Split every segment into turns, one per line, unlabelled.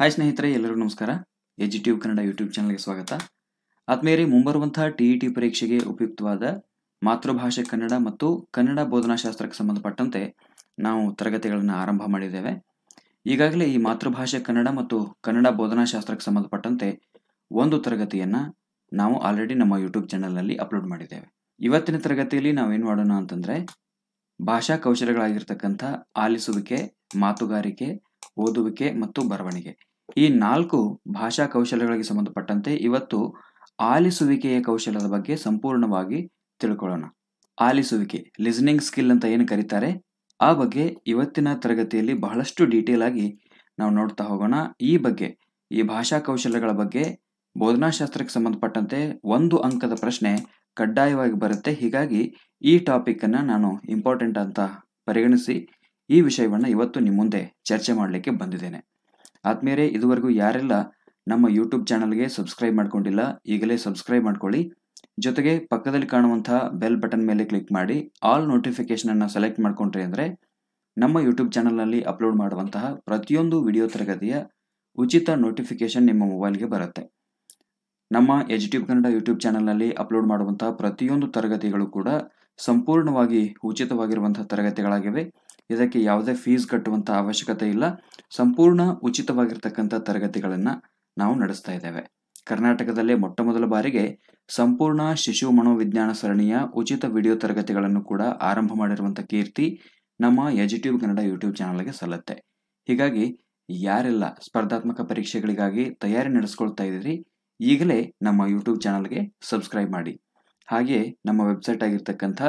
hi ಸ್ನೇಹಿತರೆ ಎಲ್ಲರಿಗೂ ನಮಸ್ಕಾರ ಎಜಿ ಕನ್ನಡ ಯೂಟ್ಯೂಬ್ ಚಾನಲ್ಗೆ ಸ್ವಾಗತ ಆತ್ಮೀಯರಿ ಮುಂಬರುವಂತಹ ಟಿ ಇ ಟಿ ಪರೀಕ್ಷೆಗೆ ಉಪಯುಕ್ತವಾದ ಮಾತೃಭಾಷೆ ಕನ್ನಡ ಮತ್ತು ಕನ್ನಡ ಬೋಧನಾಶಾಸ್ತ್ರಕ್ಕೆ ಸಂಬಂಧಪಟ್ಟಂತೆ ನಾವು ತರಗತಿಗಳನ್ನು ಆರಂಭ ಮಾಡಿದ್ದೇವೆ ಈಗಾಗಲೇ ಈ ಮಾತೃಭಾಷೆ ಕನ್ನಡ ಮತ್ತು ಕನ್ನಡ ಬೋಧನಾಶಾಸ್ತ್ರಕ್ಕೆ ಸಂಬಂಧಪಟ್ಟಂತೆ ಒಂದು ತರಗತಿಯನ್ನು ನಾವು ಆಲ್ರೆಡಿ ನಮ್ಮ ಯೂಟ್ಯೂಬ್ ಚಾನಲ್ನಲ್ಲಿ ಅಪ್ಲೋಡ್ ಮಾಡಿದ್ದೇವೆ ಇವತ್ತಿನ ತರಗತಿಯಲ್ಲಿ ನಾವು ಏನು ಮಾಡೋಣ ಅಂತಂದರೆ ಭಾಷಾ ಕೌಶಲ್ಯಗಳಾಗಿರ್ತಕ್ಕಂಥ ಆಲಿಸುವಿಕೆ ಮಾತುಗಾರಿಕೆ ಓದುವಿಕೆ ಮತ್ತು ಬರವಣಿಗೆ ಈ ನಾಲ್ಕು ಭಾಷಾ ಕೌಶಲ್ಯಗಳಿಗೆ ಸಂಬಂಧಪಟ್ಟಂತೆ ಇವತ್ತು ಆಲಿಸುವಿಕೆಯ ಕೌಶಲ್ಯದ ಬಗ್ಗೆ ಸಂಪೂರ್ಣವಾಗಿ ತಿಳ್ಕೊಳ್ಳೋಣ ಆಲಿಸುವಿಕೆ ಲಿಸ್ನಿಂಗ್ ಸ್ಕಿಲ್ ಅಂತ ಏನು ಕರೀತಾರೆ ಆ ಬಗ್ಗೆ ಇವತ್ತಿನ ತರಗತಿಯಲ್ಲಿ ಬಹಳಷ್ಟು ಡೀಟೇಲ್ ಆಗಿ ನಾವು ನೋಡ್ತಾ ಹೋಗೋಣ ಈ ಬಗ್ಗೆ ಈ ಭಾಷಾ ಕೌಶಲ್ಯಗಳ ಬಗ್ಗೆ ಬೋಧನಾಶಾಸ್ತ್ರಕ್ಕೆ ಸಂಬಂಧಪಟ್ಟಂತೆ ಒಂದು ಅಂಕದ ಪ್ರಶ್ನೆ ಕಡ್ಡಾಯವಾಗಿ ಬರುತ್ತೆ ಹೀಗಾಗಿ ಈ ಟಾಪಿಕ್ಕನ್ನು ನಾನು ಇಂಪಾರ್ಟೆಂಟ್ ಅಂತ ಪರಿಗಣಿಸಿ ಈ ವಿಷಯವನ್ನ ಇವತ್ತು ನಿಮ್ಮ ಮುಂದೆ ಚರ್ಚೆ ಮಾಡಲಿಕ್ಕೆ ಬಂದಿದ್ದೇನೆ ಆದ್ಮೇಲೆ ಇದುವರೆಗೂ ಯಾರೆಲ್ಲ ನಮ್ಮ ಯೂಟ್ಯೂಬ್ ಚಾನಲ್ಗೆ ಸಬ್ಸ್ಕ್ರೈಬ್ ಮಾಡ್ಕೊಂಡಿಲ್ಲ ಈಗಲೇ ಸಬ್ಸ್ಕ್ರೈಬ್ ಮಾಡ್ಕೊಳ್ಳಿ ಜೊತೆಗೆ ಪಕ್ಕದಲ್ಲಿ ಕಾಣುವಂಥ ಬೆಲ್ ಬಟನ್ ಮೇಲೆ ಕ್ಲಿಕ್ ಮಾಡಿ ಆಲ್ ನೋಟಿಫಿಕೇಷನನ್ನು ಸೆಲೆಕ್ಟ್ ಮಾಡಿಕೊಂಡ್ರೆ ಅಂದರೆ ನಮ್ಮ ಯೂಟ್ಯೂಬ್ ಚಾನಲ್ನಲ್ಲಿ ಅಪ್ಲೋಡ್ ಮಾಡುವಂತಹ ಪ್ರತಿಯೊಂದು ವಿಡಿಯೋ ತರಗತಿಯ ಉಚಿತ ನೋಟಿಫಿಕೇಷನ್ ನಿಮ್ಮ ಮೊಬೈಲ್ಗೆ ಬರುತ್ತೆ ನಮ್ಮ ಎಚ್ ಡಿ ಕನ್ನಡ ಯೂಟ್ಯೂಬ್ ಚಾನಲ್ನಲ್ಲಿ ಅಪ್ಲೋಡ್ ಮಾಡುವಂತಹ ಪ್ರತಿಯೊಂದು ತರಗತಿಗಳು ಕೂಡ ಸಂಪೂರ್ಣವಾಗಿ ಉಚಿತವಾಗಿರುವಂತಹ ತರಗತಿಗಳಾಗಿವೆ ಇದಕ್ಕೆ ಯಾವುದೇ ಫೀಸ್ ಕಟ್ಟುವಂಥ ಅವಶ್ಯಕತೆ ಇಲ್ಲ ಸಂಪೂರ್ಣ ಉಚಿತವಾಗಿರ್ತಕ್ಕಂಥ ತರಗತಿಗಳನ್ನು ನಾವು ನಡೆಸ್ತಾ ಇದ್ದೇವೆ ಕರ್ನಾಟಕದಲ್ಲೇ ಮೊಟ್ಟ ಮೊದಲ ಬಾರಿಗೆ ಸಂಪೂರ್ಣ ಶಿಶು ಮನೋವಿಜ್ಞಾನ ಸರಣಿಯ ಉಚಿತ ವಿಡಿಯೋ ತರಗತಿಗಳನ್ನು ಕೂಡ ಆರಂಭ ಮಾಡಿರುವಂಥ ಕೀರ್ತಿ ನಮ್ಮ ಎಜಿಟ್ಯೂಬ್ ಕನ್ನಡ ಯೂಟ್ಯೂಬ್ ಚಾನಲ್ಗೆ ಸಲ್ಲತ್ತೆ ಹೀಗಾಗಿ ಯಾರೆಲ್ಲ ಸ್ಪರ್ಧಾತ್ಮಕ ಪರೀಕ್ಷೆಗಳಿಗಾಗಿ ತಯಾರಿ ನಡೆಸ್ಕೊಳ್ತಾ ಇದ್ದೀರಿ ಈಗಲೇ ನಮ್ಮ ಯೂಟ್ಯೂಬ್ ಚಾನಲ್ಗೆ ಸಬ್ಸ್ಕ್ರೈಬ್ ಮಾಡಿ ಹಾಗೆಯೇ ನಮ್ಮ ವೆಬ್ಸೈಟ್ ಆಗಿರ್ತಕ್ಕಂಥ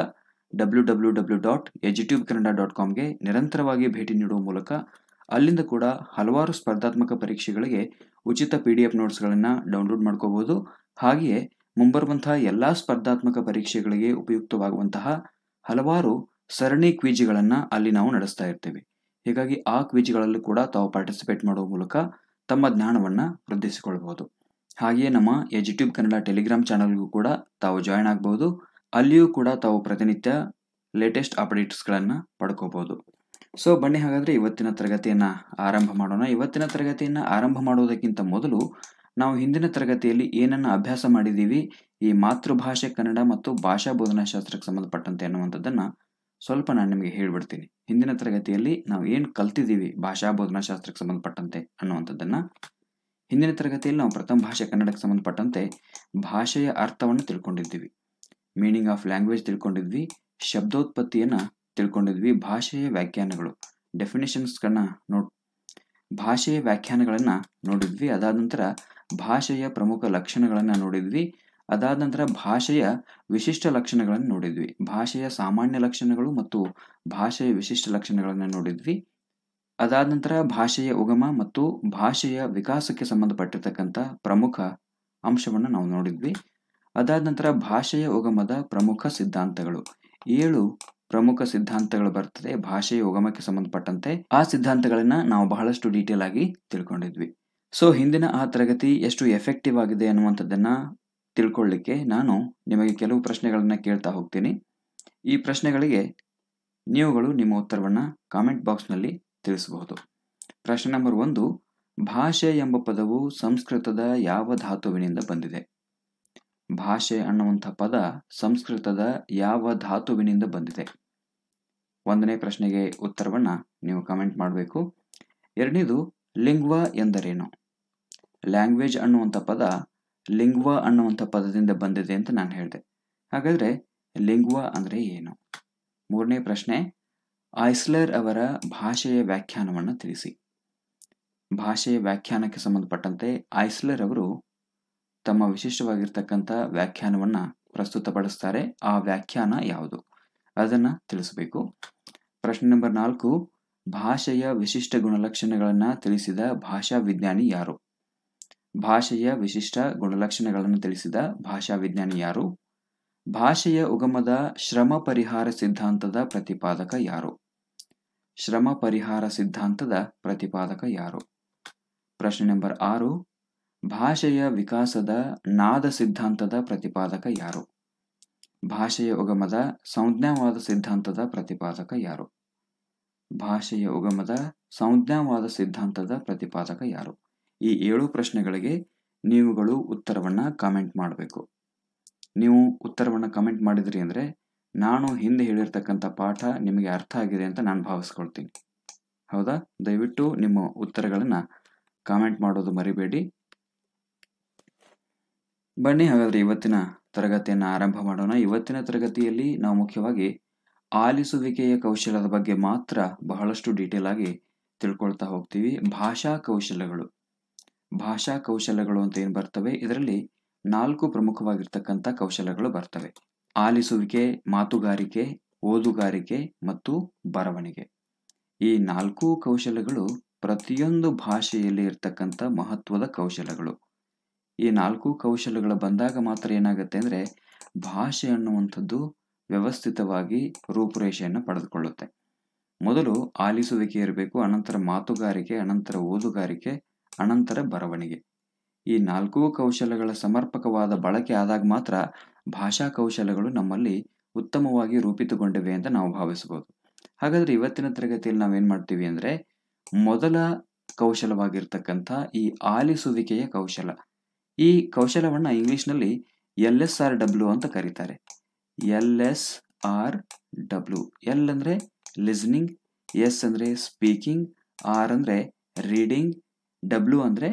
ಡಬ್ಲ್ಯೂ ಡಬ್ಲ್ಯೂ ಡಬ್ಲ್ಯೂ ಡಾಟ್ ಎಜಿಟ್ಯೂಬ್ ಕನ್ನಡ ಡಾಟ್ ಕಾಮ್ಗೆ ನಿರಂತರವಾಗಿ ಭೇಟಿ ನೀಡುವ ಮೂಲಕ ಅಲ್ಲಿಂದ ಕೂಡ ಹಲವಾರು ಸ್ಪರ್ಧಾತ್ಮಕ ಪರೀಕ್ಷೆಗಳಿಗೆ ಉಚಿತ ಪಿ ಡಿ ಎಫ್ ನೋಟ್ಸ್ಗಳನ್ನು ಡೌನ್ಲೋಡ್ ಮಾಡ್ಕೋಬೋದು ಹಾಗೆಯೇ ಮುಂಬರುವಂತಹ ಎಲ್ಲ ಸ್ಪರ್ಧಾತ್ಮಕ ಪರೀಕ್ಷೆಗಳಿಗೆ ಉಪಯುಕ್ತವಾಗುವಂತಹ ಹಲವಾರು ಸರಣಿ ಕ್ವೀಜ್ಗಳನ್ನು ಅಲ್ಲಿ ನಾವು ನಡೆಸ್ತಾ ಇರ್ತೇವೆ ಹೀಗಾಗಿ ಆ ಕ್ವೀಜ್ಗಳಲ್ಲೂ ಕೂಡ ತಾವು ಪಾರ್ಟಿಸಿಪೇಟ್ ಮಾಡುವ ಮೂಲಕ ತಮ್ಮ ಜ್ಞಾನವನ್ನು ವೃದ್ಧಿಸಿಕೊಳ್ಬೋದು ಹಾಗೆಯೇ ನಮ್ಮ ಎಜಿಟ್ಯೂಬ್ ಕನ್ನಡ ಟೆಲಿಗ್ರಾಮ್ ಚಾನಲ್ಗೂ ಕೂಡ ತಾವು ಜಾಯಿನ್ ಆಗ್ಬೋದು ಅಲ್ಲಿಯೂ ಕೂಡ ತಾವು ಪ್ರತಿನಿತ್ಯ ಲೇಟೆಸ್ಟ್ ಅಪ್ಡೇಟ್ಸ್ಗಳನ್ನು ಪಡ್ಕೋಬೋದು ಸೊ ಬನ್ನಿ ಹಾಗಾದರೆ ಇವತ್ತಿನ ತರಗತಿಯನ್ನು ಆರಂಭ ಮಾಡೋಣ ಇವತ್ತಿನ ತರಗತಿಯನ್ನು ಆರಂಭ ಮಾಡುವುದಕ್ಕಿಂತ ಮೊದಲು ನಾವು ಹಿಂದಿನ ತರಗತಿಯಲ್ಲಿ ಏನನ್ನು ಅಭ್ಯಾಸ ಮಾಡಿದ್ದೀವಿ ಈ ಮಾತೃಭಾಷೆ ಕನ್ನಡ ಮತ್ತು ಭಾಷಾ ಶಾಸ್ತ್ರಕ್ಕೆ ಸಂಬಂಧಪಟ್ಟಂತೆ ಅನ್ನುವಂಥದ್ದನ್ನು ಸ್ವಲ್ಪ ನಾನು ನಿಮಗೆ ಹೇಳಿಬಿಡ್ತೀನಿ ಹಿಂದಿನ ತರಗತಿಯಲ್ಲಿ ನಾವು ಏನು ಕಲ್ತಿದ್ದೀವಿ ಭಾಷಾ ಶಾಸ್ತ್ರಕ್ಕೆ ಸಂಬಂಧಪಟ್ಟಂತೆ ಅನ್ನುವಂಥದ್ದನ್ನು ಹಿಂದಿನ ತರಗತಿಯಲ್ಲಿ ನಾವು ಪ್ರಥಮ ಭಾಷೆ ಕನ್ನಡಕ್ಕೆ ಸಂಬಂಧಪಟ್ಟಂತೆ ಭಾಷೆಯ ಅರ್ಥವನ್ನು ತಿಳ್ಕೊಂಡಿದ್ದೀವಿ ಮೀನಿಂಗ್ ಆಫ್ ಲ್ಯಾಂಗ್ವೇಜ್ ತಿಳ್ಕೊಂಡಿದ್ವಿ ಶಬ್ದೋತ್ಪತ್ತಿಯನ್ನು ತಿಳ್ಕೊಂಡಿದ್ವಿ ಭಾಷೆಯ ವ್ಯಾಖ್ಯಾನಗಳು ಡೆಫಿನೇಷನ್ಸ್ಗಳನ್ನ ನೋಡ್ ಭಾಷೆಯ ವ್ಯಾಖ್ಯಾನಗಳನ್ನ ನೋಡಿದ್ವಿ ಅದಾದ ನಂತರ ಭಾಷೆಯ ಪ್ರಮುಖ ಲಕ್ಷಣಗಳನ್ನ ನೋಡಿದ್ವಿ ಅದಾದ ನಂತರ ಭಾಷೆಯ ವಿಶಿಷ್ಟ ಲಕ್ಷಣಗಳನ್ನು ನೋಡಿದ್ವಿ ಭಾಷೆಯ ಸಾಮಾನ್ಯ ಲಕ್ಷಣಗಳು ಮತ್ತು ಭಾಷೆಯ ವಿಶಿಷ್ಟ ಲಕ್ಷಣಗಳನ್ನು ನೋಡಿದ್ವಿ ಅದಾದ ನಂತರ ಭಾಷೆಯ ಉಗಮ ಮತ್ತು ಭಾಷೆಯ ವಿಕಾಸಕ್ಕೆ ಸಂಬಂಧಪಟ್ಟಿರ್ತಕ್ಕಂಥ ಪ್ರಮುಖ ಅಂಶವನ್ನು ನಾವು ನೋಡಿದ್ವಿ ಅದಾದ ನಂತರ ಭಾಷೆಯ ಉಗಮದ ಪ್ರಮುಖ ಸಿದ್ಧಾಂತಗಳು ಏಳು ಪ್ರಮುಖ ಸಿದ್ಧಾಂತಗಳು ಬರ್ತದೆ ಭಾಷೆಯ ಉಗಮಕ್ಕೆ ಸಂಬಂಧಪಟ್ಟಂತೆ ಆ ಸಿದ್ಧಾಂತಗಳನ್ನು ನಾವು ಬಹಳಷ್ಟು ಡೀಟೇಲ್ ಆಗಿ ತಿಳ್ಕೊಂಡಿದ್ವಿ ಸೊ ಹಿಂದಿನ ಆ ತರಗತಿ ಎಷ್ಟು ಎಫೆಕ್ಟಿವ್ ಆಗಿದೆ ಅನ್ನುವಂಥದ್ದನ್ನು ತಿಳ್ಕೊಳ್ಳಿಕ್ಕೆ ನಾನು ನಿಮಗೆ ಕೆಲವು ಪ್ರಶ್ನೆಗಳನ್ನು ಕೇಳ್ತಾ ಹೋಗ್ತೀನಿ ಈ ಪ್ರಶ್ನೆಗಳಿಗೆ ನೀವುಗಳು ನಿಮ್ಮ ಉತ್ತರವನ್ನು ಕಾಮೆಂಟ್ ಬಾಕ್ಸ್ನಲ್ಲಿ ತಿಳಿಸಬಹುದು ಪ್ರಶ್ನೆ ನಂಬರ್ ಒಂದು ಭಾಷೆ ಎಂಬ ಪದವು ಸಂಸ್ಕೃತದ ಯಾವ ಧಾತುವಿನಿಂದ ಬಂದಿದೆ ಭಾಷೆ ಅನ್ನುವಂಥ ಪದ ಸಂಸ್ಕೃತದ ಯಾವ ಧಾತುವಿನಿಂದ ಬಂದಿದೆ ಒಂದನೇ ಪ್ರಶ್ನೆಗೆ ಉತ್ತರವನ್ನು ನೀವು ಕಮೆಂಟ್ ಮಾಡಬೇಕು ಎರಡನೇದು ಲಿಂಗ್ವ ಎಂದರೇನು ಲ್ಯಾಂಗ್ವೇಜ್ ಅನ್ನುವಂಥ ಪದ ಲಿಂಗ್ವ ಅನ್ನುವಂಥ ಪದದಿಂದ ಬಂದಿದೆ ಅಂತ ನಾನು ಹೇಳಿದೆ ಹಾಗಾದರೆ ಲಿಂಗ್ವ ಅಂದರೆ ಏನು ಮೂರನೇ ಪ್ರಶ್ನೆ ಐಸ್ಲರ್ ಅವರ ಭಾಷೆಯ ವ್ಯಾಖ್ಯಾನವನ್ನು ತಿಳಿಸಿ ಭಾಷೆಯ ವ್ಯಾಖ್ಯಾನಕ್ಕೆ ಸಂಬಂಧಪಟ್ಟಂತೆ ಐಸ್ಲರ್ ಅವರು ತಮ್ಮ ವಿಶಿಷ್ಟವಾಗಿರ್ತಕ್ಕಂಥ ವ್ಯಾಖ್ಯಾನವನ್ನು ಪ್ರಸ್ತುತಪಡಿಸ್ತಾರೆ ಆ ವ್ಯಾಖ್ಯಾನ ಯಾವುದು ಅದನ್ನು ತಿಳಿಸಬೇಕು ಪ್ರಶ್ನೆ ನಂಬರ್ ನಾಲ್ಕು ಭಾಷೆಯ ವಿಶಿಷ್ಟ ಗುಣಲಕ್ಷಣಗಳನ್ನು ತಿಳಿಸಿದ ಭಾಷಾ ವಿಜ್ಞಾನಿ ಯಾರು ಭಾಷೆಯ ವಿಶಿಷ್ಟ ಗುಣಲಕ್ಷಣಗಳನ್ನು ತಿಳಿಸಿದ ಭಾಷಾ ವಿಜ್ಞಾನಿ ಯಾರು ಭಾಷೆಯ ಉಗಮದ ಶ್ರಮ ಪರಿಹಾರ ಸಿದ್ಧಾಂತದ ಪ್ರತಿಪಾದಕ ಯಾರು ಶ್ರಮ ಪರಿಹಾರ ಸಿದ್ಧಾಂತದ ಪ್ರತಿಪಾದಕ ಯಾರು ಪ್ರಶ್ನೆ ನಂಬರ್ ಆರು ಭಾಷೆಯ ವಿಕಾಸದ ನಾದ ಸಿದ್ಧಾಂತದ ಪ್ರತಿಪಾದಕ ಯಾರು ಭಾಷೆಯ ಉಗಮದ ಸಂಜ್ಞಾವಾದ ಸಿದ್ಧಾಂತದ ಪ್ರತಿಪಾದಕ ಯಾರು ಭಾಷೆಯ ಉಗಮದ ಸಂಜ್ಞಾವಾದ ಸಿದ್ಧಾಂತದ ಪ್ರತಿಪಾದಕ ಯಾರು ಈ ಏಳು ಪ್ರಶ್ನೆಗಳಿಗೆ ನೀವುಗಳು ಉತ್ತರವನ್ನು ಕಾಮೆಂಟ್ ಮಾಡಬೇಕು ನೀವು ಉತ್ತರವನ್ನು ಕಮೆಂಟ್ ಮಾಡಿದ್ರಿ ಅಂದರೆ ನಾನು ಹಿಂದೆ ಹೇಳಿರ್ತಕ್ಕಂಥ ಪಾಠ ನಿಮಗೆ ಅರ್ಥ ಆಗಿದೆ ಅಂತ ನಾನು ಭಾವಿಸ್ಕೊಳ್ತೀನಿ ಹೌದಾ ದಯವಿಟ್ಟು ನಿಮ್ಮ ಉತ್ತರಗಳನ್ನು ಕಾಮೆಂಟ್ ಮಾಡೋದು ಮರಿಬೇಡಿ ಬನ್ನಿ ಹಾಗಾದ್ರೆ ಇವತ್ತಿನ ತರಗತಿಯನ್ನು ಆರಂಭ ಮಾಡೋಣ ಇವತ್ತಿನ ತರಗತಿಯಲ್ಲಿ ನಾವು ಮುಖ್ಯವಾಗಿ ಆಲಿಸುವಿಕೆಯ ಕೌಶಲದ ಬಗ್ಗೆ ಮಾತ್ರ ಬಹಳಷ್ಟು ಡೀಟೇಲ್ ಆಗಿ ತಿಳ್ಕೊಳ್ತಾ ಹೋಗ್ತೀವಿ ಭಾಷಾ ಕೌಶಲ್ಯಗಳು ಭಾಷಾ ಕೌಶಲ್ಯಗಳು ಅಂತ ಏನು ಬರ್ತವೆ ಇದರಲ್ಲಿ ನಾಲ್ಕು ಪ್ರಮುಖವಾಗಿರ್ತಕ್ಕಂಥ ಕೌಶಲ್ಯಗಳು ಬರ್ತವೆ ಆಲಿಸುವಿಕೆ ಮಾತುಗಾರಿಕೆ ಓದುಗಾರಿಕೆ ಮತ್ತು ಬರವಣಿಗೆ ಈ ನಾಲ್ಕು ಕೌಶಲ್ಯಗಳು ಪ್ರತಿಯೊಂದು ಭಾಷೆಯಲ್ಲಿ ಇರ್ತಕ್ಕಂಥ ಮಹತ್ವದ ಕೌಶಲ್ಯಗಳು ಈ ನಾಲ್ಕು ಕೌಶಲ್ಯಗಳು ಬಂದಾಗ ಮಾತ್ರ ಏನಾಗುತ್ತೆ ಅಂದರೆ ಭಾಷೆ ಅನ್ನುವಂಥದ್ದು ವ್ಯವಸ್ಥಿತವಾಗಿ ರೂಪುರೇಷೆಯನ್ನು ಪಡೆದುಕೊಳ್ಳುತ್ತೆ ಮೊದಲು ಆಲಿಸುವಿಕೆ ಇರಬೇಕು ಅನಂತರ ಮಾತುಗಾರಿಕೆ ಅನಂತರ ಓದುಗಾರಿಕೆ ಅನಂತರ ಬರವಣಿಗೆ ಈ ನಾಲ್ಕು ಕೌಶಲಗಳ ಸಮರ್ಪಕವಾದ ಬಳಕೆ ಆದಾಗ ಮಾತ್ರ ಭಾಷಾ ಕೌಶಲಗಳು ನಮ್ಮಲ್ಲಿ ಉತ್ತಮವಾಗಿ ರೂಪಿತಗೊಂಡಿವೆ ಅಂತ ನಾವು ಭಾವಿಸಬಹುದು ಹಾಗಾದರೆ ಇವತ್ತಿನ ತರಗತಿಯಲ್ಲಿ ನಾವೇನು ಮಾಡ್ತೀವಿ ಅಂದರೆ ಮೊದಲ ಕೌಶಲವಾಗಿರ್ತಕ್ಕಂಥ ಈ ಆಲಿಸುವಿಕೆಯ ಕೌಶಲ ಈ ಕೌಶಲವನ್ನು ಇಂಗ್ಲೀಷ್ನಲ್ಲಿ ಎಲ್ ಎಸ್ ಆರ್ ಡಬ್ಲ್ಯೂ ಅಂತ ಕರೀತಾರೆ L S R W L ಅಂದರೆ ಲಿಸ್ನಿಂಗ್ ಎಸ್ ಅಂದರೆ ಸ್ಪೀಕಿಂಗ್ ಆರ್ ಅಂದರೆ ರೀಡಿಂಗ್ ಡಬ್ಲ್ಯೂ ಅಂದರೆ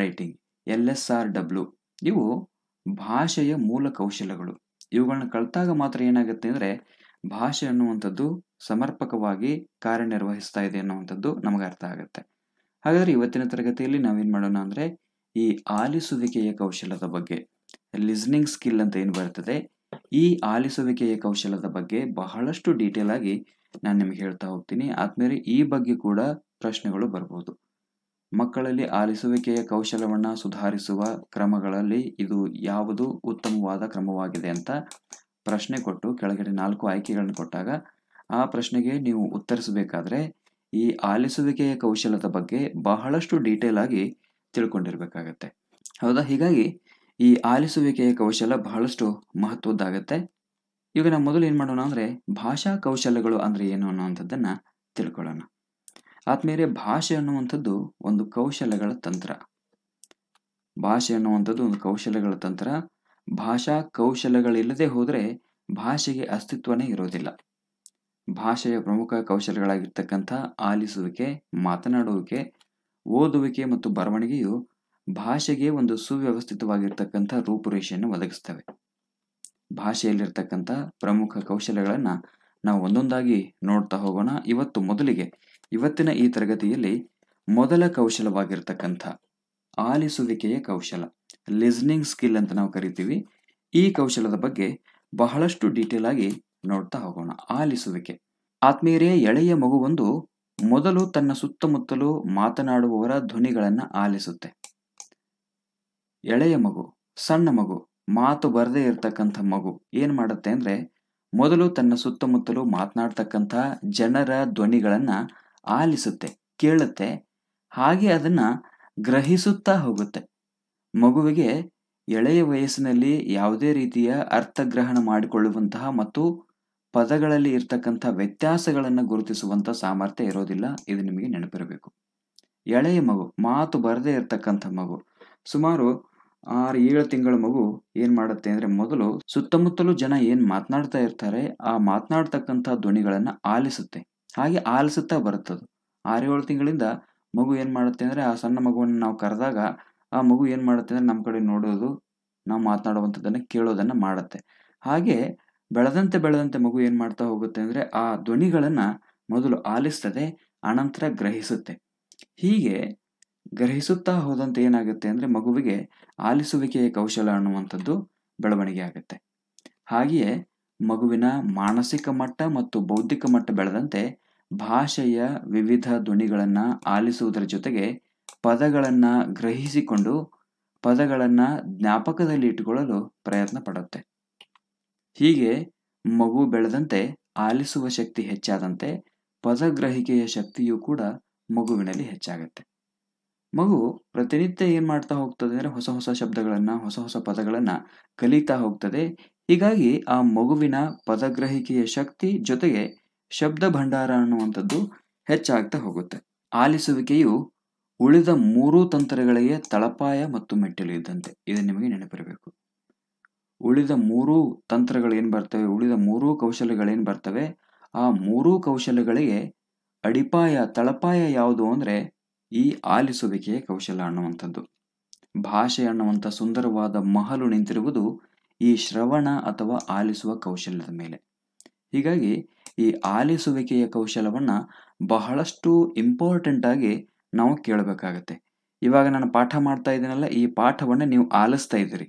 writing L S R W ಇವು ಭಾಷೆಯ ಮೂಲ ಕೌಶಲಗಳು ಇವುಗಳನ್ನ ಕಲಿತಾಗ ಮಾತ್ರ ಏನಾಗುತ್ತೆ ಅಂದರೆ ಭಾಷೆ ಅನ್ನುವಂಥದ್ದು ಸಮರ್ಪಕವಾಗಿ ಕಾರ್ಯನಿರ್ವಹಿಸ್ತಾ ಇದೆ ಅನ್ನುವಂಥದ್ದು ನಮಗೆ ಅರ್ಥ ಆಗುತ್ತೆ ಹಾಗಾದರೆ ಇವತ್ತಿನ ತರಗತಿಯಲ್ಲಿ ನಾವೇನು ಮಾಡೋಣ ಅಂದರೆ ಈ ಆಲಿಸುವಿಕೆಯ ಕೌಶಲದ ಬಗ್ಗೆ ಲಿಸ್ನಿಂಗ್ ಸ್ಕಿಲ್ ಅಂತ ಏನು ಬರ್ತದೆ ಈ ಆಲಿಸುವಿಕೆಯ ಕೌಶಲದ ಬಗ್ಗೆ ಬಹಳಷ್ಟು ಡೀಟೇಲ್ ಆಗಿ ನಾನು ನಿಮಗೆ ಹೇಳ್ತಾ ಹೋಗ್ತೀನಿ ಆದ್ಮೇಲೆ ಈ ಬಗ್ಗೆ ಕೂಡ ಪ್ರಶ್ನೆಗಳು ಬರಬಹುದು ಮಕ್ಕಳಲ್ಲಿ ಆಲಿಸುವಿಕೆಯ ಕೌಶಲವನ್ನು ಸುಧಾರಿಸುವ ಕ್ರಮಗಳಲ್ಲಿ ಇದು ಯಾವುದು ಉತ್ತಮವಾದ ಕ್ರಮವಾಗಿದೆ ಅಂತ ಪ್ರಶ್ನೆ ಕೊಟ್ಟು ಕೆಳಗಡೆ ನಾಲ್ಕು ಆಯ್ಕೆಗಳನ್ನು ಕೊಟ್ಟಾಗ ಆ ಪ್ರಶ್ನೆಗೆ ನೀವು ಉತ್ತರಿಸಬೇಕಾದ್ರೆ ಈ ಆಲಿಸುವಿಕೆಯ ಕೌಶಲದ ಬಗ್ಗೆ ಬಹಳಷ್ಟು ಡೀಟೇಲ್ ಆಗಿ ತಿಳ್ಕೊಂಡಿರ್ಬೇಕಾಗತ್ತೆ ಹೌದಾ ಹೀಗಾಗಿ ಈ ಆಲಿಸುವಿಕೆಯ ಕೌಶಲ ಬಹಳಷ್ಟು ಮಹತ್ವದ್ದಾಗತ್ತೆ ಈಗ ನಾವು ಮೊದಲು ಏನು ಮಾಡೋಣ ಅಂದರೆ ಭಾಷಾ ಕೌಶಲ್ಯಗಳು ಅಂದರೆ ಏನು ಅನ್ನೋವಂಥದ್ದನ್ನು ತಿಳ್ಕೊಳ್ಳೋಣ ಆದ್ಮೇಲೆ ಭಾಷೆ ಅನ್ನುವಂಥದ್ದು ಒಂದು ಕೌಶಲ್ಯಗಳ ತಂತ್ರ ಭಾಷೆ ಅನ್ನುವಂಥದ್ದು ಒಂದು ಕೌಶಲ್ಯಗಳ ತಂತ್ರ ಭಾಷಾ ಕೌಶಲ್ಯಗಳಿಲ್ಲದೆ ಹೋದರೆ ಭಾಷೆಗೆ ಅಸ್ತಿತ್ವನೇ ಇರೋದಿಲ್ಲ ಭಾಷೆಯ ಪ್ರಮುಖ ಕೌಶಲ್ಯಗಳಾಗಿರ್ತಕ್ಕಂಥ ಆಲಿಸುವಿಕೆ ಮಾತನಾಡುವಿಕೆ ಓದುವಿಕೆ ಮತ್ತು ಬರವಣಿಗೆಯು ಭಾಷೆಗೆ ಒಂದು ಸುವ್ಯವಸ್ಥಿತವಾಗಿರ್ತಕ್ಕಂಥ ರೂಪುರೇಷೆಯನ್ನು ಒದಗಿಸ್ತವೆ ಭಾಷೆಯಲ್ಲಿರ್ತಕ್ಕಂಥ ಪ್ರಮುಖ ಕೌಶಲ್ಯಗಳನ್ನು ನಾವು ಒಂದೊಂದಾಗಿ ನೋಡ್ತಾ ಹೋಗೋಣ ಇವತ್ತು ಮೊದಲಿಗೆ ಇವತ್ತಿನ ಈ ತರಗತಿಯಲ್ಲಿ ಮೊದಲ ಕೌಶಲವಾಗಿರ್ತಕ್ಕಂಥ ಆಲಿಸುವಿಕೆಯ ಕೌಶಲ ಲಿಸ್ನಿಂಗ್ ಸ್ಕಿಲ್ ಅಂತ ನಾವು ಕರಿತೀವಿ ಈ ಕೌಶಲದ ಬಗ್ಗೆ ಬಹಳಷ್ಟು ಡೀಟೇಲ್ ಆಗಿ ನೋಡ್ತಾ ಹೋಗೋಣ ಆಲಿಸುವಿಕೆ ಆತ್ಮೀಯರೇ ಎಳೆಯ ಮಗುವೊಂದು ಮೊದಲು ತನ್ನ ಸುತ್ತಮುತ್ತಲು ಮಾತನಾಡುವವರ ಧ್ವನಿಗಳನ್ನು ಆಲಿಸುತ್ತೆ ಎಳೆಯ ಮಗು ಸಣ್ಣ ಮಗು ಮಾತು ಬರದೇ ಇರತಕ್ಕಂಥ ಮಗು ಏನು ಮಾಡುತ್ತೆ ಅಂದ್ರೆ ಮೊದಲು ತನ್ನ ಸುತ್ತಮುತ್ತಲು ಮಾತನಾಡ್ತಕ್ಕಂಥ ಜನರ ಧ್ವನಿಗಳನ್ನು ಆಲಿಸುತ್ತೆ ಕೇಳುತ್ತೆ ಹಾಗೆ ಅದನ್ನ ಗ್ರಹಿಸುತ್ತಾ ಹೋಗುತ್ತೆ ಮಗುವಿಗೆ ಎಳೆಯ ವಯಸ್ಸಿನಲ್ಲಿ ಯಾವುದೇ ರೀತಿಯ ಅರ್ಥಗ್ರಹಣ ಮಾಡಿಕೊಳ್ಳುವಂತಹ ಮತ್ತು ಪದಗಳಲ್ಲಿ ಇರ್ತಕ್ಕಂಥ ವ್ಯತ್ಯಾಸಗಳನ್ನು ಗುರುತಿಸುವಂಥ ಸಾಮರ್ಥ್ಯ ಇರೋದಿಲ್ಲ ಇದು ನಿಮಗೆ ನೆನಪಿರಬೇಕು ಎಳೆಯ ಮಗು ಮಾತು ಬರದೇ ಇರತಕ್ಕಂಥ ಮಗು ಸುಮಾರು ಆರು ಏಳು ತಿಂಗಳ ಮಗು ಏನು ಮಾಡುತ್ತೆ ಅಂದ್ರೆ ಮೊದಲು ಸುತ್ತಮುತ್ತಲೂ ಜನ ಏನು ಮಾತನಾಡ್ತಾ ಇರ್ತಾರೆ ಆ ಮಾತನಾಡ್ತಕ್ಕಂಥ ಧ್ವನಿಗಳನ್ನು ಆಲಿಸುತ್ತೆ ಹಾಗೆ ಆಲಿಸುತ್ತಾ ಬರುತ್ತದು ಆರೇಳು ತಿಂಗಳಿಂದ ಮಗು ಏನು ಮಾಡುತ್ತೆ ಅಂದ್ರೆ ಆ ಸಣ್ಣ ಮಗುವನ್ನು ನಾವು ಕರೆದಾಗ ಆ ಮಗು ಏನು ಮಾಡುತ್ತೆ ಅಂದ್ರೆ ನಮ್ಮ ಕಡೆ ನೋಡೋದು ನಾವು ಮಾತನಾಡುವಂಥದ್ದನ್ನ ಕೇಳೋದನ್ನ ಮಾಡುತ್ತೆ ಹಾಗೆ ಬೆಳೆದಂತೆ ಬೆಳೆದಂತೆ ಮಗು ಏನು ಮಾಡ್ತಾ ಹೋಗುತ್ತೆ ಅಂದರೆ ಆ ಧ್ವನಿಗಳನ್ನು ಮೊದಲು ಆಲಿಸ್ತದೆ ಅನಂತರ ಗ್ರಹಿಸುತ್ತೆ ಹೀಗೆ ಗ್ರಹಿಸುತ್ತಾ ಹೋದಂತೆ ಏನಾಗುತ್ತೆ ಅಂದರೆ ಮಗುವಿಗೆ ಆಲಿಸುವಿಕೆಯ ಕೌಶಲ ಅನ್ನುವಂಥದ್ದು ಬೆಳವಣಿಗೆ ಆಗುತ್ತೆ ಹಾಗೆಯೇ ಮಗುವಿನ ಮಾನಸಿಕ ಮಟ್ಟ ಮತ್ತು ಬೌದ್ಧಿಕ ಮಟ್ಟ ಬೆಳೆದಂತೆ ಭಾಷೆಯ ವಿವಿಧ ಧ್ವನಿಗಳನ್ನು ಆಲಿಸುವುದರ ಜೊತೆಗೆ ಪದಗಳನ್ನು ಗ್ರಹಿಸಿಕೊಂಡು ಪದಗಳನ್ನು ಜ್ಞಾಪಕದಲ್ಲಿ ಇಟ್ಟುಕೊಳ್ಳಲು ಪ್ರಯತ್ನ ಪಡುತ್ತೆ ಹೀಗೆ ಮಗು ಬೆಳೆದಂತೆ ಆಲಿಸುವ ಶಕ್ತಿ ಹೆಚ್ಚಾದಂತೆ ಪದಗ್ರಹಿಕೆಯ ಶಕ್ತಿಯೂ ಕೂಡ ಮಗುವಿನಲ್ಲಿ ಹೆಚ್ಚಾಗತ್ತೆ ಮಗು ಪ್ರತಿನಿತ್ಯ ಏನು ಮಾಡ್ತಾ ಹೋಗ್ತದೆ ಅಂದ್ರೆ ಹೊಸ ಹೊಸ ಶಬ್ದಗಳನ್ನ ಹೊಸ ಹೊಸ ಪದಗಳನ್ನು ಕಲಿತಾ ಹೋಗ್ತದೆ ಹೀಗಾಗಿ ಆ ಮಗುವಿನ ಪದಗ್ರಹಿಕೆಯ ಶಕ್ತಿ ಜೊತೆಗೆ ಶಬ್ದ ಭಂಡಾರ ಅನ್ನುವಂಥದ್ದು ಹೆಚ್ಚಾಗ್ತಾ ಹೋಗುತ್ತೆ ಆಲಿಸುವಿಕೆಯು ಉಳಿದ ಮೂರೂ ತಂತ್ರಗಳಿಗೆ ತಳಪಾಯ ಮತ್ತು ಮೆಟ್ಟಿಲು ಇದ್ದಂತೆ ಇದು ನಿಮಗೆ ನೆನಪಿರಬೇಕು ಉಳಿದ ಮೂರೂ ತಂತ್ರಗಳೇನು ಬರ್ತವೆ ಉಳಿದ ಮೂರೂ ಕೌಶಲ್ಯಗಳೇನು ಬರ್ತವೆ ಆ ಮೂರೂ ಕೌಶಲ್ಯಗಳಿಗೆ ಅಡಿಪಾಯ ತಳಪಾಯ ಯಾವುದು ಅಂದರೆ ಈ ಆಲಿಸುವಿಕೆಯ ಕೌಶಲ್ಯ ಅನ್ನುವಂಥದ್ದು ಭಾಷೆ ಅನ್ನುವಂಥ ಸುಂದರವಾದ ಮಹಲು ನಿಂತಿರುವುದು ಈ ಶ್ರವಣ ಅಥವಾ ಆಲಿಸುವ ಕೌಶಲ್ಯದ ಮೇಲೆ ಹೀಗಾಗಿ ಈ ಆಲಿಸುವಿಕೆಯ ಕೌಶಲವನ್ನು ಬಹಳಷ್ಟು ಇಂಪಾರ್ಟೆಂಟಾಗಿ ನಾವು ಕೇಳಬೇಕಾಗತ್ತೆ ಇವಾಗ ನಾನು ಪಾಠ ಮಾಡ್ತಾ ಇದ್ದೀನಲ್ಲ ಈ ಪಾಠವನ್ನು ನೀವು ಆಲಿಸ್ತಾ ಇದ್ದೀರಿ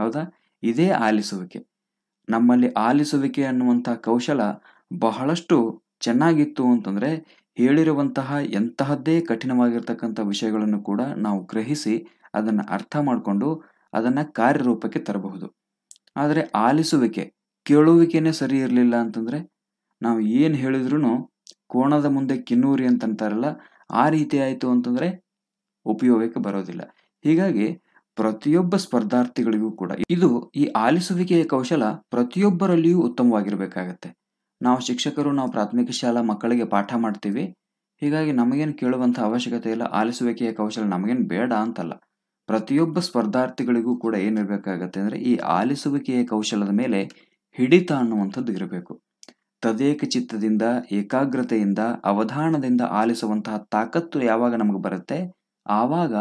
ಹೌದಾ ಇದೇ ಆಲಿಸುವಿಕೆ ನಮ್ಮಲ್ಲಿ ಆಲಿಸುವಿಕೆ ಅನ್ನುವಂತಹ ಕೌಶಲ ಬಹಳಷ್ಟು ಚೆನ್ನಾಗಿತ್ತು ಅಂತಂದರೆ ಹೇಳಿರುವಂತಹ ಎಂತಹದ್ದೇ ಕಠಿಣವಾಗಿರ್ತಕ್ಕಂಥ ವಿಷಯಗಳನ್ನು ಕೂಡ ನಾವು ಗ್ರಹಿಸಿ ಅದನ್ನು ಅರ್ಥ ಮಾಡಿಕೊಂಡು ಅದನ್ನು ಕಾರ್ಯರೂಪಕ್ಕೆ ತರಬಹುದು ಆದರೆ ಆಲಿಸುವಿಕೆ ಕೇಳುವಿಕೆನೇ ಸರಿ ಇರಲಿಲ್ಲ ಅಂತಂದರೆ ನಾವು ಏನು ಹೇಳಿದ್ರೂ ಕೋಣದ ಮುಂದೆ ಕಿನ್ನೂರಿ ಅಂತಂತಾರಲ್ಲ ಆ ರೀತಿ ಆಯಿತು ಅಂತಂದರೆ ಉಪಯೋಗಕ್ಕೆ ಬರೋದಿಲ್ಲ ಹೀಗಾಗಿ ಪ್ರತಿಯೊಬ್ಬ ಸ್ಪರ್ಧಾರ್ಥಿಗಳಿಗೂ ಕೂಡ ಇದು ಈ ಆಲಿಸುವಿಕೆಯ ಕೌಶಲ ಪ್ರತಿಯೊಬ್ಬರಲ್ಲಿಯೂ ಉತ್ತಮವಾಗಿರಬೇಕಾಗತ್ತೆ ನಾವು ಶಿಕ್ಷಕರು ನಾವು ಪ್ರಾಥಮಿಕ ಶಾಲಾ ಮಕ್ಕಳಿಗೆ ಪಾಠ ಮಾಡ್ತೀವಿ ಹೀಗಾಗಿ ನಮಗೇನು ಕೇಳುವಂಥ ಅವಶ್ಯಕತೆ ಇಲ್ಲ ಆಲಿಸುವಿಕೆಯ ಕೌಶಲ ನಮಗೇನು ಬೇಡ ಅಂತಲ್ಲ ಪ್ರತಿಯೊಬ್ಬ ಸ್ಪರ್ಧಾರ್ಥಿಗಳಿಗೂ ಕೂಡ ಏನಿರಬೇಕಾಗತ್ತೆ ಅಂದರೆ ಈ ಆಲಿಸುವಿಕೆಯ ಕೌಶಲದ ಮೇಲೆ ಹಿಡಿತ ಅನ್ನುವಂಥದ್ದು ಇರಬೇಕು ತದೇಕ ಚಿತ್ತದಿಂದ ಏಕಾಗ್ರತೆಯಿಂದ ಅವಧಾನದಿಂದ ಆಲಿಸುವಂತಹ ತಾಕತ್ತು ಯಾವಾಗ ನಮಗೆ ಬರುತ್ತೆ ಆವಾಗ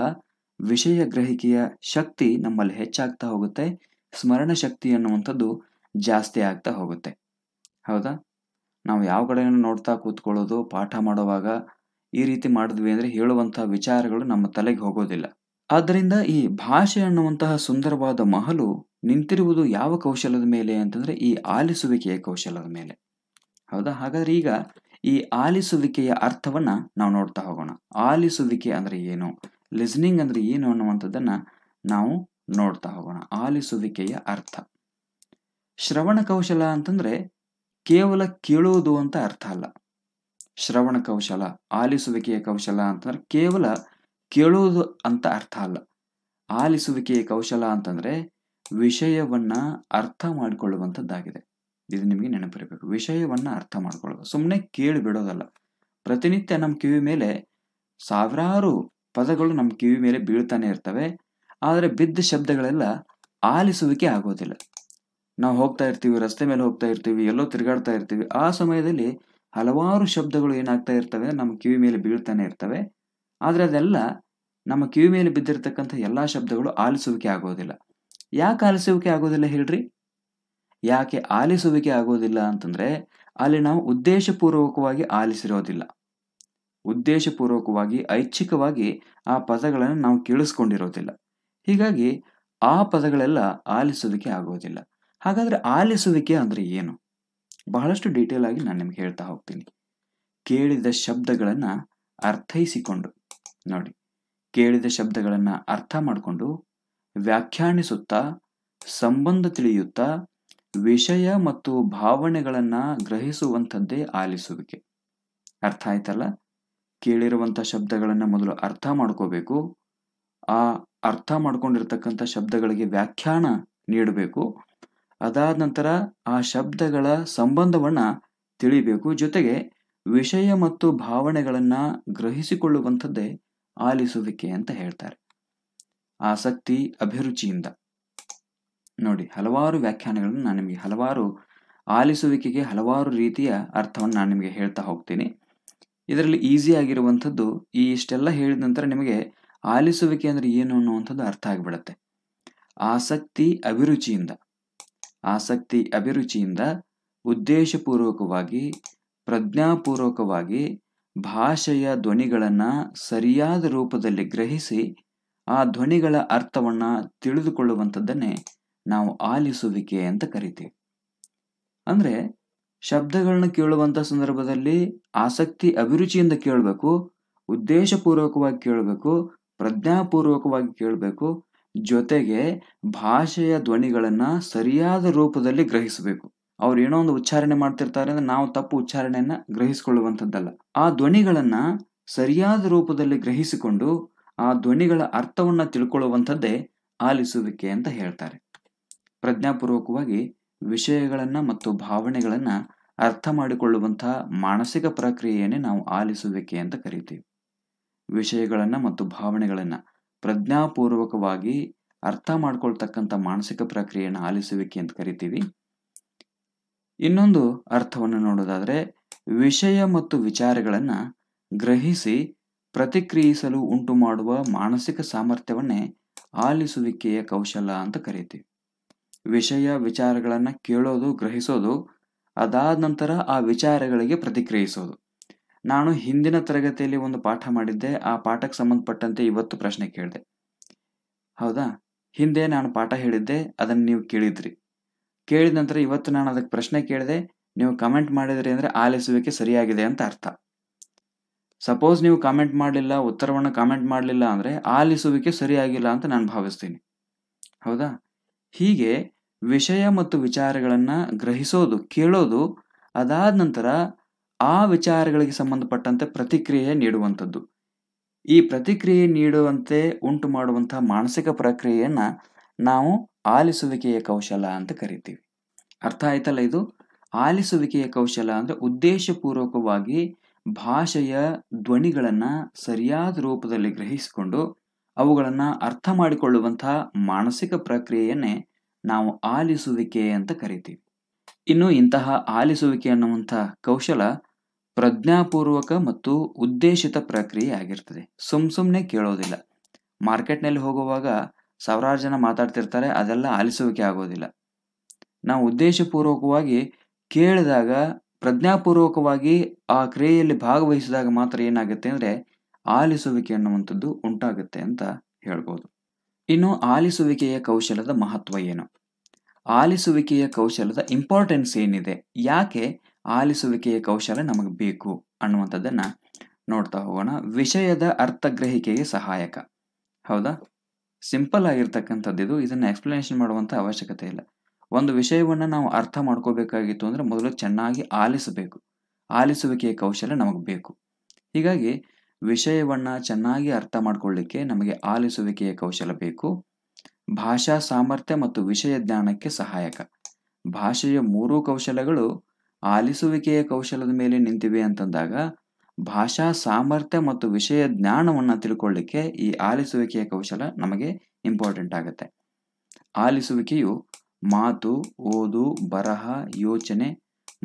ವಿಷಯ ಗ್ರಹಿಕೆಯ ಶಕ್ತಿ ನಮ್ಮಲ್ಲಿ ಹೆಚ್ಚಾಗ್ತಾ ಹೋಗುತ್ತೆ ಸ್ಮರಣ ಶಕ್ತಿ ಅನ್ನುವಂಥದ್ದು ಜಾಸ್ತಿ ಆಗ್ತಾ ಹೋಗುತ್ತೆ ಹೌದಾ ನಾವು ಯಾವ ಕಡೆಯನ್ನು ನೋಡ್ತಾ ಕೂತ್ಕೊಳ್ಳೋದು ಪಾಠ ಮಾಡುವಾಗ ಈ ರೀತಿ ಮಾಡಿದ್ವಿ ಅಂದರೆ ಹೇಳುವಂತಹ ವಿಚಾರಗಳು ನಮ್ಮ ತಲೆಗೆ ಹೋಗೋದಿಲ್ಲ ಆದ್ದರಿಂದ ಈ ಭಾಷೆ ಅನ್ನುವಂತಹ ಸುಂದರವಾದ ಮಹಲು ನಿಂತಿರುವುದು ಯಾವ ಕೌಶಲದ ಮೇಲೆ ಅಂತಂದರೆ ಈ ಆಲಿಸುವಿಕೆಯ ಕೌಶಲದ ಮೇಲೆ ಹೌದಾ ಹಾಗಾದ್ರೆ ಈಗ ಈ ಆಲಿಸುವಿಕೆಯ ಅರ್ಥವನ್ನು ನಾವು ನೋಡ್ತಾ ಹೋಗೋಣ ಆಲಿಸುವಿಕೆ ಅಂದರೆ ಏನು ಲಿಸ್ನಿಂಗ್ ಅಂದರೆ ಏನು ಅನ್ನುವಂಥದ್ದನ್ನು ನಾವು ನೋಡ್ತಾ ಹೋಗೋಣ ಆಲಿಸುವಿಕೆಯ ಅರ್ಥ ಶ್ರವಣ ಕೌಶಲ ಅಂತಂದರೆ ಕೇವಲ ಕೇಳುವುದು ಅಂತ ಅರ್ಥ ಅಲ್ಲ ಶ್ರವಣ ಕೌಶಲ ಆಲಿಸುವಿಕೆಯ ಕೌಶಲ ಅಂತಂದ್ರೆ ಕೇವಲ ಕೇಳುವುದು ಅಂತ ಅರ್ಥ ಅಲ್ಲ ಆಲಿಸುವಿಕೆಯ ಕೌಶಲ ಅಂತಂದರೆ ವಿಷಯವನ್ನ ಅರ್ಥ ಮಾಡಿಕೊಳ್ಳುವಂಥದ್ದಾಗಿದೆ ಇದು ನಿಮಗೆ ನೆನಪಿರಬೇಕು ವಿಷಯವನ್ನ ಅರ್ಥ ಮಾಡ್ಕೊಳ್ಳೋದು ಸುಮ್ಮನೆ ಕೇಳಿಬಿಡೋದಲ್ಲ ಪ್ರತಿನಿತ್ಯ ನಮ್ಮ ಕಿವಿ ಮೇಲೆ ಸಾವಿರಾರು ಪದಗಳು ನಮ್ಮ ಕಿವಿ ಮೇಲೆ ಬೀಳ್ತಾನೆ ಇರ್ತವೆ ಆದರೆ ಬಿದ್ದ ಶಬ್ದಗಳೆಲ್ಲ ಆಲಿಸುವಿಕೆ ಆಗೋದಿಲ್ಲ ನಾವು ಹೋಗ್ತಾ ಇರ್ತೀವಿ ರಸ್ತೆ ಮೇಲೆ ಹೋಗ್ತಾ ಇರ್ತೀವಿ ಎಲ್ಲೋ ತಿರುಗಾಡ್ತಾ ಇರ್ತೀವಿ ಆ ಸಮಯದಲ್ಲಿ ಹಲವಾರು ಶಬ್ದಗಳು ಏನಾಗ್ತಾ ಇರ್ತವೆ ನಮ್ಮ ಕಿವಿ ಮೇಲೆ ಬೀಳ್ತಾನೆ ಇರ್ತವೆ ಆದರೆ ಅದೆಲ್ಲ ನಮ್ಮ ಕಿವಿ ಮೇಲೆ ಬಿದ್ದಿರತಕ್ಕಂಥ ಎಲ್ಲ ಶಬ್ದಗಳು ಆಲಿಸುವಿಕೆ ಆಗೋದಿಲ್ಲ ಯಾಕೆ ಆಲಿಸುವಿಕೆ ಆಗೋದಿಲ್ಲ ಹೇಳ್ರಿ ಯಾಕೆ ಆಲಿಸುವಿಕೆ ಆಗೋದಿಲ್ಲ ಅಂತಂದರೆ ಅಲ್ಲಿ ನಾವು ಉದ್ದೇಶಪೂರ್ವಕವಾಗಿ ಆಲಿಸಿರೋದಿಲ್ಲ ಉದ್ದೇಶಪೂರ್ವಕವಾಗಿ ಐಚ್ಛಿಕವಾಗಿ ಆ ಪದಗಳನ್ನು ನಾವು ಕೇಳಿಸ್ಕೊಂಡಿರೋದಿಲ್ಲ ಹೀಗಾಗಿ ಆ ಪದಗಳೆಲ್ಲ ಆಲಿಸುವಿಕೆ ಆಗೋದಿಲ್ಲ ಹಾಗಾದರೆ ಆಲಿಸುವಿಕೆ ಅಂದರೆ ಏನು ಬಹಳಷ್ಟು ಡೀಟೇಲ್ ಆಗಿ ನಾನು ನಿಮ್ಗೆ ಹೇಳ್ತಾ ಹೋಗ್ತೀನಿ ಕೇಳಿದ ಶಬ್ದಗಳನ್ನು ಅರ್ಥೈಸಿಕೊಂಡು ನೋಡಿ ಕೇಳಿದ ಶಬ್ದಗಳನ್ನು ಅರ್ಥ ಮಾಡಿಕೊಂಡು ವ್ಯಾಖ್ಯಾನಿಸುತ್ತಾ ಸಂಬಂಧ ತಿಳಿಯುತ್ತಾ ವಿಷಯ ಮತ್ತು ಭಾವನೆಗಳನ್ನು ಗ್ರಹಿಸುವಂಥದ್ದೇ ಆಲಿಸುವಿಕೆ ಅರ್ಥ ಆಯ್ತಲ್ಲ ಕೇಳಿರುವಂಥ ಶಬ್ದಗಳನ್ನು ಮೊದಲು ಅರ್ಥ ಮಾಡ್ಕೋಬೇಕು ಆ ಅರ್ಥ ಮಾಡ್ಕೊಂಡಿರ್ತಕ್ಕಂಥ ಶಬ್ದಗಳಿಗೆ ವ್ಯಾಖ್ಯಾನ ನೀಡಬೇಕು ಅದಾದ ನಂತರ ಆ ಶಬ್ದಗಳ ಸಂಬಂಧವನ್ನು ತಿಳಿಬೇಕು ಜೊತೆಗೆ ವಿಷಯ ಮತ್ತು ಭಾವನೆಗಳನ್ನು ಗ್ರಹಿಸಿಕೊಳ್ಳುವಂಥದ್ದೇ ಆಲಿಸುವಿಕೆ ಅಂತ ಹೇಳ್ತಾರೆ ಆಸಕ್ತಿ ಅಭಿರುಚಿಯಿಂದ ನೋಡಿ ಹಲವಾರು ವ್ಯಾಖ್ಯಾನಗಳನ್ನು ನಾನು ನಿಮಗೆ ಹಲವಾರು ಆಲಿಸುವಿಕೆಗೆ ಹಲವಾರು ರೀತಿಯ ಅರ್ಥವನ್ನು ನಾನು ನಿಮಗೆ ಹೇಳ್ತಾ ಹೋಗ್ತೀನಿ ಇದರಲ್ಲಿ ಈಸಿ ಆಗಿರುವಂಥದ್ದು ಈ ಇಷ್ಟೆಲ್ಲ ಹೇಳಿದ ನಂತರ ನಿಮಗೆ ಆಲಿಸುವಿಕೆ ಅಂದರೆ ಏನು ಅನ್ನುವಂಥದ್ದು ಅರ್ಥ ಆಗಿಬಿಡತ್ತೆ ಆಸಕ್ತಿ ಅಭಿರುಚಿಯಿಂದ ಆಸಕ್ತಿ ಅಭಿರುಚಿಯಿಂದ ಉದ್ದೇಶಪೂರ್ವಕವಾಗಿ ಪ್ರಜ್ಞಾಪೂರ್ವಕವಾಗಿ ಭಾಷೆಯ ಧ್ವನಿಗಳನ್ನು ಸರಿಯಾದ ರೂಪದಲ್ಲಿ ಗ್ರಹಿಸಿ ಆ ಧ್ವನಿಗಳ ಅರ್ಥವನ್ನು ತಿಳಿದುಕೊಳ್ಳುವಂಥದ್ದನ್ನೇ ನಾವು ಆಲಿಸುವಿಕೆ ಅಂತ ಕರಿತೀವಿ ಅಂದರೆ ಶಬ್ದಗಳನ್ನ ಕೇಳುವಂಥ ಸಂದರ್ಭದಲ್ಲಿ ಆಸಕ್ತಿ ಅಭಿರುಚಿಯಿಂದ ಕೇಳಬೇಕು ಉದ್ದೇಶಪೂರ್ವಕವಾಗಿ ಕೇಳಬೇಕು ಪ್ರಜ್ಞಾಪೂರ್ವಕವಾಗಿ ಕೇಳಬೇಕು ಜೊತೆಗೆ ಭಾಷೆಯ ಧ್ವನಿಗಳನ್ನು ಸರಿಯಾದ ರೂಪದಲ್ಲಿ ಗ್ರಹಿಸಬೇಕು ಅವ್ರು ಏನೋ ಒಂದು ಉಚ್ಚಾರಣೆ ಮಾಡ್ತಿರ್ತಾರೆ ಅಂದ್ರೆ ನಾವು ತಪ್ಪು ಉಚ್ಚಾರಣೆಯನ್ನು ಗ್ರಹಿಸಿಕೊಳ್ಳುವಂಥದ್ದಲ್ಲ ಆ ಧ್ವನಿಗಳನ್ನು ಸರಿಯಾದ ರೂಪದಲ್ಲಿ ಗ್ರಹಿಸಿಕೊಂಡು ಆ ಧ್ವನಿಗಳ ಅರ್ಥವನ್ನ ತಿಳ್ಕೊಳ್ಳುವಂಥದ್ದೇ ಆಲಿಸುವಿಕೆ ಅಂತ ಹೇಳ್ತಾರೆ ಪ್ರಜ್ಞಾಪೂರ್ವಕವಾಗಿ ವಿಷಯಗಳನ್ನು ಮತ್ತು ಭಾವನೆಗಳನ್ನು ಅರ್ಥ ಮಾಡಿಕೊಳ್ಳುವಂತಹ ಮಾನಸಿಕ ಪ್ರಕ್ರಿಯೆಯನ್ನೇ ನಾವು ಆಲಿಸುವಿಕೆ ಅಂತ ಕರಿತೀವಿ ವಿಷಯಗಳನ್ನು ಮತ್ತು ಭಾವನೆಗಳನ್ನು ಪ್ರಜ್ಞಾಪೂರ್ವಕವಾಗಿ ಅರ್ಥ ಮಾಡ್ಕೊಳ್ತಕ್ಕಂಥ ಮಾನಸಿಕ ಪ್ರಕ್ರಿಯೆಯನ್ನು ಆಲಿಸುವಿಕೆ ಅಂತ ಕರಿತೀವಿ ಇನ್ನೊಂದು ಅರ್ಥವನ್ನು ನೋಡೋದಾದರೆ ವಿಷಯ ಮತ್ತು ವಿಚಾರಗಳನ್ನು ಗ್ರಹಿಸಿ ಪ್ರತಿಕ್ರಿಯಿಸಲು ಉಂಟು ಮಾಡುವ ಮಾನಸಿಕ ಸಾಮರ್ಥ್ಯವನ್ನೇ ಆಲಿಸುವಿಕೆಯ ಕೌಶಲ ಅಂತ ಕರಿತೀವಿ ವಿಷಯ ವಿಚಾರಗಳನ್ನು ಕೇಳೋದು ಗ್ರಹಿಸೋದು ಅದಾದ ನಂತರ ಆ ವಿಚಾರಗಳಿಗೆ ಪ್ರತಿಕ್ರಿಯಿಸೋದು ನಾನು ಹಿಂದಿನ ತರಗತಿಯಲ್ಲಿ ಒಂದು ಪಾಠ ಮಾಡಿದ್ದೆ ಆ ಪಾಠಕ್ಕೆ ಸಂಬಂಧಪಟ್ಟಂತೆ ಇವತ್ತು ಪ್ರಶ್ನೆ ಕೇಳಿದೆ ಹೌದಾ ಹಿಂದೆ ನಾನು ಪಾಠ ಹೇಳಿದ್ದೆ ಅದನ್ನು ನೀವು ಕೇಳಿದ್ರಿ ಕೇಳಿದ ನಂತರ ಇವತ್ತು ನಾನು ಅದಕ್ಕೆ ಪ್ರಶ್ನೆ ಕೇಳಿದೆ ನೀವು ಕಮೆಂಟ್ ಮಾಡಿದ್ರಿ ಅಂದರೆ ಆಲಿಸುವಿಕೆ ಸರಿಯಾಗಿದೆ ಅಂತ ಅರ್ಥ ಸಪೋಸ್ ನೀವು ಕಾಮೆಂಟ್ ಮಾಡಲಿಲ್ಲ ಉತ್ತರವನ್ನು ಕಾಮೆಂಟ್ ಮಾಡಲಿಲ್ಲ ಅಂದರೆ ಆಲಿಸುವಿಕೆ ಸರಿಯಾಗಿಲ್ಲ ಅಂತ ನಾನು ಭಾವಿಸ್ತೀನಿ ಹೌದಾ ಹೀಗೆ ವಿಷಯ ಮತ್ತು ವಿಚಾರಗಳನ್ನು ಗ್ರಹಿಸೋದು ಕೇಳೋದು ಅದಾದ ನಂತರ ಆ ವಿಚಾರಗಳಿಗೆ ಸಂಬಂಧಪಟ್ಟಂತೆ ಪ್ರತಿಕ್ರಿಯೆ ನೀಡುವಂಥದ್ದು ಈ ಪ್ರತಿಕ್ರಿಯೆ ನೀಡುವಂತೆ ಉಂಟು ಮಾಡುವಂತಹ ಮಾನಸಿಕ ಪ್ರಕ್ರಿಯೆಯನ್ನು ನಾವು ಆಲಿಸುವಿಕೆಯ ಕೌಶಲ ಅಂತ ಕರಿತೀವಿ ಅರ್ಥ ಆಯ್ತಲ್ಲ ಇದು ಆಲಿಸುವಿಕೆಯ ಕೌಶಲ ಅಂದರೆ ಉದ್ದೇಶಪೂರ್ವಕವಾಗಿ ಭಾಷೆಯ ಧ್ವನಿಗಳನ್ನು ಸರಿಯಾದ ರೂಪದಲ್ಲಿ ಗ್ರಹಿಸಿಕೊಂಡು ಅವುಗಳನ್ನು ಅರ್ಥ ಮಾಡಿಕೊಳ್ಳುವಂತಹ ಮಾನಸಿಕ ಪ್ರಕ್ರಿಯೆಯನ್ನೇ ನಾವು ಆಲಿಸುವಿಕೆ ಅಂತ ಕರಿತೀವಿ ಇನ್ನು ಇಂತಹ ಆಲಿಸುವಿಕೆ ಅನ್ನುವಂಥ ಕೌಶಲ ಪ್ರಜ್ಞಾಪೂರ್ವಕ ಮತ್ತು ಉದ್ದೇಶಿತ ಪ್ರಕ್ರಿಯೆ ಆಗಿರ್ತದೆ ಸುಮ್ ಸುಮ್ಮನೆ ಕೇಳೋದಿಲ್ಲ ಮಾರ್ಕೆಟ್ನಲ್ಲಿ ಹೋಗುವಾಗ ಸಾವಿರಾರು ಜನ ಮಾತಾಡ್ತಿರ್ತಾರೆ ಅದೆಲ್ಲ ಆಲಿಸುವಿಕೆ ಆಗೋದಿಲ್ಲ ನಾವು ಉದ್ದೇಶಪೂರ್ವಕವಾಗಿ ಕೇಳಿದಾಗ ಪ್ರಜ್ಞಾಪೂರ್ವಕವಾಗಿ ಆ ಕ್ರಿಯೆಯಲ್ಲಿ ಭಾಗವಹಿಸಿದಾಗ ಮಾತ್ರ ಏನಾಗುತ್ತೆ ಅಂದರೆ ಆಲಿಸುವಿಕೆ ಅನ್ನುವಂಥದ್ದು ಉಂಟಾಗುತ್ತೆ ಅಂತ ಹೇಳ್ಬೋದು ಇನ್ನು ಆಲಿಸುವಿಕೆಯ ಕೌಶಲದ ಮಹತ್ವ ಏನು ಆಲಿಸುವಿಕೆಯ ಕೌಶಲದ ಇಂಪಾರ್ಟೆನ್ಸ್ ಏನಿದೆ ಯಾಕೆ ಆಲಿಸುವಿಕೆಯ ಕೌಶಲ ನಮಗೆ ಬೇಕು ಅನ್ನುವಂಥದ್ದನ್ನ ನೋಡ್ತಾ ಹೋಗೋಣ ವಿಷಯದ ಅರ್ಥಗ್ರಹಿಕೆಗೆ ಸಹಾಯಕ ಹೌದಾ ಸಿಂಪಲ್ ಆಗಿರ್ತಕ್ಕಂಥದ್ದು ಇದು ಇದನ್ನು ಎಕ್ಸ್ಪ್ಲನೇಷನ್ ಮಾಡುವಂತ ಅವಶ್ಯಕತೆ ಇಲ್ಲ ಒಂದು ವಿಷಯವನ್ನ ನಾವು ಅರ್ಥ ಮಾಡ್ಕೋಬೇಕಾಗಿತ್ತು ಅಂದ್ರೆ ಮೊದಲು ಚೆನ್ನಾಗಿ ಆಲಿಸಬೇಕು ಆಲಿಸುವಿಕೆಯ ಕೌಶಲ ನಮಗೆ ಬೇಕು ಹೀಗಾಗಿ ವಿಷಯವನ್ನು ಚೆನ್ನಾಗಿ ಅರ್ಥ ಮಾಡಿಕೊಳ್ಳಿಕ್ಕೆ ನಮಗೆ ಆಲಿಸುವಿಕೆಯ ಕೌಶಲ ಬೇಕು ಭಾಷಾ ಸಾಮರ್ಥ್ಯ ಮತ್ತು ವಿಷಯ ಜ್ಞಾನಕ್ಕೆ ಸಹಾಯಕ ಭಾಷೆಯ ಮೂರೂ ಕೌಶಲಗಳು ಆಲಿಸುವಿಕೆಯ ಕೌಶಲದ ಮೇಲೆ ನಿಂತಿವೆ ಅಂತಂದಾಗ ಭಾಷಾ ಸಾಮರ್ಥ್ಯ ಮತ್ತು ವಿಷಯ ಜ್ಞಾನವನ್ನು ತಿಳ್ಕೊಳ್ಳಿಕ್ಕೆ ಈ ಆಲಿಸುವಿಕೆಯ ಕೌಶಲ ನಮಗೆ ಇಂಪಾರ್ಟೆಂಟ್ ಆಗುತ್ತೆ ಆಲಿಸುವಿಕೆಯು ಮಾತು ಓದು ಬರಹ ಯೋಚನೆ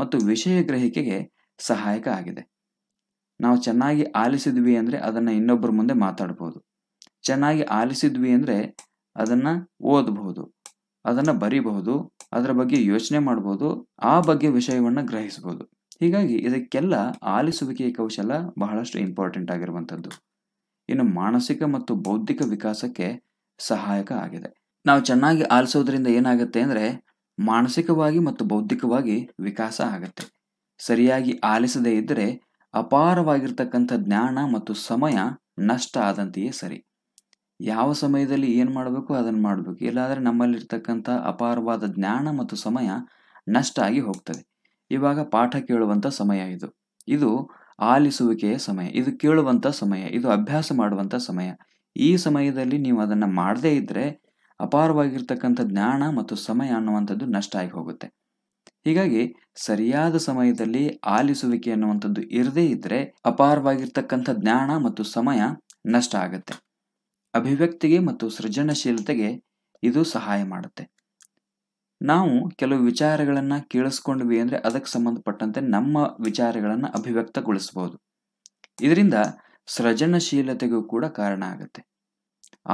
ಮತ್ತು ವಿಷಯ ಗ್ರಹಿಕೆಗೆ ಸಹಾಯಕ ಆಗಿದೆ ನಾವು ಚೆನ್ನಾಗಿ ಆಲಿಸಿದ್ವಿ ಅಂದರೆ ಅದನ್ನು ಇನ್ನೊಬ್ಬರ ಮುಂದೆ ಮಾತಾಡ್ಬೋದು ಚೆನ್ನಾಗಿ ಆಲಿಸಿದ್ವಿ ಅಂದರೆ ಅದನ್ನು ಓದಬಹುದು ಅದನ್ನು ಬರಿಬಹುದು ಅದರ ಬಗ್ಗೆ ಯೋಚನೆ ಮಾಡ್ಬೋದು ಆ ಬಗ್ಗೆ ವಿಷಯವನ್ನು ಗ್ರಹಿಸ್ಬೋದು ಹೀಗಾಗಿ ಇದಕ್ಕೆಲ್ಲ ಆಲಿಸುವಿಕೆಯ ಕೌಶಲ ಬಹಳಷ್ಟು ಇಂಪಾರ್ಟೆಂಟ್ ಆಗಿರುವಂಥದ್ದು ಇನ್ನು ಮಾನಸಿಕ ಮತ್ತು ಬೌದ್ಧಿಕ ವಿಕಾಸಕ್ಕೆ ಸಹಾಯಕ ಆಗಿದೆ ನಾವು ಚೆನ್ನಾಗಿ ಆಲಿಸೋದ್ರಿಂದ ಏನಾಗುತ್ತೆ ಅಂದರೆ ಮಾನಸಿಕವಾಗಿ ಮತ್ತು ಬೌದ್ಧಿಕವಾಗಿ ವಿಕಾಸ ಆಗುತ್ತೆ ಸರಿಯಾಗಿ ಆಲಿಸದೇ ಇದ್ದರೆ ಅಪಾರವಾಗಿರ್ತಕ್ಕಂಥ ಜ್ಞಾನ ಮತ್ತು ಸಮಯ ನಷ್ಟ ಆದಂತೆಯೇ ಸರಿ ಯಾವ ಸಮಯದಲ್ಲಿ ಏನು ಮಾಡಬೇಕು ಅದನ್ನು ಮಾಡಬೇಕು ಇಲ್ಲಾಂದರೆ ನಮ್ಮಲ್ಲಿರ್ತಕ್ಕಂಥ ಅಪಾರವಾದ ಜ್ಞಾನ ಮತ್ತು ಸಮಯ ನಷ್ಟ ಆಗಿ ಹೋಗ್ತದೆ ಇವಾಗ ಪಾಠ ಕೇಳುವಂಥ ಸಮಯ ಇದು ಇದು ಆಲಿಸುವಿಕೆಯ ಸಮಯ ಇದು ಕೇಳುವಂಥ ಸಮಯ ಇದು ಅಭ್ಯಾಸ ಮಾಡುವಂಥ ಸಮಯ ಈ ಸಮಯದಲ್ಲಿ ನೀವು ಅದನ್ನು ಮಾಡದೇ ಇದ್ದರೆ ಅಪಾರವಾಗಿರ್ತಕ್ಕಂಥ ಜ್ಞಾನ ಮತ್ತು ಸಮಯ ಅನ್ನುವಂಥದ್ದು ನಷ್ಟ ಆಗಿ ಹೋಗುತ್ತೆ ಹೀಗಾಗಿ ಸರಿಯಾದ ಸಮಯದಲ್ಲಿ ಆಲಿಸುವಿಕೆ ಅನ್ನುವಂಥದ್ದು ಇರದೇ ಇದ್ದರೆ ಅಪಾರವಾಗಿರ್ತಕ್ಕಂಥ ಜ್ಞಾನ ಮತ್ತು ಸಮಯ ನಷ್ಟ ಆಗುತ್ತೆ ಅಭಿವ್ಯಕ್ತಿಗೆ ಮತ್ತು ಸೃಜನಶೀಲತೆಗೆ ಇದು ಸಹಾಯ ಮಾಡುತ್ತೆ ನಾವು ಕೆಲವು ವಿಚಾರಗಳನ್ನು ಕೇಳಿಸ್ಕೊಂಡ್ವಿ ಅಂದರೆ ಅದಕ್ಕೆ ಸಂಬಂಧಪಟ್ಟಂತೆ ನಮ್ಮ ವಿಚಾರಗಳನ್ನು ಅಭಿವ್ಯಕ್ತಗೊಳಿಸ್ಬೋದು ಇದರಿಂದ ಸೃಜನಶೀಲತೆಗೂ ಕೂಡ ಕಾರಣ ಆಗುತ್ತೆ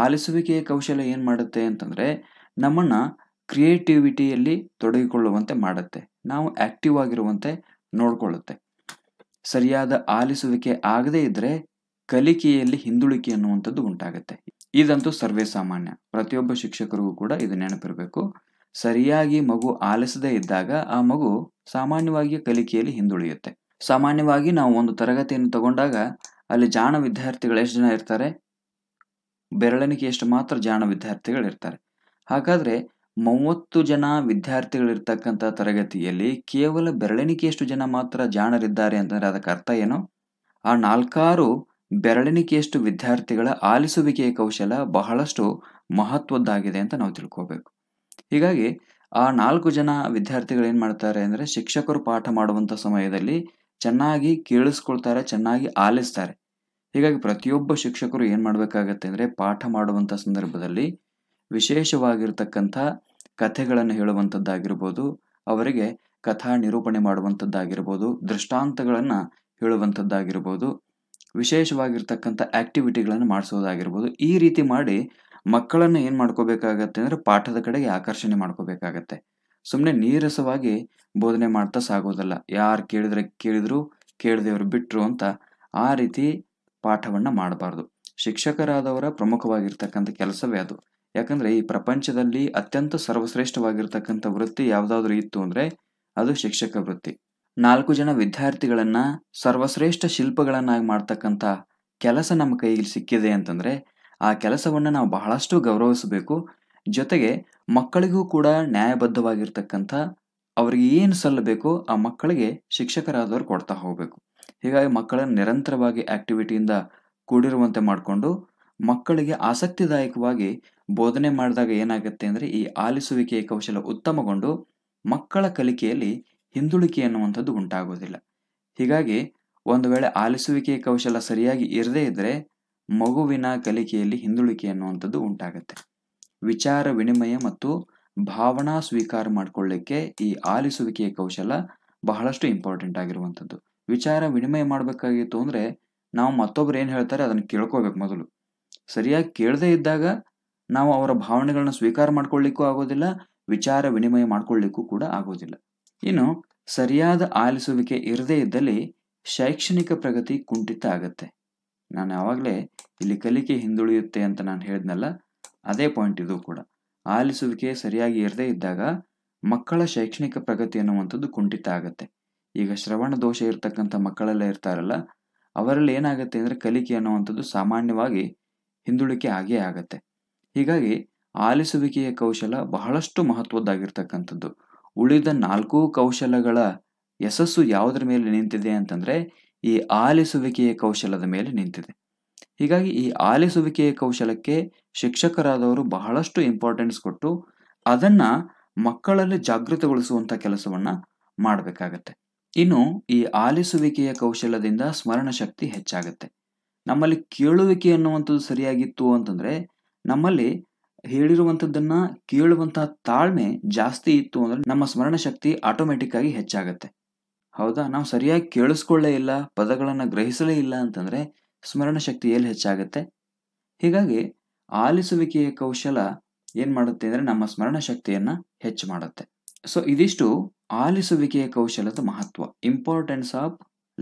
ಆಲಿಸುವಿಕೆಯ ಕೌಶಲ್ಯ ಏನು ಮಾಡುತ್ತೆ ಅಂತಂದರೆ ನಮ್ಮನ್ನು ಕ್ರಿಯೇಟಿವಿಟಿಯಲ್ಲಿ ತೊಡಗಿಕೊಳ್ಳುವಂತೆ ಮಾಡುತ್ತೆ ನಾವು ಆಕ್ಟಿವ್ ಆಗಿರುವಂತೆ ನೋಡಿಕೊಳ್ಳುತ್ತೆ ಸರಿಯಾದ ಆಲಿಸುವಿಕೆ ಆಗದೇ ಇದ್ದರೆ ಕಲಿಕೆಯಲ್ಲಿ ಹಿಂದುಳಿಕೆ ಅನ್ನುವಂಥದ್ದು ಉಂಟಾಗುತ್ತೆ ಇದಂತೂ ಸರ್ವೇ ಸಾಮಾನ್ಯ ಪ್ರತಿಯೊಬ್ಬ ಶಿಕ್ಷಕರಿಗೂ ಕೂಡ ಇದು ನೆನಪಿರಬೇಕು ಸರಿಯಾಗಿ ಮಗು ಆಲಿಸದೇ ಇದ್ದಾಗ ಆ ಮಗು ಸಾಮಾನ್ಯವಾಗಿ ಕಲಿಕೆಯಲ್ಲಿ ಹಿಂದುಳಿಯುತ್ತೆ ಸಾಮಾನ್ಯವಾಗಿ ನಾವು ಒಂದು ತರಗತಿಯನ್ನು ತಗೊಂಡಾಗ ಅಲ್ಲಿ ಜಾಣ ವಿದ್ಯಾರ್ಥಿಗಳು ಎಷ್ಟು ಜನ ಇರ್ತಾರೆ ಬೆರಳಿಕೆ ಎಷ್ಟು ಮಾತ್ರ ಜಾಣ ವಿದ್ಯಾರ್ಥಿಗಳು ಇರ್ತಾರೆ ಹಾಗಾದರೆ ಮೂವತ್ತು ಜನ ವಿದ್ಯಾರ್ಥಿಗಳಿರ್ತಕ್ಕಂಥ ತರಗತಿಯಲ್ಲಿ ಕೇವಲ ಬೆರಳೆಣಿಕೆಯಷ್ಟು ಜನ ಮಾತ್ರ ಜಾಣರಿದ್ದಾರೆ ಅಂತಂದರೆ ಅದಕ್ಕೆ ಅರ್ಥ ಏನು ಆ ನಾಲ್ಕಾರು ಬೆರಳೆಣಿಕೆಯಷ್ಟು ವಿದ್ಯಾರ್ಥಿಗಳ ಆಲಿಸುವಿಕೆಯ ಕೌಶಲ ಬಹಳಷ್ಟು ಮಹತ್ವದ್ದಾಗಿದೆ ಅಂತ ನಾವು ತಿಳ್ಕೋಬೇಕು ಹೀಗಾಗಿ ಆ ನಾಲ್ಕು ಜನ ವಿದ್ಯಾರ್ಥಿಗಳು ಏನು ಮಾಡ್ತಾರೆ ಅಂದರೆ ಶಿಕ್ಷಕರು ಪಾಠ ಮಾಡುವಂಥ ಸಮಯದಲ್ಲಿ ಚೆನ್ನಾಗಿ ಕೇಳಿಸ್ಕೊಳ್ತಾರೆ ಚೆನ್ನಾಗಿ ಆಲಿಸ್ತಾರೆ ಹೀಗಾಗಿ ಪ್ರತಿಯೊಬ್ಬ ಶಿಕ್ಷಕರು ಏನು ಮಾಡಬೇಕಾಗತ್ತೆ ಅಂದರೆ ಪಾಠ ಮಾಡುವಂಥ ಸಂದರ್ಭದಲ್ಲಿ ವಿಶೇಷವಾಗಿರತಕ್ಕಂಥ ಕಥೆಗಳನ್ನು ಹೇಳುವಂಥದ್ದಾಗಿರ್ಬೋದು ಅವರಿಗೆ ಕಥಾ ನಿರೂಪಣೆ ಮಾಡುವಂಥದ್ದಾಗಿರ್ಬೋದು ದೃಷ್ಟಾಂತಗಳನ್ನು ಹೇಳುವಂಥದ್ದಾಗಿರ್ಬೋದು ವಿಶೇಷವಾಗಿರ್ತಕ್ಕಂಥ ಆ್ಯಕ್ಟಿವಿಟಿಗಳನ್ನು ಮಾಡಿಸೋದಾಗಿರ್ಬೋದು ಈ ರೀತಿ ಮಾಡಿ ಮಕ್ಕಳನ್ನು ಏನು ಮಾಡ್ಕೋಬೇಕಾಗತ್ತೆ ಅಂದರೆ ಪಾಠದ ಕಡೆಗೆ ಆಕರ್ಷಣೆ ಮಾಡ್ಕೋಬೇಕಾಗತ್ತೆ ಸುಮ್ಮನೆ ನೀರಸವಾಗಿ ಬೋಧನೆ ಮಾಡ್ತಾ ಸಾಗೋದಲ್ಲ ಯಾರು ಕೇಳಿದ್ರೆ ಕೇಳಿದ್ರು ಕೇಳಿದೆಯವರು ಬಿಟ್ಟರು ಅಂತ ಆ ರೀತಿ ಪಾಠವನ್ನು ಮಾಡಬಾರ್ದು ಶಿಕ್ಷಕರಾದವರ ಪ್ರಮುಖವಾಗಿರ್ತಕ್ಕಂಥ ಕೆಲಸವೇ ಅದು ಯಾಕಂದ್ರೆ ಈ ಪ್ರಪಂಚದಲ್ಲಿ ಅತ್ಯಂತ ಸರ್ವಶ್ರೇಷ್ಠವಾಗಿರ್ತಕ್ಕಂಥ ವೃತ್ತಿ ಯಾವುದಾದ್ರೂ ಇತ್ತು ಅಂದರೆ ಅದು ಶಿಕ್ಷಕ ವೃತ್ತಿ ನಾಲ್ಕು ಜನ ವಿದ್ಯಾರ್ಥಿಗಳನ್ನು ಸರ್ವಶ್ರೇಷ್ಠ ಶಿಲ್ಪಗಳನ್ನಾಗಿ ಮಾಡ್ತಕ್ಕಂಥ ಕೆಲಸ ನಮ್ಮ ಕೈಗೆ ಸಿಕ್ಕಿದೆ ಅಂತಂದ್ರೆ ಆ ಕೆಲಸವನ್ನು ನಾವು ಬಹಳಷ್ಟು ಗೌರವಿಸಬೇಕು ಜೊತೆಗೆ ಮಕ್ಕಳಿಗೂ ಕೂಡ ನ್ಯಾಯಬದ್ಧವಾಗಿರ್ತಕ್ಕಂಥ ಅವ್ರಿಗೆ ಏನು ಸಲ್ಲಬೇಕೋ ಆ ಮಕ್ಕಳಿಗೆ ಶಿಕ್ಷಕರಾದವರು ಕೊಡ್ತಾ ಹೋಗಬೇಕು ಹೀಗಾಗಿ ಮಕ್ಕಳನ್ನು ನಿರಂತರವಾಗಿ ಆಕ್ಟಿವಿಟಿಯಿಂದ ಕೂಡಿರುವಂತೆ ಮಾಡಿಕೊಂಡು ಮಕ್ಕಳಿಗೆ ಆಸಕ್ತಿದಾಯಕವಾಗಿ ಬೋಧನೆ ಮಾಡಿದಾಗ ಏನಾಗುತ್ತೆ ಅಂದರೆ ಈ ಆಲಿಸುವಿಕೆಯ ಕೌಶಲ ಉತ್ತಮಗೊಂಡು ಮಕ್ಕಳ ಕಲಿಕೆಯಲ್ಲಿ ಹಿಂದುಳಿಕೆ ಅನ್ನುವಂಥದ್ದು ಉಂಟಾಗೋದಿಲ್ಲ ಹೀಗಾಗಿ ಒಂದು ವೇಳೆ ಆಲಿಸುವಿಕೆಯ ಕೌಶಲ ಸರಿಯಾಗಿ ಇರದೇ ಇದ್ದರೆ ಮಗುವಿನ ಕಲಿಕೆಯಲ್ಲಿ ಹಿಂದುಳಿಕೆ ಅನ್ನುವಂಥದ್ದು ಉಂಟಾಗುತ್ತೆ ವಿಚಾರ ವಿನಿಮಯ ಮತ್ತು ಭಾವನಾ ಸ್ವೀಕಾರ ಮಾಡಿಕೊಳ್ಳಿಕ್ಕೆ ಈ ಆಲಿಸುವಿಕೆಯ ಕೌಶಲ ಬಹಳಷ್ಟು ಇಂಪಾರ್ಟೆಂಟ್ ಆಗಿರುವಂಥದ್ದು ವಿಚಾರ ವಿನಿಮಯ ಮಾಡಬೇಕಾಗಿತ್ತು ಅಂದರೆ ನಾವು ಮತ್ತೊಬ್ರು ಏನು ಹೇಳ್ತಾರೆ ಅದನ್ನು ಕೇಳ್ಕೋಬೇಕು ಮೊದಲು ಸರಿಯಾಗಿ ಕೇಳದೇ ಇದ್ದಾಗ ನಾವು ಅವರ ಭಾವನೆಗಳನ್ನ ಸ್ವೀಕಾರ ಮಾಡ್ಕೊಳ್ಳಿಕ್ಕೂ ಆಗೋದಿಲ್ಲ ವಿಚಾರ ವಿನಿಮಯ ಮಾಡ್ಕೊಳ್ಳಿಕ್ಕೂ ಕೂಡ ಆಗೋದಿಲ್ಲ ಇನ್ನು ಸರಿಯಾದ ಆಲಿಸುವಿಕೆ ಇರದೇ ಇದ್ದಲ್ಲಿ ಶೈಕ್ಷಣಿಕ ಪ್ರಗತಿ ಕುಂಠಿತ ಆಗತ್ತೆ ನಾನು ಯಾವಾಗಲೇ ಇಲ್ಲಿ ಕಲಿಕೆ ಹಿಂದುಳಿಯುತ್ತೆ ಅಂತ ನಾನು ಹೇಳಿದ್ನಲ್ಲ ಅದೇ ಪಾಯಿಂಟ್ ಇದು ಕೂಡ ಆಲಿಸುವಿಕೆ ಸರಿಯಾಗಿ ಇರದೇ ಇದ್ದಾಗ ಮಕ್ಕಳ ಶೈಕ್ಷಣಿಕ ಪ್ರಗತಿ ಅನ್ನುವಂಥದ್ದು ಕುಂಠಿತ ಆಗತ್ತೆ ಈಗ ಶ್ರವಣ ದೋಷ ಇರತಕ್ಕಂಥ ಮಕ್ಕಳೆಲ್ಲ ಇರ್ತಾರಲ್ಲ ಅವರಲ್ಲಿ ಏನಾಗುತ್ತೆ ಅಂದರೆ ಕಲಿಕೆ ಅನ್ನುವಂಥದ್ದು ಸಾಮಾನ್ಯವಾಗಿ ಹಿಂದುಳಿಕೆ ಆಗೇ ಆಗತ್ತೆ ಹೀಗಾಗಿ ಆಲಿಸುವಿಕೆಯ ಕೌಶಲ ಬಹಳಷ್ಟು ಮಹತ್ವದ್ದಾಗಿರ್ತಕ್ಕಂಥದ್ದು ಉಳಿದ ನಾಲ್ಕು ಕೌಶಲಗಳ ಯಶಸ್ಸು ಯಾವುದರ ಮೇಲೆ ನಿಂತಿದೆ ಅಂತಂದರೆ ಈ ಆಲಿಸುವಿಕೆಯ ಕೌಶಲದ ಮೇಲೆ ನಿಂತಿದೆ ಹೀಗಾಗಿ ಈ ಆಲಿಸುವಿಕೆಯ ಕೌಶಲಕ್ಕೆ ಶಿಕ್ಷಕರಾದವರು ಬಹಳಷ್ಟು ಇಂಪಾರ್ಟೆನ್ಸ್ ಕೊಟ್ಟು ಅದನ್ನು ಮಕ್ಕಳಲ್ಲಿ ಜಾಗೃತಗೊಳಿಸುವಂಥ ಕೆಲಸವನ್ನು ಮಾಡಬೇಕಾಗತ್ತೆ ಇನ್ನು ಈ ಆಲಿಸುವಿಕೆಯ ಕೌಶಲದಿಂದ ಸ್ಮರಣ ಶಕ್ತಿ ಹೆಚ್ಚಾಗುತ್ತೆ ನಮ್ಮಲ್ಲಿ ಕೇಳುವಿಕೆ ಅನ್ನುವಂಥದ್ದು ಸರಿಯಾಗಿತ್ತು ಅಂತಂದರೆ ನಮ್ಮಲ್ಲಿ ಹೇಳಿರುವಂಥದ್ದನ್ನ ಕೇಳುವಂತಹ ತಾಳ್ಮೆ ಜಾಸ್ತಿ ಇತ್ತು ಅಂದ್ರೆ ನಮ್ಮ ಸ್ಮರಣ ಶಕ್ತಿ ಆಟೋಮೆಟಿಕ್ ಆಗಿ ಹೆಚ್ಚಾಗತ್ತೆ ಹೌದಾ ನಾವು ಸರಿಯಾಗಿ ಕೇಳಿಸ್ಕೊಳ್ಳೇ ಇಲ್ಲ ಪದಗಳನ್ನು ಗ್ರಹಿಸಲೇ ಇಲ್ಲ ಅಂತಂದ್ರೆ ಸ್ಮರಣ ಶಕ್ತಿ ಎಲ್ಲಿ ಹೆಚ್ಚಾಗತ್ತೆ ಹೀಗಾಗಿ ಆಲಿಸುವಿಕೆಯ ಕೌಶಲ ಏನ್ ಮಾಡುತ್ತೆ ಅಂದ್ರೆ ನಮ್ಮ ಸ್ಮರಣ ಶಕ್ತಿಯನ್ನ ಹೆಚ್ಚು ಮಾಡುತ್ತೆ ಸೊ ಇದಿಷ್ಟು ಆಲಿಸುವಿಕೆಯ ಕೌಶಲದ ಮಹತ್ವ ಇಂಪಾರ್ಟೆನ್ಸ್ ಆಫ್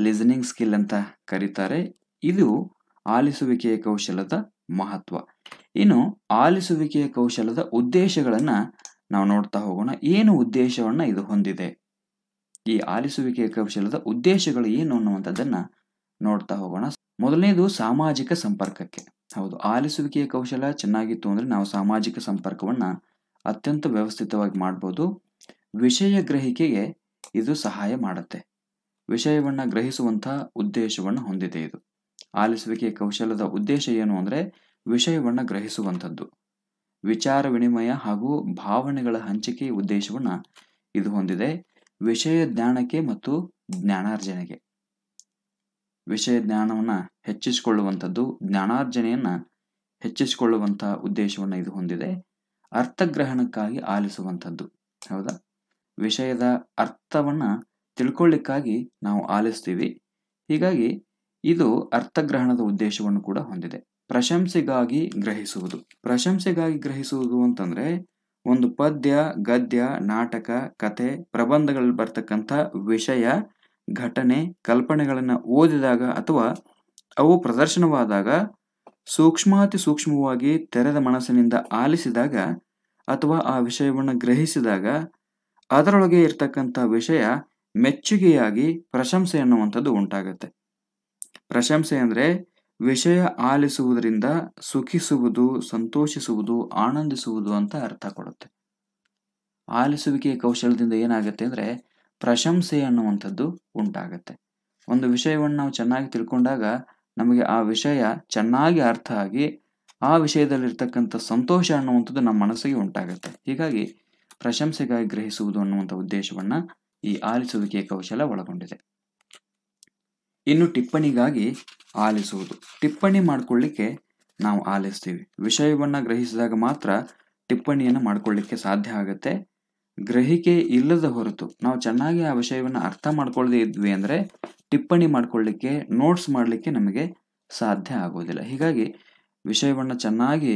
ಲಿಸನಿಂಗ್ ಸ್ಕಿಲ್ ಅಂತ ಕರೀತಾರೆ ಇದು ಆಲಿಸುವಿಕೆಯ ಕೌಶಲದ ಮಹತ್ವ ಇನ್ನು ಆಲಿಸುವಿಕೆಯ ಕೌಶಲದ ಉದ್ದೇಶಗಳನ್ನ ನಾವು ನೋಡ್ತಾ ಹೋಗೋಣ ಏನು ಉದ್ದೇಶವನ್ನ ಇದು ಹೊಂದಿದೆ ಈ ಆಲಿಸುವಿಕೆಯ ಕೌಶಲದ ಉದ್ದೇಶಗಳು ಏನು ಅನ್ನುವಂಥದ್ದನ್ನ ನೋಡ್ತಾ ಹೋಗೋಣ ಮೊದಲನೇದು ಸಾಮಾಜಿಕ ಸಂಪರ್ಕಕ್ಕೆ ಹೌದು ಆಲಿಸುವಿಕೆಯ ಕೌಶಲ ಚೆನ್ನಾಗಿತ್ತು ಅಂದ್ರೆ ನಾವು ಸಾಮಾಜಿಕ ಸಂಪರ್ಕವನ್ನ ಅತ್ಯಂತ ವ್ಯವಸ್ಥಿತವಾಗಿ ಮಾಡ್ಬೋದು ವಿಷಯ ಗ್ರಹಿಕೆಗೆ ಇದು ಸಹಾಯ ಮಾಡುತ್ತೆ ವಿಷಯವನ್ನ ಗ್ರಹಿಸುವಂತಹ ಉದ್ದೇಶವನ್ನು ಹೊಂದಿದೆ ಇದು ಆಲಿಸುವಿಕೆಯ ಕೌಶಲದ ಉದ್ದೇಶ ಏನು ಅಂದ್ರೆ ವಿಷಯವನ್ನು ಗ್ರಹಿಸುವಂಥದ್ದು ವಿಚಾರ ವಿನಿಮಯ ಹಾಗೂ ಭಾವನೆಗಳ ಹಂಚಿಕೆ ಉದ್ದೇಶವನ್ನು ಇದು ಹೊಂದಿದೆ ವಿಷಯ ಜ್ಞಾನಕ್ಕೆ ಮತ್ತು ಜ್ಞಾನಾರ್ಜನೆಗೆ ವಿಷಯ ಜ್ಞಾನವನ್ನು ಹೆಚ್ಚಿಸಿಕೊಳ್ಳುವಂಥದ್ದು ಜ್ಞಾನಾರ್ಜನೆಯನ್ನು ಹೆಚ್ಚಿಸಿಕೊಳ್ಳುವಂಥ ಉದ್ದೇಶವನ್ನು ಇದು ಹೊಂದಿದೆ ಅರ್ಥಗ್ರಹಣಕ್ಕಾಗಿ ಆಲಿಸುವಂಥದ್ದು ಹೌದಾ ವಿಷಯದ ಅರ್ಥವನ್ನು ತಿಳ್ಕೊಳ್ಳಿಕ್ಕಾಗಿ ನಾವು ಆಲಿಸ್ತೀವಿ ಹೀಗಾಗಿ ಇದು ಅರ್ಥಗ್ರಹಣದ ಉದ್ದೇಶವನ್ನು ಕೂಡ ಹೊಂದಿದೆ ಪ್ರಶಂಸೆಗಾಗಿ ಗ್ರಹಿಸುವುದು ಪ್ರಶಂಸೆಗಾಗಿ ಗ್ರಹಿಸುವುದು ಅಂತಂದ್ರೆ ಒಂದು ಪದ್ಯ ಗದ್ಯ ನಾಟಕ ಕತೆ ಪ್ರಬಂಧಗಳಲ್ಲಿ ಬರ್ತಕ್ಕಂಥ ವಿಷಯ ಘಟನೆ ಕಲ್ಪನೆಗಳನ್ನು ಓದಿದಾಗ ಅಥವಾ ಅವು ಪ್ರದರ್ಶನವಾದಾಗ ಸೂಕ್ಷ್ಮಾತಿ ಸೂಕ್ಷ್ಮವಾಗಿ ತೆರೆದ ಮನಸ್ಸಿನಿಂದ ಆಲಿಸಿದಾಗ ಅಥವಾ ಆ ವಿಷಯವನ್ನು ಗ್ರಹಿಸಿದಾಗ ಅದರೊಳಗೆ ಇರ್ತಕ್ಕಂಥ ವಿಷಯ ಮೆಚ್ಚುಗೆಯಾಗಿ ಪ್ರಶಂಸೆ ಅನ್ನುವಂಥದ್ದು ಉಂಟಾಗತ್ತೆ ಪ್ರಶಂಸೆ ಅಂದರೆ ವಿಷಯ ಆಲಿಸುವುದರಿಂದ ಸುಖಿಸುವುದು ಸಂತೋಷಿಸುವುದು ಆನಂದಿಸುವುದು ಅಂತ ಅರ್ಥ ಕೊಡುತ್ತೆ ಆಲಿಸುವಿಕೆ ಕೌಶಲ್ಯದಿಂದ ಏನಾಗುತ್ತೆ ಅಂದರೆ ಪ್ರಶಂಸೆ ಅನ್ನುವಂಥದ್ದು ಉಂಟಾಗುತ್ತೆ ಒಂದು ವಿಷಯವನ್ನು ನಾವು ಚೆನ್ನಾಗಿ ತಿಳ್ಕೊಂಡಾಗ ನಮಗೆ ಆ ವಿಷಯ ಚೆನ್ನಾಗಿ ಅರ್ಥ ಆಗಿ ಆ ವಿಷಯದಲ್ಲಿರ್ತಕ್ಕಂಥ ಸಂತೋಷ ಅನ್ನುವಂಥದ್ದು ನಮ್ಮ ಮನಸ್ಸಿಗೆ ಉಂಟಾಗುತ್ತೆ ಹೀಗಾಗಿ ಪ್ರಶಂಸೆಗಾಗಿ ಗ್ರಹಿಸುವುದು ಅನ್ನುವಂಥ ಉದ್ದೇಶವನ್ನು ಈ ಆಲಿಸುವಿಕೆಯ ಕೌಶಲ ಒಳಗೊಂಡಿದೆ ಇನ್ನು ಟಿಪ್ಪಣಿಗಾಗಿ ಆಲಿಸುವುದು ಟಿಪ್ಪಣಿ ಮಾಡಿಕೊಳ್ಳಿಕ್ಕೆ ನಾವು ಆಲಿಸ್ತೀವಿ ವಿಷಯವನ್ನು ಗ್ರಹಿಸಿದಾಗ ಮಾತ್ರ ಟಿಪ್ಪಣಿಯನ್ನು ಮಾಡಿಕೊಳ್ಳಿಕ್ಕೆ ಸಾಧ್ಯ ಆಗುತ್ತೆ ಗ್ರಹಿಕೆ ಇಲ್ಲದ ಹೊರತು ನಾವು ಚೆನ್ನಾಗಿ ಆ ವಿಷಯವನ್ನು ಅರ್ಥ ಮಾಡ್ಕೊಳ್ಳದೆ ಇದ್ವಿ ಅಂದರೆ ಟಿಪ್ಪಣಿ ಮಾಡಿಕೊಳ್ಳಿಕ್ಕೆ ನೋಟ್ಸ್ ಮಾಡಲಿಕ್ಕೆ ನಮಗೆ ಸಾಧ್ಯ ಆಗೋದಿಲ್ಲ ಹೀಗಾಗಿ ವಿಷಯವನ್ನು ಚೆನ್ನಾಗಿ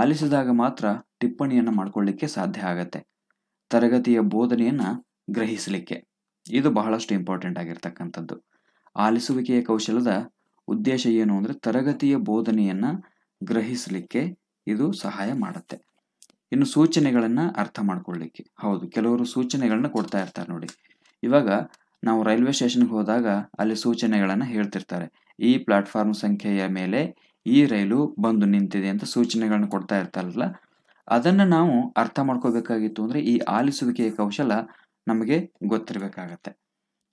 ಆಲಿಸಿದಾಗ ಮಾತ್ರ ಟಿಪ್ಪಣಿಯನ್ನು ಮಾಡಿಕೊಳ್ಳಿಕ್ಕೆ ಸಾಧ್ಯ ಆಗತ್ತೆ ತರಗತಿಯ ಬೋಧನೆಯನ್ನು ಗ್ರಹಿಸಲಿಕ್ಕೆ ಇದು ಬಹಳಷ್ಟು ಇಂಪಾರ್ಟೆಂಟ್ ಆಗಿರ್ತಕ್ಕಂಥದ್ದು ಆಲಿಸುವಿಕೆಯ ಕೌಶಲದ ಉದ್ದೇಶ ಏನು ಅಂದರೆ ತರಗತಿಯ ಬೋಧನೆಯನ್ನು ಗ್ರಹಿಸಲಿಕ್ಕೆ ಇದು ಸಹಾಯ ಮಾಡುತ್ತೆ ಇನ್ನು ಸೂಚನೆಗಳನ್ನು ಅರ್ಥ ಮಾಡ್ಕೊಳ್ಳಿಕ್ಕೆ ಹೌದು ಕೆಲವರು ಸೂಚನೆಗಳನ್ನ ಕೊಡ್ತಾ ಇರ್ತಾರೆ ನೋಡಿ ಇವಾಗ ನಾವು ರೈಲ್ವೆ ಸ್ಟೇಷನ್ಗೆ ಹೋದಾಗ ಅಲ್ಲಿ ಸೂಚನೆಗಳನ್ನು ಹೇಳ್ತಿರ್ತಾರೆ ಈ ಪ್ಲಾಟ್ಫಾರ್ಮ್ ಸಂಖ್ಯೆಯ ಮೇಲೆ ಈ ರೈಲು ಬಂದು ನಿಂತಿದೆ ಅಂತ ಸೂಚನೆಗಳನ್ನ ಕೊಡ್ತಾ ಇರ್ತಾರಲ್ಲ ಅದನ್ನು ನಾವು ಅರ್ಥ ಮಾಡ್ಕೋಬೇಕಾಗಿತ್ತು ಅಂದರೆ ಈ ಆಲಿಸುವಿಕೆಯ ಕೌಶಲ ನಮಗೆ ಗೊತ್ತಿರಬೇಕಾಗತ್ತೆ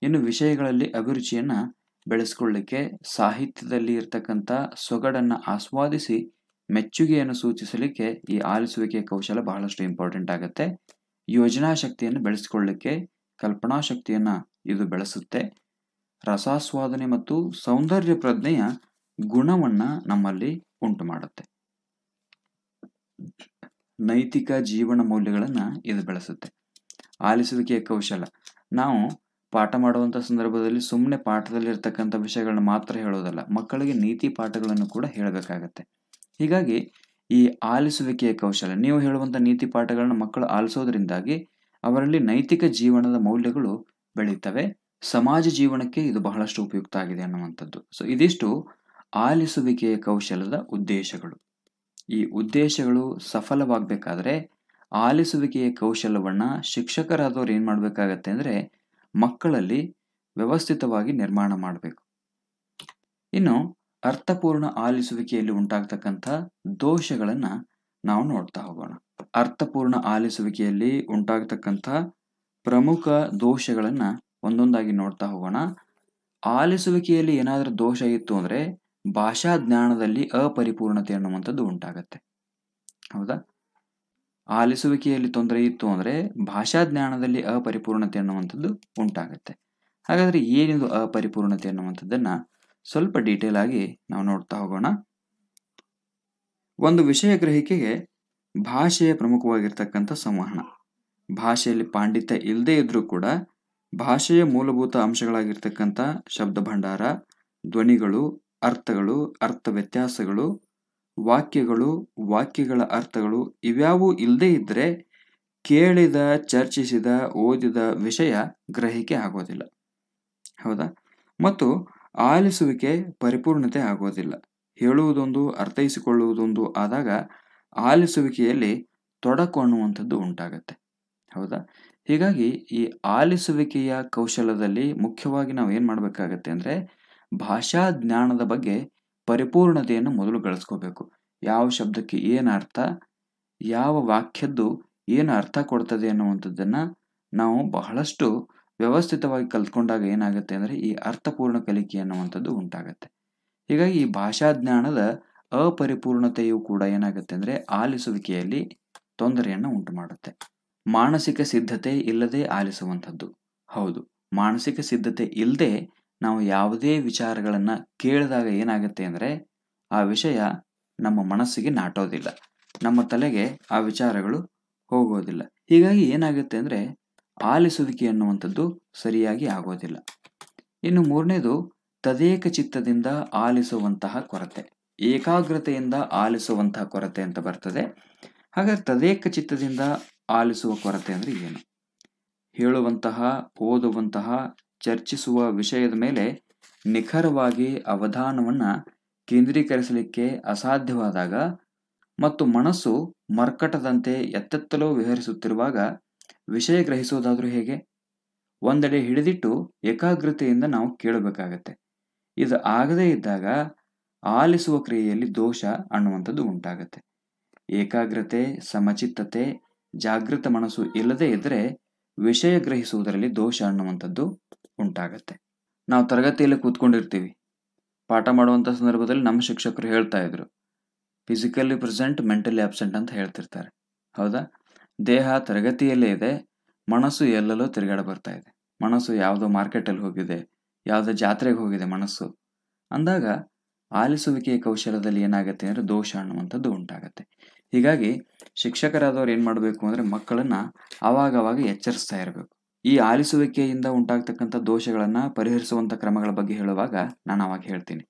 ಇನ್ನು ವಿಷಯಗಳಲ್ಲಿ ಅಭಿರುಚಿಯನ್ನು ಬೆಳೆಸ್ಕೊಳ್ಳಿಕ್ಕೆ ಸಾಹಿತ್ಯದಲ್ಲಿ ಇರ್ತಕ್ಕಂಥ ಸೊಗಡನ್ನು ಆಸ್ವಾದಿಸಿ ಮೆಚ್ಚುಗೆಯನ್ನು ಸೂಚಿಸಲಿಕ್ಕೆ ಈ ಆಲಿಸುವಿಕೆಯ ಕೌಶಲ ಬಹಳಷ್ಟು ಇಂಪಾರ್ಟೆಂಟ್ ಆಗುತ್ತೆ ಯೋಜನಾ ಶಕ್ತಿಯನ್ನು ಬೆಳೆಸ್ಕೊಳ್ಳಿಕ್ಕೆ ಕಲ್ಪನಾ ಶಕ್ತಿಯನ್ನು ಇದು ಬೆಳೆಸುತ್ತೆ ರಸಾಸ್ವಾದನೆ ಮತ್ತು ಸೌಂದರ್ಯ ಪ್ರಜ್ಞೆಯ ಗುಣವನ್ನು ನಮ್ಮಲ್ಲಿ ಉಂಟು ಮಾಡುತ್ತೆ ನೈತಿಕ ಜೀವನ ಮೌಲ್ಯಗಳನ್ನು ಇದು ಬೆಳೆಸುತ್ತೆ ಆಲಿಸುವಿಕೆಯ ಕೌಶಲ ನಾವು ಪಾಠ ಮಾಡುವಂಥ ಸಂದರ್ಭದಲ್ಲಿ ಸುಮ್ಮನೆ ಪಾಠದಲ್ಲಿರ್ತಕ್ಕಂಥ ವಿಷಯಗಳನ್ನ ಮಾತ್ರ ಹೇಳೋದಲ್ಲ ಮಕ್ಕಳಿಗೆ ನೀತಿ ಪಾಠಗಳನ್ನು ಕೂಡ ಹೇಳಬೇಕಾಗತ್ತೆ ಹೀಗಾಗಿ ಈ ಆಲಿಸುವಿಕೆಯ ಕೌಶಲ್ಯ ನೀವು ಹೇಳುವಂಥ ನೀತಿ ಪಾಠಗಳನ್ನ ಮಕ್ಕಳು ಆಲಿಸೋದ್ರಿಂದಾಗಿ ಅವರಲ್ಲಿ ನೈತಿಕ ಜೀವನದ ಮೌಲ್ಯಗಳು ಬೆಳೀತವೆ ಸಮಾಜ ಜೀವನಕ್ಕೆ ಇದು ಬಹಳಷ್ಟು ಉಪಯುಕ್ತ ಆಗಿದೆ ಅನ್ನುವಂಥದ್ದು ಸೊ ಇದಿಷ್ಟು ಆಲಿಸುವಿಕೆಯ ಕೌಶಲ್ಯದ ಉದ್ದೇಶಗಳು ಈ ಉದ್ದೇಶಗಳು ಸಫಲವಾಗಬೇಕಾದ್ರೆ ಆಲಿಸುವಿಕೆಯ ಕೌಶಲ್ಯವನ್ನು ಶಿಕ್ಷಕರಾದವ್ರು ಏನು ಮಾಡಬೇಕಾಗತ್ತೆ ಅಂದರೆ ಮಕ್ಕಳಲ್ಲಿ ವ್ಯವಸ್ಥಿತವಾಗಿ ನಿರ್ಮಾಣ ಮಾಡಬೇಕು ಇನ್ನು ಅರ್ಥಪೂರ್ಣ ಆಲಿಸುವಿಕೆಯಲ್ಲಿ ಉಂಟಾಗ್ತಕ್ಕಂಥ ದೋಷಗಳನ್ನು ನಾವು ನೋಡ್ತಾ ಹೋಗೋಣ ಅರ್ಥಪೂರ್ಣ ಆಲಿಸುವಿಕೆಯಲ್ಲಿ ಉಂಟಾಗ್ತಕ್ಕಂಥ ಪ್ರಮುಖ ದೋಷಗಳನ್ನು ಒಂದೊಂದಾಗಿ ನೋಡ್ತಾ ಹೋಗೋಣ ಆಲಿಸುವಿಕೆಯಲ್ಲಿ ಏನಾದರೂ ದೋಷ ಇತ್ತು ಅಂದರೆ ಭಾಷಾ ಜ್ಞಾನದಲ್ಲಿ ಅಪರಿಪೂರ್ಣತೆ ಅನ್ನುವಂಥದ್ದು ಉಂಟಾಗತ್ತೆ ಹೌದಾ ಆಲಿಸುವಿಕೆಯಲ್ಲಿ ತೊಂದರೆ ಇತ್ತು ಅಂದರೆ ಭಾಷಾ ಜ್ಞಾನದಲ್ಲಿ ಅಪರಿಪೂರ್ಣತೆ ಅನ್ನುವಂಥದ್ದು ಉಂಟಾಗುತ್ತೆ ಹಾಗಾದರೆ ಏನಿದು ಅಪರಿಪೂರ್ಣತೆ ಅನ್ನುವಂಥದ್ದನ್ನು ಸ್ವಲ್ಪ ಡೀಟೇಲ್ ಆಗಿ ನಾವು ನೋಡ್ತಾ ಹೋಗೋಣ ಒಂದು ವಿಷಯ ಗ್ರಹಿಕೆಗೆ ಭಾಷೆಯ ಪ್ರಮುಖವಾಗಿರ್ತಕ್ಕಂಥ ಸಂವಹನ ಭಾಷೆಯಲ್ಲಿ ಪಾಂಡಿತ್ಯ ಇಲ್ಲದೇ ಇದ್ದರೂ ಕೂಡ ಭಾಷೆಯ ಮೂಲಭೂತ ಅಂಶಗಳಾಗಿರ್ತಕ್ಕಂಥ ಶಬ್ದ ಭಂಡಾರ ಧ್ವನಿಗಳು ಅರ್ಥಗಳು ಅರ್ಥ ವ್ಯತ್ಯಾಸಗಳು ವಾಕ್ಯಗಳು ವಾಕ್ಯಗಳ ಅರ್ಥಗಳು ಇವ್ಯಾವೂ ಇಲ್ಲದೇ ಇದ್ದರೆ ಕೇಳಿದ ಚರ್ಚಿಸಿದ ಓದಿದ ವಿಷಯ ಗ್ರಹಿಕೆ ಆಗೋದಿಲ್ಲ ಹೌದಾ ಮತ್ತು ಆಲಿಸುವಿಕೆ ಪರಿಪೂರ್ಣತೆ ಆಗೋದಿಲ್ಲ ಹೇಳುವುದೊಂದು ಅರ್ಥೈಸಿಕೊಳ್ಳುವುದೊಂದು ಆದಾಗ ಆಲಿಸುವಿಕೆಯಲ್ಲಿ ತೊಡಕು ಅನ್ನುವಂಥದ್ದು ಉಂಟಾಗತ್ತೆ ಹೌದಾ ಹೀಗಾಗಿ ಈ ಆಲಿಸುವಿಕೆಯ ಕೌಶಲದಲ್ಲಿ ಮುಖ್ಯವಾಗಿ ನಾವು ಏನು ಮಾಡಬೇಕಾಗತ್ತೆ ಅಂದರೆ ಭಾಷಾ ಜ್ಞಾನದ ಬಗ್ಗೆ ಪರಿಪೂರ್ಣತೆಯನ್ನು ಮೊದಲು ಗಳಿಸ್ಕೋಬೇಕು ಯಾವ ಶಬ್ದಕ್ಕೆ ಏನು ಅರ್ಥ ಯಾವ ವಾಕ್ಯದ್ದು ಏನು ಅರ್ಥ ಕೊಡ್ತದೆ ಅನ್ನುವಂಥದ್ದನ್ನು ನಾವು ಬಹಳಷ್ಟು ವ್ಯವಸ್ಥಿತವಾಗಿ ಕಲ್ತ್ಕೊಂಡಾಗ ಏನಾಗುತ್ತೆ ಅಂದರೆ ಈ ಅರ್ಥಪೂರ್ಣ ಕಲಿಕೆ ಅನ್ನುವಂಥದ್ದು ಉಂಟಾಗತ್ತೆ ಹೀಗಾಗಿ ಈ ಭಾಷಾ ಜ್ಞಾನದ ಅಪರಿಪೂರ್ಣತೆಯು ಕೂಡ ಏನಾಗುತ್ತೆ ಅಂದರೆ ಆಲಿಸುವಿಕೆಯಲ್ಲಿ ತೊಂದರೆಯನ್ನು ಉಂಟು ಮಾಡುತ್ತೆ ಮಾನಸಿಕ ಸಿದ್ಧತೆ ಇಲ್ಲದೆ ಆಲಿಸುವಂಥದ್ದು ಹೌದು ಮಾನಸಿಕ ಸಿದ್ಧತೆ ಇಲ್ಲದೆ ನಾವು ಯಾವುದೇ ವಿಚಾರಗಳನ್ನು ಕೇಳಿದಾಗ ಏನಾಗುತ್ತೆ ಅಂದರೆ ಆ ವಿಷಯ ನಮ್ಮ ಮನಸ್ಸಿಗೆ ನಾಟೋದಿಲ್ಲ ನಮ್ಮ ತಲೆಗೆ ಆ ವಿಚಾರಗಳು ಹೋಗೋದಿಲ್ಲ ಹೀಗಾಗಿ ಏನಾಗುತ್ತೆ ಅಂದರೆ ಆಲಿಸುವಿಕೆ ಅನ್ನುವಂಥದ್ದು ಸರಿಯಾಗಿ ಆಗೋದಿಲ್ಲ ಇನ್ನು ಮೂರನೇದು ತದೇಕ ಚಿತ್ತದಿಂದ ಆಲಿಸುವಂತಹ ಕೊರತೆ ಏಕಾಗ್ರತೆಯಿಂದ ಆಲಿಸುವಂತಹ ಕೊರತೆ ಅಂತ ಬರ್ತದೆ ಹಾಗಾದ್ರೆ ತದೇಕ ಚಿತ್ತದಿಂದ ಆಲಿಸುವ ಕೊರತೆ ಅಂದರೆ ಏನು ಹೇಳುವಂತಹ ಓದುವಂತಹ ಚರ್ಚಿಸುವ ವಿಷಯದ ಮೇಲೆ ನಿಖರವಾಗಿ ಅವಧಾನವನ್ನು ಕೇಂದ್ರೀಕರಿಸಲಿಕ್ಕೆ ಅಸಾಧ್ಯವಾದಾಗ ಮತ್ತು ಮನಸ್ಸು ಮರ್ಕಟದಂತೆ ಎತ್ತೆತ್ತಲೋ ವಿಹರಿಸುತ್ತಿರುವಾಗ ವಿಷಯ ಗ್ರಹಿಸೋದಾದರೂ ಹೇಗೆ ಒಂದೆಡೆ ಹಿಡಿದಿಟ್ಟು ಏಕಾಗ್ರತೆಯಿಂದ ನಾವು ಕೇಳಬೇಕಾಗತ್ತೆ ಇದು ಆಗದೇ ಇದ್ದಾಗ ಆಲಿಸುವ ಕ್ರಿಯೆಯಲ್ಲಿ ದೋಷ ಅನ್ನುವಂಥದ್ದು ಉಂಟಾಗತ್ತೆ ಏಕಾಗ್ರತೆ ಸಮಚಿತ್ತತೆ ಜಾಗೃತ ಮನಸ್ಸು ಇಲ್ಲದೇ ಇದ್ದರೆ ವಿಷಯ ಗ್ರಹಿಸುವುದರಲ್ಲಿ ದೋಷ ಅನ್ನುವಂಥದ್ದು ಉಂಟಾಗತ್ತೆ ನಾವು ತರಗತಿಯಲ್ಲಿ ಕೂತ್ಕೊಂಡಿರ್ತೀವಿ ಪಾಠ ಮಾಡುವಂಥ ಸಂದರ್ಭದಲ್ಲಿ ನಮ್ಮ ಶಿಕ್ಷಕರು ಹೇಳ್ತಾ ಇದ್ರು ಫಿಸಿಕಲಿ ಪ್ರೆಸೆಂಟ್ ಮೆಂಟಲಿ ಆಬ್ಸೆಂಟ್ ಅಂತ ಹೇಳ್ತಿರ್ತಾರೆ ಹೌದಾ ದೇಹ ತರಗತಿಯಲ್ಲೇ ಇದೆ ಮನಸ್ಸು ಎಲ್ಲೆಲ್ಲೋ ತಿರುಗಾಡ ಬರ್ತಾ ಇದೆ ಮನಸ್ಸು ಯಾವುದೋ ಮಾರ್ಕೆಟಲ್ಲಿ ಹೋಗಿದೆ ಯಾವುದೋ ಜಾತ್ರೆಗೆ ಹೋಗಿದೆ ಮನಸ್ಸು ಅಂದಾಗ ಆಲಿಸುವಿಕೆಯ ಕೌಶಲದಲ್ಲಿ ಏನಾಗುತ್ತೆ ಅಂದರೆ ದೋಷ ಅನ್ನುವಂಥದ್ದು ಉಂಟಾಗತ್ತೆ ಹೀಗಾಗಿ ಶಿಕ್ಷಕರಾದವ್ರು ಏನು ಮಾಡಬೇಕು ಅಂದರೆ ಮಕ್ಕಳನ್ನು ಆವಾಗವಾಗ ಎಚ್ಚರಿಸ್ತಾ ಇರಬೇಕು ಈ ಆಲಿಸುವಿಕೆಯಿಂದ ಉಂಟಾಗ್ತಕ್ಕಂಥ ದೋಷಗಳನ್ನು ಪರಿಹರಿಸುವಂಥ ಕ್ರಮಗಳ ಬಗ್ಗೆ ಹೇಳುವಾಗ ನಾನು ಅವಾಗ ಹೇಳ್ತೀನಿ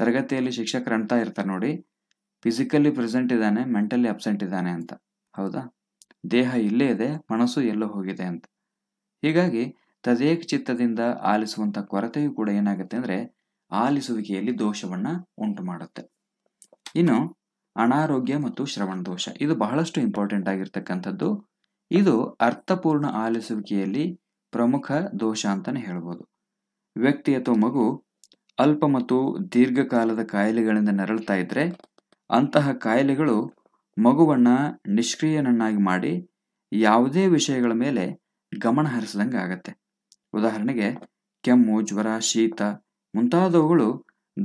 ತರಗತಿಯಲ್ಲಿ ಶಿಕ್ಷಕರು ಅಂತ ಇರ್ತಾರೆ ನೋಡಿ ಫಿಸಿಕಲಿ ಪ್ರೆಸೆಂಟ್ ಇದ್ದಾನೆ ಮೆಂಟಲಿ ಅಬ್ಸೆಂಟ್ ಇದ್ದಾನೆ ಅಂತ ಹೌದಾ ದೇಹ ಇಲ್ಲೇ ಇದೆ ಮನಸ್ಸು ಎಲ್ಲೋ ಹೋಗಿದೆ ಅಂತ ಹೀಗಾಗಿ ತದೇಕ ಚಿತ್ತದಿಂದ ಆಲಿಸುವಂಥ ಕೊರತೆಯು ಕೂಡ ಏನಾಗುತ್ತೆ ಅಂದರೆ ಆಲಿಸುವಿಕೆಯಲ್ಲಿ ದೋಷವನ್ನು ಉಂಟು ಮಾಡುತ್ತೆ ಇನ್ನು ಅನಾರೋಗ್ಯ ಮತ್ತು ಶ್ರವಣ ದೋಷ ಇದು ಬಹಳಷ್ಟು ಇಂಪಾರ್ಟೆಂಟ್ ಆಗಿರ್ತಕ್ಕಂಥದ್ದು ಇದು ಅರ್ಥಪೂರ್ಣ ಆಲಿಸುವಿಕೆಯಲ್ಲಿ ಪ್ರಮುಖ ದೋಷ ಅಂತಲೇ ಹೇಳ್ಬೋದು ವ್ಯಕ್ತಿ ಅಥವಾ ಮಗು ಅಲ್ಪ ಮತ್ತು ದೀರ್ಘಕಾಲದ ಕಾಯಿಲೆಗಳಿಂದ ನರಳ್ತಾ ಇದ್ದರೆ ಅಂತಹ ಕಾಯಿಲೆಗಳು ಮಗುವನ್ನು ನಿಷ್ಕ್ರಿಯನನ್ನಾಗಿ ಮಾಡಿ ಯಾವುದೇ ವಿಷಯಗಳ ಮೇಲೆ ಗಮನ ಹರಿಸಿದಂಗೆ ಆಗತ್ತೆ ಉದಾಹರಣೆಗೆ ಕೆಮ್ಮು ಜ್ವರ ಶೀತ ಮುಂತಾದವುಗಳು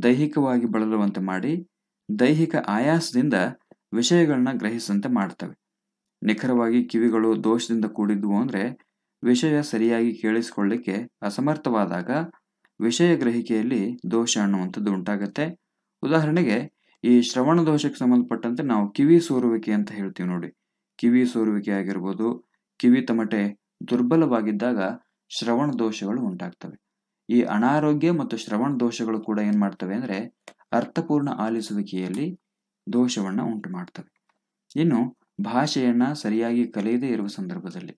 ದೈಹಿಕವಾಗಿ ಬಳಲುವಂತೆ ಮಾಡಿ ದೈಹಿಕ ಆಯಾಸದಿಂದ ವಿಷಯಗಳನ್ನ ಗ್ರಹಿಸುವಂತೆ ಮಾಡ್ತವೆ ನಿಖರವಾಗಿ ಕಿವಿಗಳು ದೋಷದಿಂದ ಕೂಡಿದ್ವು ಅಂದರೆ ವಿಷಯ ಸರಿಯಾಗಿ ಕೇಳಿಸ್ಕೊಳ್ಳಿಕ್ಕೆ ಅಸಮರ್ಥವಾದಾಗ ವಿಷಯ ಗ್ರಹಿಕೆಯಲ್ಲಿ ದೋಷ ಅನ್ನುವಂಥದ್ದು ಉಂಟಾಗತ್ತೆ ಉದಾಹರಣೆಗೆ ಈ ಶ್ರವಣ ದೋಷಕ್ಕೆ ಸಂಬಂಧಪಟ್ಟಂತೆ ನಾವು ಕಿವಿ ಸೋರುವಿಕೆ ಅಂತ ಹೇಳ್ತೀವಿ ನೋಡಿ ಕಿವಿ ಸೋರುವಿಕೆ ಆಗಿರ್ಬೋದು ಕಿವಿ ತಮಟೆ ದುರ್ಬಲವಾಗಿದ್ದಾಗ ಶ್ರವಣ ದೋಷಗಳು ಉಂಟಾಗ್ತವೆ ಈ ಅನಾರೋಗ್ಯ ಮತ್ತು ಶ್ರವಣ ದೋಷಗಳು ಕೂಡ ಏನು ಮಾಡ್ತವೆ ಅಂದರೆ ಅರ್ಥಪೂರ್ಣ ಆಲಿಸುವಿಕೆಯಲ್ಲಿ ದೋಷವನ್ನು ಉಂಟು ಮಾಡ್ತವೆ ಇನ್ನು ಭಾಷೆಯನ್ನು ಸರಿಯಾಗಿ ಕಲಿಯದೇ ಇರುವ ಸಂದರ್ಭದಲ್ಲಿ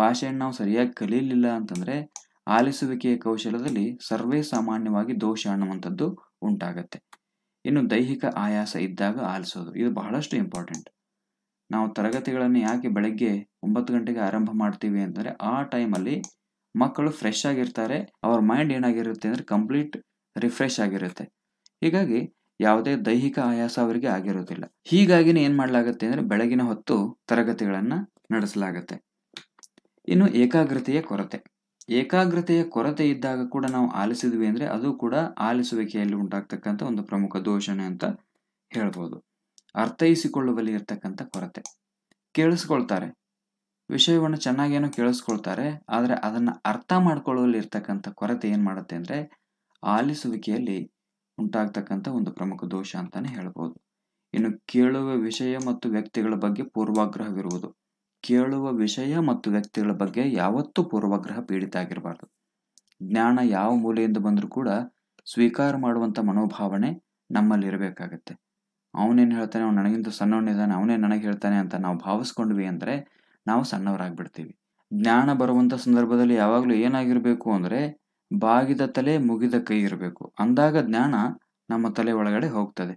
ಭಾಷೆಯನ್ನು ನಾವು ಸರಿಯಾಗಿ ಕಲಿಯಲಿಲ್ಲ ಅಂತಂದರೆ ಆಲಿಸುವಿಕೆಯ ಕೌಶಲದಲ್ಲಿ ಸರ್ವೇ ಸಾಮಾನ್ಯವಾಗಿ ದೋಷ ಅನ್ನುವಂಥದ್ದು ಉಂಟಾಗತ್ತೆ ಇನ್ನು ದೈಹಿಕ ಆಯಾಸ ಇದ್ದಾಗ ಆಲಿಸೋದು ಇದು ಬಹಳಷ್ಟು ಇಂಪಾರ್ಟೆಂಟ್ ನಾವು ತರಗತಿಗಳನ್ನು ಯಾಕೆ ಬೆಳಗ್ಗೆ ಒಂಬತ್ತು ಗಂಟೆಗೆ ಆರಂಭ ಮಾಡ್ತೀವಿ ಅಂತಂದರೆ ಆ ಟೈಮಲ್ಲಿ ಮಕ್ಕಳು ಫ್ರೆಶ್ ಆಗಿರ್ತಾರೆ ಅವ್ರ ಮೈಂಡ್ ಏನಾಗಿರುತ್ತೆ ಅಂದರೆ ಕಂಪ್ಲೀಟ್ ರಿಫ್ರೆಶ್ ಆಗಿರುತ್ತೆ ಹೀಗಾಗಿ ಯಾವುದೇ ದೈಹಿಕ ಆಯಾಸ ಅವರಿಗೆ ಆಗಿರೋದಿಲ್ಲ ಹೀಗಾಗಿನೇ ಏನ್ ಮಾಡಲಾಗುತ್ತೆ ಅಂದ್ರೆ ಬೆಳಗಿನ ಹೊತ್ತು ತರಗತಿಗಳನ್ನ ನಡೆಸಲಾಗತ್ತೆ ಇನ್ನು ಏಕಾಗ್ರತೆಯ ಕೊರತೆ ಏಕಾಗ್ರತೆಯ ಕೊರತೆ ಇದ್ದಾಗ ಕೂಡ ನಾವು ಆಲಿಸಿದ್ವಿ ಅಂದ್ರೆ ಅದು ಕೂಡ ಆಲಿಸುವಿಕೆಯಲ್ಲಿ ಉಂಟಾಗ್ತಕ್ಕಂಥ ಒಂದು ಪ್ರಮುಖ ದೋಷಣೆ ಅಂತ ಹೇಳ್ಬೋದು ಅರ್ಥೈಸಿಕೊಳ್ಳುವಲ್ಲಿ ಇರ್ತಕ್ಕಂಥ ಕೊರತೆ ಕೇಳಿಸ್ಕೊಳ್ತಾರೆ ವಿಷಯವನ್ನು ಚೆನ್ನಾಗೇನೋ ಕೇಳಿಸ್ಕೊಳ್ತಾರೆ ಆದರೆ ಅದನ್ನು ಅರ್ಥ ಮಾಡ್ಕೊಳ್ಳುವಲ್ಲಿ ಇರ್ತಕ್ಕಂಥ ಕೊರತೆ ಏನು ಮಾಡುತ್ತೆ ಅಂದರೆ ಆಲಿಸುವಿಕೆಯಲ್ಲಿ ಉಂಟಾಗ್ತಕ್ಕಂಥ ಒಂದು ಪ್ರಮುಖ ದೋಷ ಅಂತಾನೆ ಹೇಳ್ಬೋದು ಇನ್ನು ಕೇಳುವ ವಿಷಯ ಮತ್ತು ವ್ಯಕ್ತಿಗಳ ಬಗ್ಗೆ ಪೂರ್ವಾಗ್ರಹವಿರುವುದು ಕೇಳುವ ವಿಷಯ ಮತ್ತು ವ್ಯಕ್ತಿಗಳ ಬಗ್ಗೆ ಯಾವತ್ತೂ ಪೂರ್ವಾಗ್ರಹ ಪೀಡಿತ ಆಗಿರಬಾರ್ದು ಜ್ಞಾನ ಯಾವ ಮೂಲೆಯಿಂದ ಬಂದರೂ ಕೂಡ ಸ್ವೀಕಾರ ಮಾಡುವಂಥ ಮನೋಭಾವನೆ ನಮ್ಮಲ್ಲಿ ಇರಬೇಕಾಗತ್ತೆ ಅವನೇನು ಹೇಳ್ತಾನೆ ಅವ್ನು ನನಗಿಂತ ಸಣ್ಣವನಿದ್ದಾನೆ ಅವನೇ ನನಗೆ ಹೇಳ್ತಾನೆ ಅಂತ ನಾವು ಭಾವಿಸ್ಕೊಂಡ್ವಿ ಅಂದರೆ ನಾವು ಸಣ್ಣವರಾಗ್ಬಿಡ್ತೀವಿ ಜ್ಞಾನ ಬರುವಂಥ ಸಂದರ್ಭದಲ್ಲಿ ಯಾವಾಗಲೂ ಏನಾಗಿರಬೇಕು ಅಂದರೆ ಬಾಗಿದ ತಲೆ ಮುಗಿದ ಕೈ ಇರಬೇಕು ಅಂದಾಗ ಜ್ಞಾನ ನಮ್ಮ ತಲೆ ಒಳಗಡೆ ಹೋಗ್ತದೆ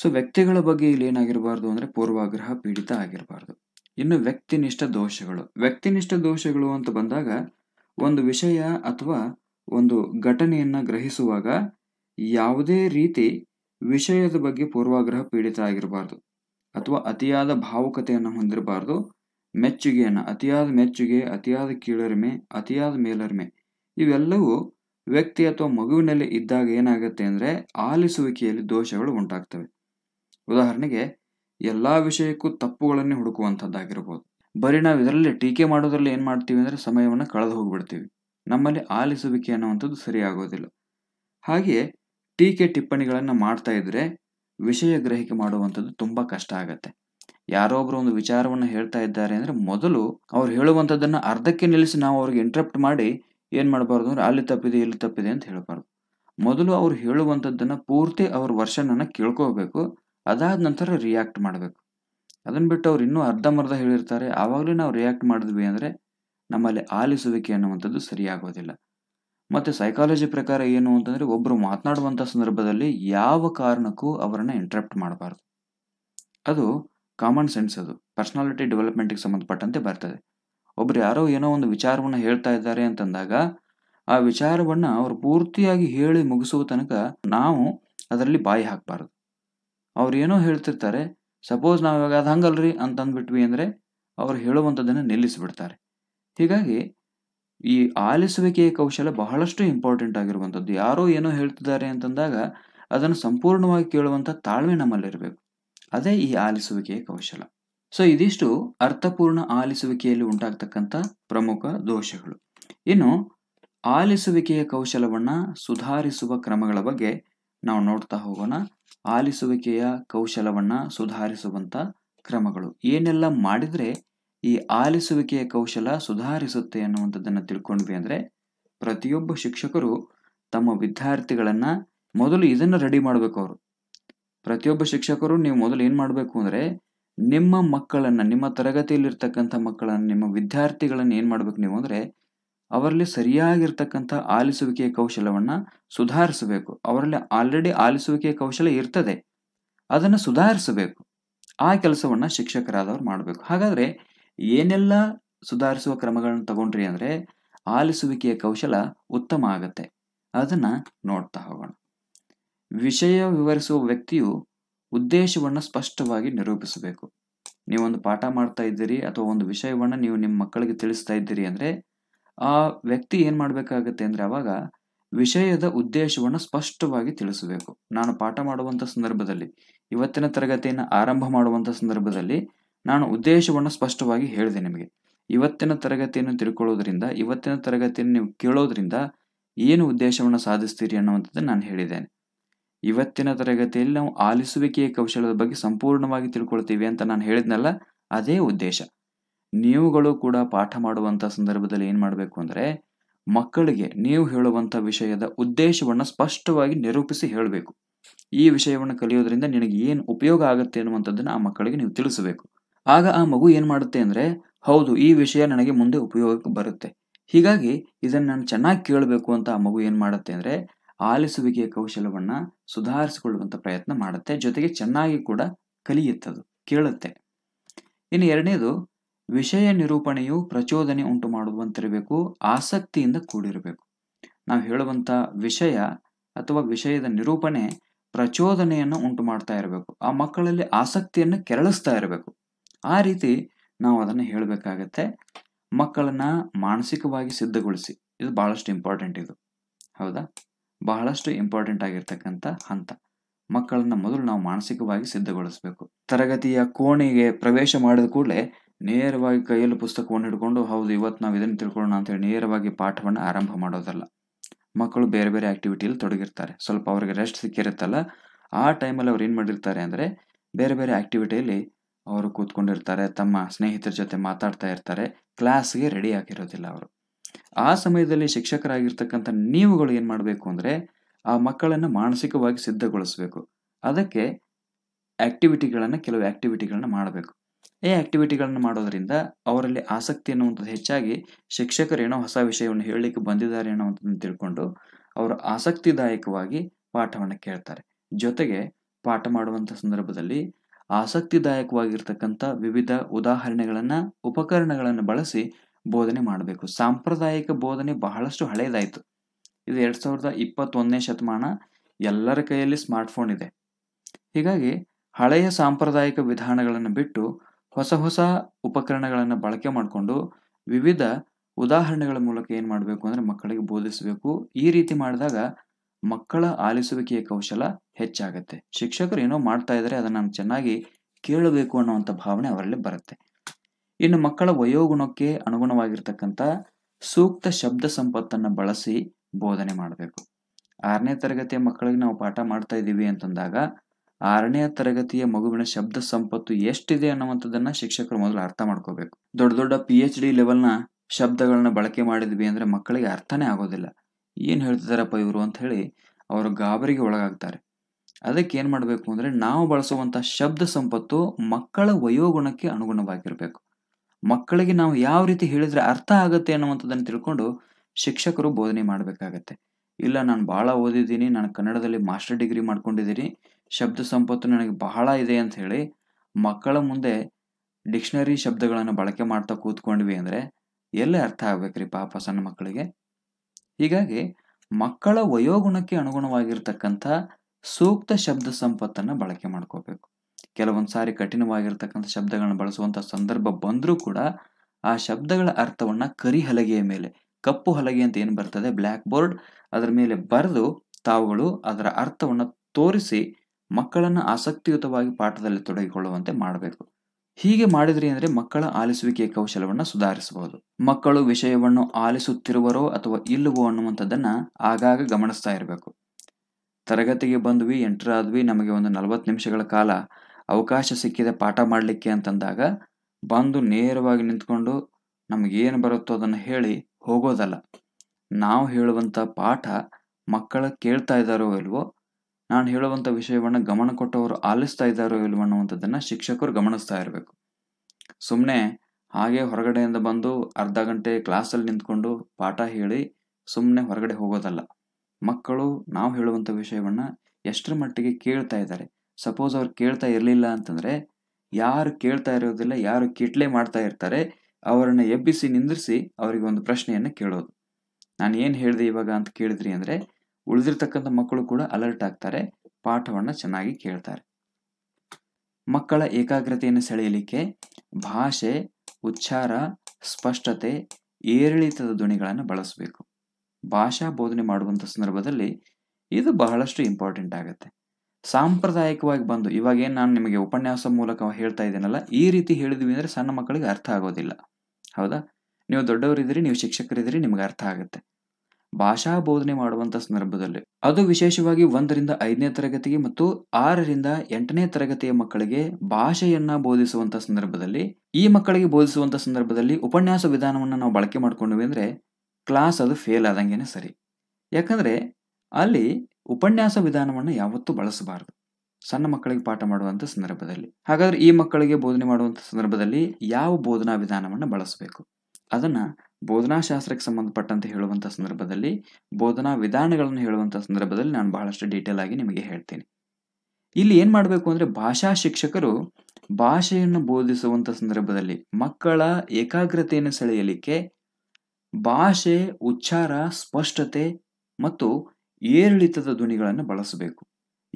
ಸೊ ವ್ಯಕ್ತಿಗಳ ಬಗ್ಗೆ ಇಲ್ಲಿ ಏನಾಗಿರಬಾರ್ದು ಅಂದರೆ ಪೂರ್ವಾಗ್ರಹ ಪೀಡಿತ ಆಗಿರಬಾರ್ದು ಇನ್ನು ವ್ಯಕ್ತಿನಿಷ್ಠ ದೋಷಗಳು ವ್ಯಕ್ತಿನಿಷ್ಠ ದೋಷಗಳು ಅಂತ ಬಂದಾಗ ಒಂದು ವಿಷಯ ಅಥವಾ ಒಂದು ಘಟನೆಯನ್ನು ಗ್ರಹಿಸುವಾಗ ಯಾವುದೇ ರೀತಿ ವಿಷಯದ ಬಗ್ಗೆ ಪೂರ್ವಾಗ್ರಹ ಪೀಡಿತ ಆಗಿರಬಾರ್ದು ಅಥವಾ ಅತಿಯಾದ ಭಾವುಕತೆಯನ್ನು ಹೊಂದಿರಬಾರ್ದು ಮೆಚ್ಚುಗೆಯನ್ನು ಅತಿಯಾದ ಮೆಚ್ಚುಗೆ ಅತಿಯಾದ ಕೀಳರಿಮೆ ಅತಿಯಾದ ಮೇಲರಿಮೆ ಇವೆಲ್ಲವೂ ವ್ಯಕ್ತಿ ಅಥವಾ ಮಗುವಿನಲ್ಲಿ ಇದ್ದಾಗ ಏನಾಗುತ್ತೆ ಅಂದರೆ ಆಲಿಸುವಿಕೆಯಲ್ಲಿ ದೋಷಗಳು ಉಂಟಾಗ್ತವೆ ಉದಾಹರಣೆಗೆ ಎಲ್ಲ ವಿಷಯಕ್ಕೂ ತಪ್ಪುಗಳನ್ನೇ ಹುಡುಕುವಂಥದ್ದಾಗಿರ್ಬೋದು ಬರೀ ನಾವು ಇದರಲ್ಲಿ ಟೀಕೆ ಮಾಡೋದ್ರಲ್ಲಿ ಏನು ಮಾಡ್ತೀವಿ ಅಂದರೆ ಸಮಯವನ್ನು ಕಳೆದು ಹೋಗ್ಬಿಡ್ತೀವಿ ನಮ್ಮಲ್ಲಿ ಆಲಿಸುವಿಕೆ ಅನ್ನುವಂಥದ್ದು ಸರಿಯಾಗೋದಿಲ್ಲ ಹಾಗೆಯೇ ಟೀಕೆ ಟಿಪ್ಪಣಿಗಳನ್ನು ಮಾಡ್ತಾ ಇದ್ರೆ ವಿಷಯ ಗ್ರಹಿಕೆ ಮಾಡುವಂಥದ್ದು ತುಂಬ ಕಷ್ಟ ಆಗತ್ತೆ ಯಾರೋ ಒಬ್ಬರು ಒಂದು ವಿಚಾರವನ್ನು ಹೇಳ್ತಾ ಇದ್ದಾರೆ ಅಂದರೆ ಮೊದಲು ಅವ್ರು ಹೇಳುವಂಥದ್ದನ್ನು ಅರ್ಧಕ್ಕೆ ನಿಲ್ಲಿಸಿ ನಾವು ಅವ್ರಿಗೆ ಇಂಟ್ರಪ್ಟ್ ಮಾಡಿ ಏನು ಮಾಡಬಾರ್ದು ಅಂದರೆ ಅಲ್ಲಿ ತಪ್ಪಿದೆ ಇಲ್ಲಿ ತಪ್ಪಿದೆ ಅಂತ ಹೇಳಬಾರ್ದು ಮೊದಲು ಅವ್ರು ಹೇಳುವಂಥದ್ದನ್ನು ಪೂರ್ತಿ ಅವ್ರ ವರ್ಷನನ್ನು ಕೇಳ್ಕೋಬೇಕು ಅದಾದ ನಂತರ ರಿಯಾಕ್ಟ್ ಮಾಡಬೇಕು ಅದನ್ನು ಬಿಟ್ಟು ಅವ್ರು ಇನ್ನೂ ಅರ್ಧಂಬರ್ಧ ಹೇಳಿರ್ತಾರೆ ಆವಾಗಲೇ ನಾವು ರಿಯಾಕ್ಟ್ ಮಾಡಿದ್ವಿ ಅಂದರೆ ನಮ್ಮಲ್ಲಿ ಆಲಿಸುವಿಕೆ ಅನ್ನುವಂಥದ್ದು ಸರಿಯಾಗೋದಿಲ್ಲ ಮತ್ತು ಸೈಕಾಲಜಿ ಪ್ರಕಾರ ಏನು ಅಂತಂದರೆ ಒಬ್ಬರು ಮಾತನಾಡುವಂಥ ಸಂದರ್ಭದಲ್ಲಿ ಯಾವ ಕಾರಣಕ್ಕೂ ಅವರನ್ನು ಇಂಟ್ರಪ್ಟ್ ಮಾಡಬಾರ್ದು ಅದು ಕಾಮನ್ ಸೆನ್ಸ್ ಅದು ಪರ್ಸ್ನಾಲಿಟಿ ಡೆವಲಪ್ಮೆಂಟ್ಗೆ ಸಂಬಂಧಪಟ್ಟಂತೆ ಬರ್ತದೆ ಒಬ್ರು ಯಾರೋ ಏನೋ ಒಂದು ವಿಚಾರವನ್ನ ಹೇಳ್ತಾ ಇದ್ದಾರೆ ಅಂತಂದಾಗ ಆ ವಿಚಾರವನ್ನ ಅವರು ಪೂರ್ತಿಯಾಗಿ ಹೇಳಿ ಮುಗಿಸುವ ತನಕ ನಾವು ಅದರಲ್ಲಿ ಬಾಯಿ ಹಾಕಬಾರ್ದು ಅವ್ರು ಏನೋ ಹೇಳ್ತಿರ್ತಾರೆ ಸಪೋಸ್ ನಾವು ಇವಾಗ ಅದು ಹಂಗಲ್ರಿ ಅಂತಂದ್ಬಿಟ್ವಿ ಅಂದರೆ ಅವ್ರು ಹೇಳುವಂಥದ್ದನ್ನು ನಿಲ್ಲಿಸಿಬಿಡ್ತಾರೆ ಹೀಗಾಗಿ ಈ ಆಲಿಸುವಿಕೆಯ ಕೌಶಲ ಬಹಳಷ್ಟು ಇಂಪಾರ್ಟೆಂಟ್ ಆಗಿರುವಂಥದ್ದು ಯಾರೋ ಏನೋ ಹೇಳ್ತಿದ್ದಾರೆ ಅಂತಂದಾಗ ಅದನ್ನು ಸಂಪೂರ್ಣವಾಗಿ ಕೇಳುವಂಥ ತಾಳ್ಮೆ ನಮ್ಮಲ್ಲಿರಬೇಕು ಅದೇ ಈ ಆಲಿಸುವಿಕೆಯ ಕೌಶಲ ಸೊ ಇದಿಷ್ಟು ಅರ್ಥಪೂರ್ಣ ಆಲಿಸುವಿಕೆಯಲ್ಲಿ ಉಂಟಾಗ್ತಕ್ಕಂಥ ಪ್ರಮುಖ ದೋಷಗಳು ಇನ್ನು ಆಲಿಸುವಿಕೆಯ ಕೌಶಲವನ್ನು ಸುಧಾರಿಸುವ ಕ್ರಮಗಳ ಬಗ್ಗೆ ನಾವು ನೋಡ್ತಾ ಹೋಗೋಣ ಆಲಿಸುವಿಕೆಯ ಕೌಶಲವನ್ನು ಸುಧಾರಿಸುವಂಥ ಕ್ರಮಗಳು ಏನೆಲ್ಲ ಮಾಡಿದರೆ ಈ ಆಲಿಸುವಿಕೆಯ ಕೌಶಲ ಸುಧಾರಿಸುತ್ತೆ ಅನ್ನುವಂಥದ್ದನ್ನು ತಿಳ್ಕೊಂಡ್ವಿ ಅಂದರೆ ಪ್ರತಿಯೊಬ್ಬ ಶಿಕ್ಷಕರು ತಮ್ಮ ವಿದ್ಯಾರ್ಥಿಗಳನ್ನು ಮೊದಲು ಇದನ್ನು ರೆಡಿ ಮಾಡಬೇಕು ಅವರು ಪ್ರತಿಯೊಬ್ಬ ಶಿಕ್ಷಕರು ನೀವು ಮೊದಲು ಏನು ಮಾಡಬೇಕು ಅಂದರೆ ನಿಮ್ಮ ಮಕ್ಕಳನ್ನು ನಿಮ್ಮ ತರಗತಿಯಲ್ಲಿರ್ತಕ್ಕಂಥ ಮಕ್ಕಳನ್ನು ನಿಮ್ಮ ವಿದ್ಯಾರ್ಥಿಗಳನ್ನು ಏನು ಮಾಡ್ಬೇಕು ನೀವು ಅಂದರೆ ಅವರಲ್ಲಿ ಸರಿಯಾಗಿರ್ತಕ್ಕಂಥ ಆಲಿಸುವಿಕೆಯ ಕೌಶಲವನ್ನು ಸುಧಾರಿಸಬೇಕು ಅವರಲ್ಲಿ ಆಲ್ರೆಡಿ ಆಲಿಸುವಿಕೆಯ ಕೌಶಲ ಇರ್ತದೆ ಅದನ್ನು ಸುಧಾರಿಸಬೇಕು ಆ ಕೆಲಸವನ್ನು ಶಿಕ್ಷಕರಾದವರು ಮಾಡಬೇಕು ಹಾಗಾದರೆ ಏನೆಲ್ಲ ಸುಧಾರಿಸುವ ಕ್ರಮಗಳನ್ನು ತಗೊಂಡ್ರಿ ಅಂದರೆ ಆಲಿಸುವಿಕೆಯ ಕೌಶಲ ಉತ್ತಮ ಆಗತ್ತೆ ಅದನ್ನು ನೋಡ್ತಾ ಹೋಗೋಣ ವಿಷಯ ವಿವರಿಸುವ ವ್ಯಕ್ತಿಯು ಉದ್ದೇಶವನ್ನು ಸ್ಪಷ್ಟವಾಗಿ ನಿರೂಪಿಸಬೇಕು ನೀವೊಂದು ಪಾಠ ಮಾಡ್ತಾ ಇದ್ದೀರಿ ಅಥವಾ ಒಂದು ವಿಷಯವನ್ನು ನೀವು ನಿಮ್ಮ ಮಕ್ಕಳಿಗೆ ತಿಳಿಸ್ತಾ ಇದ್ದೀರಿ ಅಂದರೆ ಆ ವ್ಯಕ್ತಿ ಏನು ಮಾಡಬೇಕಾಗತ್ತೆ ಅಂದರೆ ಅವಾಗ ವಿಷಯದ ಉದ್ದೇಶವನ್ನು ಸ್ಪಷ್ಟವಾಗಿ ತಿಳಿಸಬೇಕು ನಾನು ಪಾಠ ಮಾಡುವಂಥ ಸಂದರ್ಭದಲ್ಲಿ ಇವತ್ತಿನ ತರಗತಿಯನ್ನು ಆರಂಭ ಮಾಡುವಂಥ ಸಂದರ್ಭದಲ್ಲಿ ನಾನು ಉದ್ದೇಶವನ್ನು ಸ್ಪಷ್ಟವಾಗಿ ಹೇಳಿದೆ ನಿಮಗೆ ಇವತ್ತಿನ ತರಗತಿಯನ್ನು ತಿಳ್ಕೊಳ್ಳೋದ್ರಿಂದ ಇವತ್ತಿನ ತರಗತಿಯನ್ನು ನೀವು ಕೇಳೋದ್ರಿಂದ ಏನು ಉದ್ದೇಶವನ್ನು ಸಾಧಿಸ್ತೀರಿ ಅನ್ನುವಂಥದ್ದು ನಾನು ಹೇಳಿದ್ದೇನೆ ಇವತ್ತಿನ ತರಗತಿಯಲ್ಲಿ ನಾವು ಆಲಿಸುವಿಕೆಯ ಕೌಶಲದ ಬಗ್ಗೆ ಸಂಪೂರ್ಣವಾಗಿ ತಿಳ್ಕೊಳ್ತೀವಿ ಅಂತ ನಾನು ಹೇಳಿದ್ನಲ್ಲ ಅದೇ ಉದ್ದೇಶ ನೀವುಗಳು ಕೂಡ ಪಾಠ ಮಾಡುವಂಥ ಸಂದರ್ಭದಲ್ಲಿ ಏನು ಮಾಡಬೇಕು ಅಂದರೆ ಮಕ್ಕಳಿಗೆ ನೀವು ಹೇಳುವಂಥ ವಿಷಯದ ಉದ್ದೇಶವನ್ನು ಸ್ಪಷ್ಟವಾಗಿ ನಿರೂಪಿಸಿ ಹೇಳಬೇಕು ಈ ವಿಷಯವನ್ನು ಕಲಿಯೋದ್ರಿಂದ ನಿನಗೆ ಏನು ಉಪಯೋಗ ಆಗುತ್ತೆ ಅನ್ನುವಂಥದ್ದನ್ನು ಆ ಮಕ್ಕಳಿಗೆ ನೀವು ತಿಳಿಸಬೇಕು ಆಗ ಆ ಮಗು ಏನು ಮಾಡುತ್ತೆ ಅಂದರೆ ಹೌದು ಈ ವಿಷಯ ನನಗೆ ಮುಂದೆ ಉಪಯೋಗಕ್ಕೆ ಬರುತ್ತೆ ಹೀಗಾಗಿ ಇದನ್ನು ನಾನು ಚೆನ್ನಾಗಿ ಕೇಳಬೇಕು ಅಂತ ಆ ಮಗು ಏನು ಮಾಡುತ್ತೆ ಅಂದರೆ ಆಲಿಸುವಿಕೆಯ ಕೌಶಲವನ್ನು ಸುಧಾರಿಸಿಕೊಳ್ಳುವಂಥ ಪ್ರಯತ್ನ ಮಾಡುತ್ತೆ ಜೊತೆಗೆ ಚೆನ್ನಾಗಿ ಕೂಡ ಕಲಿಯುತ್ತದು ಕೇಳುತ್ತೆ ಇನ್ನು ಎರಡನೇದು ವಿಷಯ ನಿರೂಪಣೆಯು ಪ್ರಚೋದನೆ ಉಂಟು ಮಾಡುವಂತಿರಬೇಕು ಆಸಕ್ತಿಯಿಂದ ಕೂಡಿರಬೇಕು ನಾವು ಹೇಳುವಂತ ವಿಷಯ ಅಥವಾ ವಿಷಯದ ನಿರೂಪಣೆ ಪ್ರಚೋದನೆಯನ್ನು ಉಂಟು ಮಾಡ್ತಾ ಇರಬೇಕು ಆ ಮಕ್ಕಳಲ್ಲಿ ಆಸಕ್ತಿಯನ್ನು ಕೆರಳಿಸ್ತಾ ಇರಬೇಕು ಆ ರೀತಿ ನಾವು ಅದನ್ನು ಹೇಳಬೇಕಾಗತ್ತೆ ಮಕ್ಕಳನ್ನ ಮಾನಸಿಕವಾಗಿ ಸಿದ್ಧಗೊಳಿಸಿ ಇದು ಬಹಳಷ್ಟು ಇಂಪಾರ್ಟೆಂಟ್ ಇದು ಹೌದಾ ಬಹಳಷ್ಟು ಇಂಪಾರ್ಟೆಂಟ್ ಆಗಿರ್ತಕ್ಕಂಥ ಹಂತ ಮಕ್ಕಳನ್ನ ಮೊದಲು ನಾವು ಮಾನಸಿಕವಾಗಿ ಸಿದ್ಧಗೊಳಿಸಬೇಕು ತರಗತಿಯ ಕೋಣೆಗೆ ಪ್ರವೇಶ ಮಾಡಿದ ಕೂಡಲೇ ನೇರವಾಗಿ ಕೈಯಲ್ಲಿ ಪುಸ್ತಕವನ್ನು ಹಿಡ್ಕೊಂಡು ಹೌದು ಇವತ್ತು ನಾವು ಇದನ್ನು ತಿಳ್ಕೊಳ್ಳೋಣ ಅಂತೇಳಿ ನೇರವಾಗಿ ಪಾಠವನ್ನು ಆರಂಭ ಮಾಡೋದಲ್ಲ ಮಕ್ಕಳು ಬೇರೆ ಬೇರೆ ಆಕ್ಟಿವಿಟಿಯಲ್ಲಿ ತೊಡಗಿರ್ತಾರೆ ಸ್ವಲ್ಪ ಅವ್ರಿಗೆ ರೆಸ್ಟ್ ಸಿಕ್ಕಿರುತ್ತಲ್ಲ ಆ ಟೈಮಲ್ಲಿ ಅವ್ರು ಏನು ಮಾಡಿರ್ತಾರೆ ಅಂದರೆ ಬೇರೆ ಬೇರೆ ಆಕ್ಟಿವಿಟಿಯಲ್ಲಿ ಅವರು ಕೂತ್ಕೊಂಡಿರ್ತಾರೆ ತಮ್ಮ ಸ್ನೇಹಿತರ ಜೊತೆ ಮಾತಾಡ್ತಾ ಇರ್ತಾರೆ ಕ್ಲಾಸ್ಗೆ ರೆಡಿ ಆಗಿರೋದಿಲ್ಲ ಅವರು ಆ ಸಮಯದಲ್ಲಿ ಶಿಕ್ಷಕರಾಗಿರ್ತಕ್ಕಂಥ ನೀವುಗಳು ಏನು ಮಾಡಬೇಕು ಅಂದರೆ ಆ ಮಕ್ಕಳನ್ನು ಮಾನಸಿಕವಾಗಿ ಸಿದ್ಧಗೊಳಿಸಬೇಕು ಅದಕ್ಕೆ ಆ್ಯಕ್ಟಿವಿಟಿಗಳನ್ನು ಕೆಲವು ಆ್ಯಕ್ಟಿವಿಟಿಗಳನ್ನ ಮಾಡಬೇಕು ಈ ಆ್ಯಕ್ಟಿವಿಟಿಗಳನ್ನು ಮಾಡೋದರಿಂದ ಅವರಲ್ಲಿ ಆಸಕ್ತಿ ಅನ್ನುವಂಥದ್ದು ಹೆಚ್ಚಾಗಿ ಶಿಕ್ಷಕರೇನೋ ಹೊಸ ವಿಷಯವನ್ನು ಹೇಳಲಿಕ್ಕೆ ಬಂದಿದ್ದಾರೆ ಅನ್ನೋವಂಥದ್ದನ್ನು ತಿಳ್ಕೊಂಡು ಅವರು ಆಸಕ್ತಿದಾಯಕವಾಗಿ ಪಾಠವನ್ನು ಕೇಳ್ತಾರೆ ಜೊತೆಗೆ ಪಾಠ ಮಾಡುವಂಥ ಸಂದರ್ಭದಲ್ಲಿ ಆಸಕ್ತಿದಾಯಕವಾಗಿರ್ತಕ್ಕಂಥ ವಿವಿಧ ಉದಾಹರಣೆಗಳನ್ನು ಉಪಕರಣಗಳನ್ನು ಬಳಸಿ ಬೋಧನೆ ಮಾಡಬೇಕು ಸಾಂಪ್ರದಾಯಿಕ ಬೋಧನೆ ಬಹಳಷ್ಟು ಹಳೆಯದಾಯಿತು ಇದು ಎರಡು ಸಾವಿರದ ಇಪ್ಪತ್ತೊಂದನೇ ಶತಮಾನ ಎಲ್ಲರ ಕೈಯಲ್ಲಿ ಸ್ಮಾರ್ಟ್ಫೋನ್ ಇದೆ ಹೀಗಾಗಿ ಹಳೆಯ ಸಾಂಪ್ರದಾಯಿಕ ವಿಧಾನಗಳನ್ನು ಬಿಟ್ಟು ಹೊಸ ಹೊಸ ಉಪಕರಣಗಳನ್ನು ಬಳಕೆ ಮಾಡಿಕೊಂಡು ವಿವಿಧ ಉದಾಹರಣೆಗಳ ಮೂಲಕ ಏನು ಮಾಡಬೇಕು ಅಂದರೆ ಮಕ್ಕಳಿಗೆ ಬೋಧಿಸಬೇಕು ಈ ರೀತಿ ಮಾಡಿದಾಗ ಮಕ್ಕಳ ಆಲಿಸುವಿಕೆಯ ಕೌಶಲ ಹೆಚ್ಚಾಗುತ್ತೆ ಶಿಕ್ಷಕರು ಏನೋ ಮಾಡ್ತಾ ಇದ್ದಾರೆ ಅದನ್ನು ಚೆನ್ನಾಗಿ ಕೇಳಬೇಕು ಅನ್ನೋವಂಥ ಭಾವನೆ ಅವರಲ್ಲಿ ಬರುತ್ತೆ ಇನ್ನು ಮಕ್ಕಳ ವಯೋಗುಣಕ್ಕೆ ಅನುಗುಣವಾಗಿರ್ತಕ್ಕಂಥ ಸೂಕ್ತ ಶಬ್ದ ಸಂಪತ್ತನ್ನು ಬಳಸಿ ಬೋಧನೆ ಮಾಡಬೇಕು ಆರನೇ ತರಗತಿಯ ಮಕ್ಕಳಿಗೆ ನಾವು ಪಾಠ ಮಾಡ್ತಾ ಇದ್ದೀವಿ ಅಂತಂದಾಗ ಆರನೇ ತರಗತಿಯ ಮಗುವಿನ ಶಬ್ದ ಸಂಪತ್ತು ಎಷ್ಟಿದೆ ಅನ್ನುವಂಥದ್ದನ್ನ ಶಿಕ್ಷಕರು ಮೊದಲು ಅರ್ಥ ಮಾಡ್ಕೋಬೇಕು ದೊಡ್ಡ ದೊಡ್ಡ ಪಿ ಎಚ್ ಡಿ ಲೆವೆಲ್ನ ಶಬ್ದಗಳನ್ನ ಬಳಕೆ ಮಾಡಿದ್ವಿ ಅಂದ್ರೆ ಮಕ್ಕಳಿಗೆ ಅರ್ಥನೇ ಆಗೋದಿಲ್ಲ ಏನು ಹೇಳ್ತಿದಾರಪ್ಪ ಇವರು ಅಂತ ಹೇಳಿ ಅವರು ಗಾಬರಿಗೆ ಒಳಗಾಗ್ತಾರೆ ಅದಕ್ಕೆ ಏನು ಮಾಡಬೇಕು ಅಂದ್ರೆ ನಾವು ಬಳಸುವಂತ ಶಬ್ದ ಸಂಪತ್ತು ಮಕ್ಕಳ ವಯೋಗುಣಕ್ಕೆ ಅನುಗುಣವಾಗಿರಬೇಕು ಮಕ್ಕಳಿಗೆ ನಾವು ಯಾವ ರೀತಿ ಹೇಳಿದ್ರೆ ಅರ್ಥ ಆಗುತ್ತೆ ಅನ್ನುವಂಥದ್ದನ್ನು ತಿಳ್ಕೊಂಡು ಶಿಕ್ಷಕರು ಬೋಧನೆ ಮಾಡಬೇಕಾಗತ್ತೆ ಇಲ್ಲ ನಾನು ಭಾಳ ಓದಿದ್ದೀನಿ ನಾನು ಕನ್ನಡದಲ್ಲಿ ಮಾಸ್ಟರ್ ಡಿಗ್ರಿ ಮಾಡ್ಕೊಂಡಿದ್ದೀನಿ ಶಬ್ದ ಸಂಪತ್ತು ನನಗೆ ಬಹಳ ಇದೆ ಅಂತ ಹೇಳಿ ಮಕ್ಕಳ ಮುಂದೆ ಡಿಕ್ಷನರಿ ಶಬ್ದಗಳನ್ನು ಬಳಕೆ ಮಾಡ್ತಾ ಕೂತ್ಕೊಂಡ್ವಿ ಅಂದರೆ ಎಲ್ಲೇ ಅರ್ಥ ಆಗ್ಬೇಕ್ರಿ ಪಾಪ ಸಣ್ಣ ಮಕ್ಕಳಿಗೆ ಹೀಗಾಗಿ ಮಕ್ಕಳ ವಯೋಗುಣಕ್ಕೆ ಅನುಗುಣವಾಗಿರ್ತಕ್ಕಂಥ ಸೂಕ್ತ ಶಬ್ದ ಸಂಪತ್ತನ್ನು ಬಳಕೆ ಮಾಡ್ಕೋಬೇಕು ಕೆಲವೊಂದು ಸಾರಿ ಕಠಿಣವಾಗಿರ್ತಕ್ಕಂಥ ಶಬ್ದಗಳನ್ನ ಬಳಸುವಂಥ ಸಂದರ್ಭ ಬಂದರೂ ಕೂಡ ಆ ಶಬ್ದಗಳ ಅರ್ಥವನ್ನ ಕರಿ ಹಲಗೆಯ ಮೇಲೆ ಕಪ್ಪು ಹಲಗೆ ಅಂತ ಏನು ಬರ್ತದೆ ಬ್ಲ್ಯಾಕ್ ಬೋರ್ಡ್ ಅದರ ಮೇಲೆ ಬರೆದು ತಾವುಗಳು ಅದರ ಅರ್ಥವನ್ನು ತೋರಿಸಿ ಮಕ್ಕಳನ್ನು ಆಸಕ್ತಿಯುತವಾಗಿ ಪಾಠದಲ್ಲಿ ತೊಡಗಿಕೊಳ್ಳುವಂತೆ ಮಾಡಬೇಕು ಹೀಗೆ ಮಾಡಿದ್ರಿ ಅಂದರೆ ಮಕ್ಕಳ ಆಲಿಸುವಿಕೆಯ ಕೌಶಲವನ್ನು ಸುಧಾರಿಸಬಹುದು ಮಕ್ಕಳು ವಿಷಯವನ್ನು ಆಲಿಸುತ್ತಿರುವರೋ ಅಥವಾ ಇಲ್ಲವೋ ಅನ್ನುವಂಥದ್ದನ್ನು ಆಗಾಗ ಗಮನಿಸ್ತಾ ಇರಬೇಕು ತರಗತಿಗೆ ಬಂದ್ವಿ ಎಂಟ್ರಾದ್ವಿ ನಮಗೆ ಒಂದು ನಲವತ್ತು ನಿಮಿಷಗಳ ಕಾಲ ಅವಕಾಶ ಸಿಕ್ಕಿದೆ ಪಾಠ ಮಾಡಲಿಕ್ಕೆ ಅಂತಂದಾಗ ಬಂದು ನೇರವಾಗಿ ನಿಂತ್ಕೊಂಡು ನಮಗೇನು ಬರುತ್ತೋ ಅದನ್ನು ಹೇಳಿ ಹೋಗೋದಲ್ಲ ನಾವು ಹೇಳುವಂಥ ಪಾಠ ಮಕ್ಕಳ ಕೇಳ್ತಾ ಇದ್ದಾರೋ ಇಲ್ವೋ ನಾನು ಹೇಳುವಂಥ ವಿಷಯವನ್ನು ಗಮನ ಕೊಟ್ಟವರು ಆಲಿಸ್ತಾ ಇದ್ದಾರೋ ಇಲ್ವೋ ಅನ್ನುವಂಥದ್ದನ್ನು ಶಿಕ್ಷಕರು ಗಮನಿಸ್ತಾ ಇರಬೇಕು ಸುಮ್ಮನೆ ಹಾಗೆ ಹೊರಗಡೆಯಿಂದ ಬಂದು ಅರ್ಧ ಗಂಟೆ ಕ್ಲಾಸಲ್ಲಿ ನಿಂತ್ಕೊಂಡು ಪಾಠ ಹೇಳಿ ಸುಮ್ಮನೆ ಹೊರಗಡೆ ಹೋಗೋದಲ್ಲ ಮಕ್ಕಳು ನಾವು ಹೇಳುವಂಥ ವಿಷಯವನ್ನು ಎಷ್ಟರ ಮಟ್ಟಿಗೆ ಕೇಳ್ತಾ ಇದ್ದಾರೆ ಸಪೋಸ್ ಅವ್ರು ಕೇಳ್ತಾ ಇರಲಿಲ್ಲ ಅಂತಂದರೆ ಯಾರು ಕೇಳ್ತಾ ಇರೋದಿಲ್ಲ ಯಾರು ಕಿಟ್ಲೆ ಮಾಡ್ತಾ ಇರ್ತಾರೆ ಅವರನ್ನು ಎಬ್ಬಿಸಿ ನಿಂದಿರಿಸಿ ಅವರಿಗೆ ಒಂದು ಪ್ರಶ್ನೆಯನ್ನು ಕೇಳೋದು ನಾನು ಏನು ಹೇಳಿದೆ ಇವಾಗ ಅಂತ ಕೇಳಿದ್ರಿ ಅಂದರೆ ಉಳಿದಿರ್ತಕ್ಕಂಥ ಮಕ್ಕಳು ಕೂಡ ಅಲರ್ಟ್ ಆಗ್ತಾರೆ ಪಾಠವನ್ನು ಚೆನ್ನಾಗಿ ಕೇಳ್ತಾರೆ ಮಕ್ಕಳ ಏಕಾಗ್ರತೆಯನ್ನು ಸೆಳೆಯಲಿಕ್ಕೆ ಭಾಷೆ ಉಚ್ಚಾರ ಸ್ಪಷ್ಟತೆ ಏರಿಳಿತದ ಧ್ವನಿಗಳನ್ನು ಬಳಸಬೇಕು ಭಾಷಾ ಬೋಧನೆ ಮಾಡುವಂಥ ಸಂದರ್ಭದಲ್ಲಿ ಇದು ಬಹಳಷ್ಟು ಇಂಪಾರ್ಟೆಂಟ್ ಆಗುತ್ತೆ ಸಾಂಪ್ರದಾಯಿಕವಾಗಿ ಬಂದು ಇವಾಗೇನು ನಾನು ನಿಮಗೆ ಉಪನ್ಯಾಸ ಮೂಲಕ ಹೇಳ್ತಾ ಇದ್ದೀನಲ್ಲ ಈ ರೀತಿ ಹೇಳಿದ್ವಿ ಅಂದರೆ ಸಣ್ಣ ಮಕ್ಕಳಿಗೆ ಅರ್ಥ ಆಗೋದಿಲ್ಲ ಹೌದಾ ನೀವು ದೊಡ್ಡವರಿದ್ದೀರಿ ನೀವು ಶಿಕ್ಷಕರಿದ್ದೀರಿ ನಿಮಗೆ ಅರ್ಥ ಆಗುತ್ತೆ ಭಾಷಾ ಬೋಧನೆ ಮಾಡುವಂಥ ಸಂದರ್ಭದಲ್ಲಿ ಅದು ವಿಶೇಷವಾಗಿ ಒಂದರಿಂದ ಐದನೇ ತರಗತಿಗೆ ಮತ್ತು ಆರರಿಂದ ಎಂಟನೇ ತರಗತಿಯ ಮಕ್ಕಳಿಗೆ ಭಾಷೆಯನ್ನ ಬೋಧಿಸುವಂಥ ಸಂದರ್ಭದಲ್ಲಿ ಈ ಮಕ್ಕಳಿಗೆ ಬೋಧಿಸುವಂಥ ಸಂದರ್ಭದಲ್ಲಿ ಉಪನ್ಯಾಸ ವಿಧಾನವನ್ನು ನಾವು ಬಳಕೆ ಮಾಡಿಕೊಂಡ್ವಿ ಅಂದರೆ ಕ್ಲಾಸ್ ಅದು ಫೇಲ್ ಆದಂಗೆನೆ ಸರಿ ಯಾಕಂದರೆ ಅಲ್ಲಿ ಉಪನ್ಯಾಸ ವಿಧಾನವನ್ನು ಯಾವತ್ತೂ ಬಳಸಬಾರದು ಸಣ್ಣ ಮಕ್ಕಳಿಗೆ ಪಾಠ ಮಾಡುವಂಥ ಸಂದರ್ಭದಲ್ಲಿ ಹಾಗಾದ್ರೆ ಈ ಮಕ್ಕಳಿಗೆ ಬೋಧನೆ ಮಾಡುವಂಥ ಸಂದರ್ಭದಲ್ಲಿ ಯಾವ ಬೋಧನಾ ವಿಧಾನವನ್ನು ಬಳಸಬೇಕು ಅದನ್ನು ಬೋಧನಾಶಾಸ್ತ್ರಕ್ಕೆ ಸಂಬಂಧಪಟ್ಟಂತೆ ಹೇಳುವಂಥ ಸಂದರ್ಭದಲ್ಲಿ ಬೋಧನಾ ವಿಧಾನಗಳನ್ನು ಹೇಳುವಂಥ ಸಂದರ್ಭದಲ್ಲಿ ನಾನು ಬಹಳಷ್ಟು ಡೀಟೇಲ್ ಆಗಿ ನಿಮಗೆ ಹೇಳ್ತೀನಿ ಇಲ್ಲಿ ಏನು ಮಾಡಬೇಕು ಅಂದರೆ ಭಾಷಾ ಶಿಕ್ಷಕರು ಭಾಷೆಯನ್ನು ಬೋಧಿಸುವಂಥ ಸಂದರ್ಭದಲ್ಲಿ ಮಕ್ಕಳ ಏಕಾಗ್ರತೆಯನ್ನು ಸೆಳೆಯಲಿಕ್ಕೆ ಭಾಷೆ ಉಚ್ಚಾರ ಸ್ಪಷ್ಟತೆ ಮತ್ತು ಏರಿಳಿತದ ಧ್ವನಿಗಳನ್ನು ಬಳಸಬೇಕು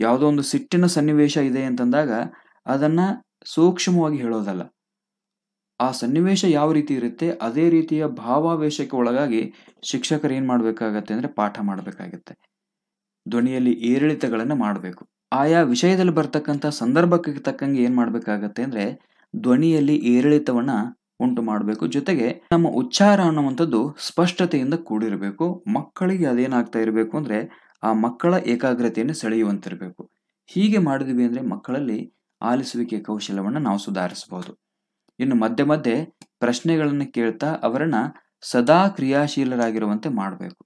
ಯಾವುದೋ ಒಂದು ಸಿಟ್ಟಿನ ಸನ್ನಿವೇಶ ಇದೆ ಅಂತಂದಾಗ ಅದನ್ನು ಸೂಕ್ಷ್ಮವಾಗಿ ಹೇಳೋದಲ್ಲ ಆ ಸನ್ನಿವೇಶ ಯಾವ ರೀತಿ ಇರುತ್ತೆ ಅದೇ ರೀತಿಯ ಭಾವಾವೇಶಕ್ಕೆ ಒಳಗಾಗಿ ಶಿಕ್ಷಕರು ಏನು ಮಾಡಬೇಕಾಗತ್ತೆ ಅಂದರೆ ಪಾಠ ಮಾಡಬೇಕಾಗತ್ತೆ ಧ್ವನಿಯಲ್ಲಿ ಏರಿಳಿತಗಳನ್ನು ಮಾಡಬೇಕು ಆಯಾ ವಿಷಯದಲ್ಲಿ ಬರ್ತಕ್ಕಂಥ ಸಂದರ್ಭಕ್ಕೆ ತಕ್ಕಂಗೆ ಏನು ಮಾಡಬೇಕಾಗತ್ತೆ ಅಂದರೆ ಧ್ವನಿಯಲ್ಲಿ ಏರಿಳಿತವನ್ನು ಉಂಟು ಮಾಡಬೇಕು ಜೊತೆಗೆ ನಮ್ಮ ಉಚ್ಚಾರ ಅನ್ನುವಂಥದ್ದು ಸ್ಪಷ್ಟತೆಯಿಂದ ಕೂಡಿರಬೇಕು ಮಕ್ಕಳಿಗೆ ಅದೇನಾಗ್ತಾ ಇರಬೇಕು ಅಂದರೆ ಆ ಮಕ್ಕಳ ಏಕಾಗ್ರತೆಯನ್ನು ಸೆಳೆಯುವಂತಿರಬೇಕು ಹೀಗೆ ಮಾಡಿದ್ವಿ ಅಂದರೆ ಮಕ್ಕಳಲ್ಲಿ ಆಲಿಸುವಿಕೆ ಕೌಶಲ್ಯವನ್ನು ನಾವು ಸುಧಾರಿಸಬಹುದು ಇನ್ನು ಮಧ್ಯೆ ಮಧ್ಯೆ ಪ್ರಶ್ನೆಗಳನ್ನು ಕೇಳ್ತಾ ಅವರನ್ನ ಸದಾ ಕ್ರಿಯಾಶೀಲರಾಗಿರುವಂತೆ ಮಾಡಬೇಕು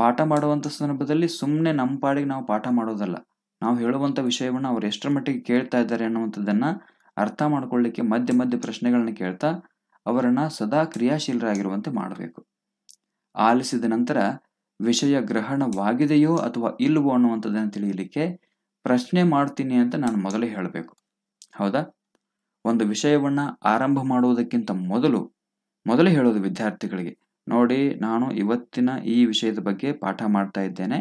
ಪಾಠ ಮಾಡುವಂಥ ಸಂದರ್ಭದಲ್ಲಿ ಸುಮ್ಮನೆ ನಮ್ಮ ಪಾಡಿಗೆ ನಾವು ಪಾಠ ಮಾಡೋದಲ್ಲ ನಾವು ಹೇಳುವಂಥ ವಿಷಯವನ್ನು ಅವರು ಎಷ್ಟರ ಮಟ್ಟಿಗೆ ಕೇಳ್ತಾ ಇದ್ದಾರೆ ಅನ್ನುವಂಥದ್ದನ್ನು ಅರ್ಥ ಮಾಡಿಕೊಳ್ಳಿಕ್ಕೆ ಮಧ್ಯ ಮಧ್ಯ ಪ್ರಶ್ನೆಗಳನ್ನ ಕೇಳ್ತಾ ಅವರನ್ನು ಸದಾ ಕ್ರಿಯಾಶೀಲರಾಗಿರುವಂತೆ ಮಾಡಬೇಕು ಆಲಿಸಿದ ನಂತರ ವಿಷಯ ಗ್ರಹಣವಾಗಿದೆಯೋ ಅಥವಾ ಇಲ್ಲವೋ ಅನ್ನುವಂಥದ್ದನ್ನು ತಿಳಿಯಲಿಕ್ಕೆ ಪ್ರಶ್ನೆ ಮಾಡ್ತೀನಿ ಅಂತ ನಾನು ಮೊದಲೇ ಹೇಳಬೇಕು ಹೌದಾ ಒಂದು ವಿಷಯವನ್ನು ಆರಂಭ ಮಾಡುವುದಕ್ಕಿಂತ ಮೊದಲು ಮೊದಲೇ ಹೇಳೋದು ವಿದ್ಯಾರ್ಥಿಗಳಿಗೆ ನೋಡಿ ನಾನು ಇವತ್ತಿನ ಈ ವಿಷಯದ ಬಗ್ಗೆ ಪಾಠ ಮಾಡ್ತಾ ಇದ್ದೇನೆ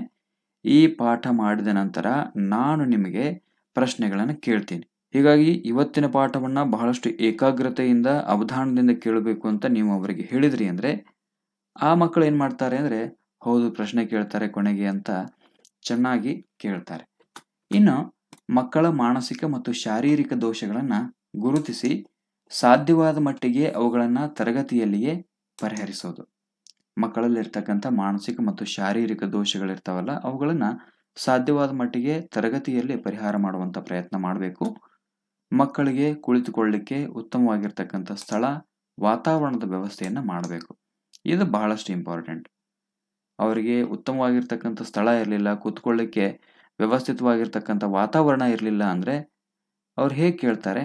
ಈ ಪಾಠ ಮಾಡಿದ ನಂತರ ನಾನು ನಿಮಗೆ ಪ್ರಶ್ನೆಗಳನ್ನು ಕೇಳ್ತೀನಿ ಹೀಗಾಗಿ ಇವತ್ತಿನ ಪಾಠವನ್ನು ಬಹಳಷ್ಟು ಏಕಾಗ್ರತೆಯಿಂದ ಅವಧಾನದಿಂದ ಕೇಳಬೇಕು ಅಂತ ನೀವು ಅವರಿಗೆ ಹೇಳಿದ್ರಿ ಅಂದರೆ ಆ ಮಕ್ಕಳು ಏನು ಮಾಡ್ತಾರೆ ಅಂದರೆ ಹೌದು ಪ್ರಶ್ನೆ ಕೇಳ್ತಾರೆ ಕೊನೆಗೆ ಅಂತ ಚೆನ್ನಾಗಿ ಕೇಳ್ತಾರೆ ಇನ್ನು ಮಕ್ಕಳ ಮಾನಸಿಕ ಮತ್ತು ಶಾರೀರಿಕ ದೋಷಗಳನ್ನು ಗುರುತಿಸಿ ಸಾಧ್ಯವಾದ ಮಟ್ಟಿಗೆ ಅವುಗಳನ್ನು ತರಗತಿಯಲ್ಲಿಯೇ ಪರಿಹರಿಸೋದು ಮಕ್ಕಳಲ್ಲಿರ್ತಕ್ಕಂಥ ಮಾನಸಿಕ ಮತ್ತು ಶಾರೀರಿಕ ದೋಷಗಳಿರ್ತಾವಲ್ಲ ಅವುಗಳನ್ನು ಸಾಧ್ಯವಾದ ಮಟ್ಟಿಗೆ ತರಗತಿಯಲ್ಲಿ ಪರಿಹಾರ ಮಾಡುವಂಥ ಪ್ರಯತ್ನ ಮಾಡಬೇಕು ಮಕ್ಕಳಿಗೆ ಕುಳಿತುಕೊಳ್ಳಿಕ್ಕೆ ಉತ್ತಮವಾಗಿರ್ತಕ್ಕಂಥ ಸ್ಥಳ ವಾತಾವರಣದ ವ್ಯವಸ್ಥೆಯನ್ನು ಮಾಡಬೇಕು ಇದು ಬಹಳಷ್ಟು ಇಂಪಾರ್ಟೆಂಟ್ ಅವರಿಗೆ ಉತ್ತಮವಾಗಿರ್ತಕ್ಕಂಥ ಸ್ಥಳ ಇರಲಿಲ್ಲ ಕೂತ್ಕೊಳ್ಳಿಕ್ಕೆ ವ್ಯವಸ್ಥಿತವಾಗಿರ್ತಕ್ಕಂಥ ವಾತಾವರಣ ಇರಲಿಲ್ಲ ಅಂದರೆ ಅವ್ರು ಹೇಗೆ ಕೇಳ್ತಾರೆ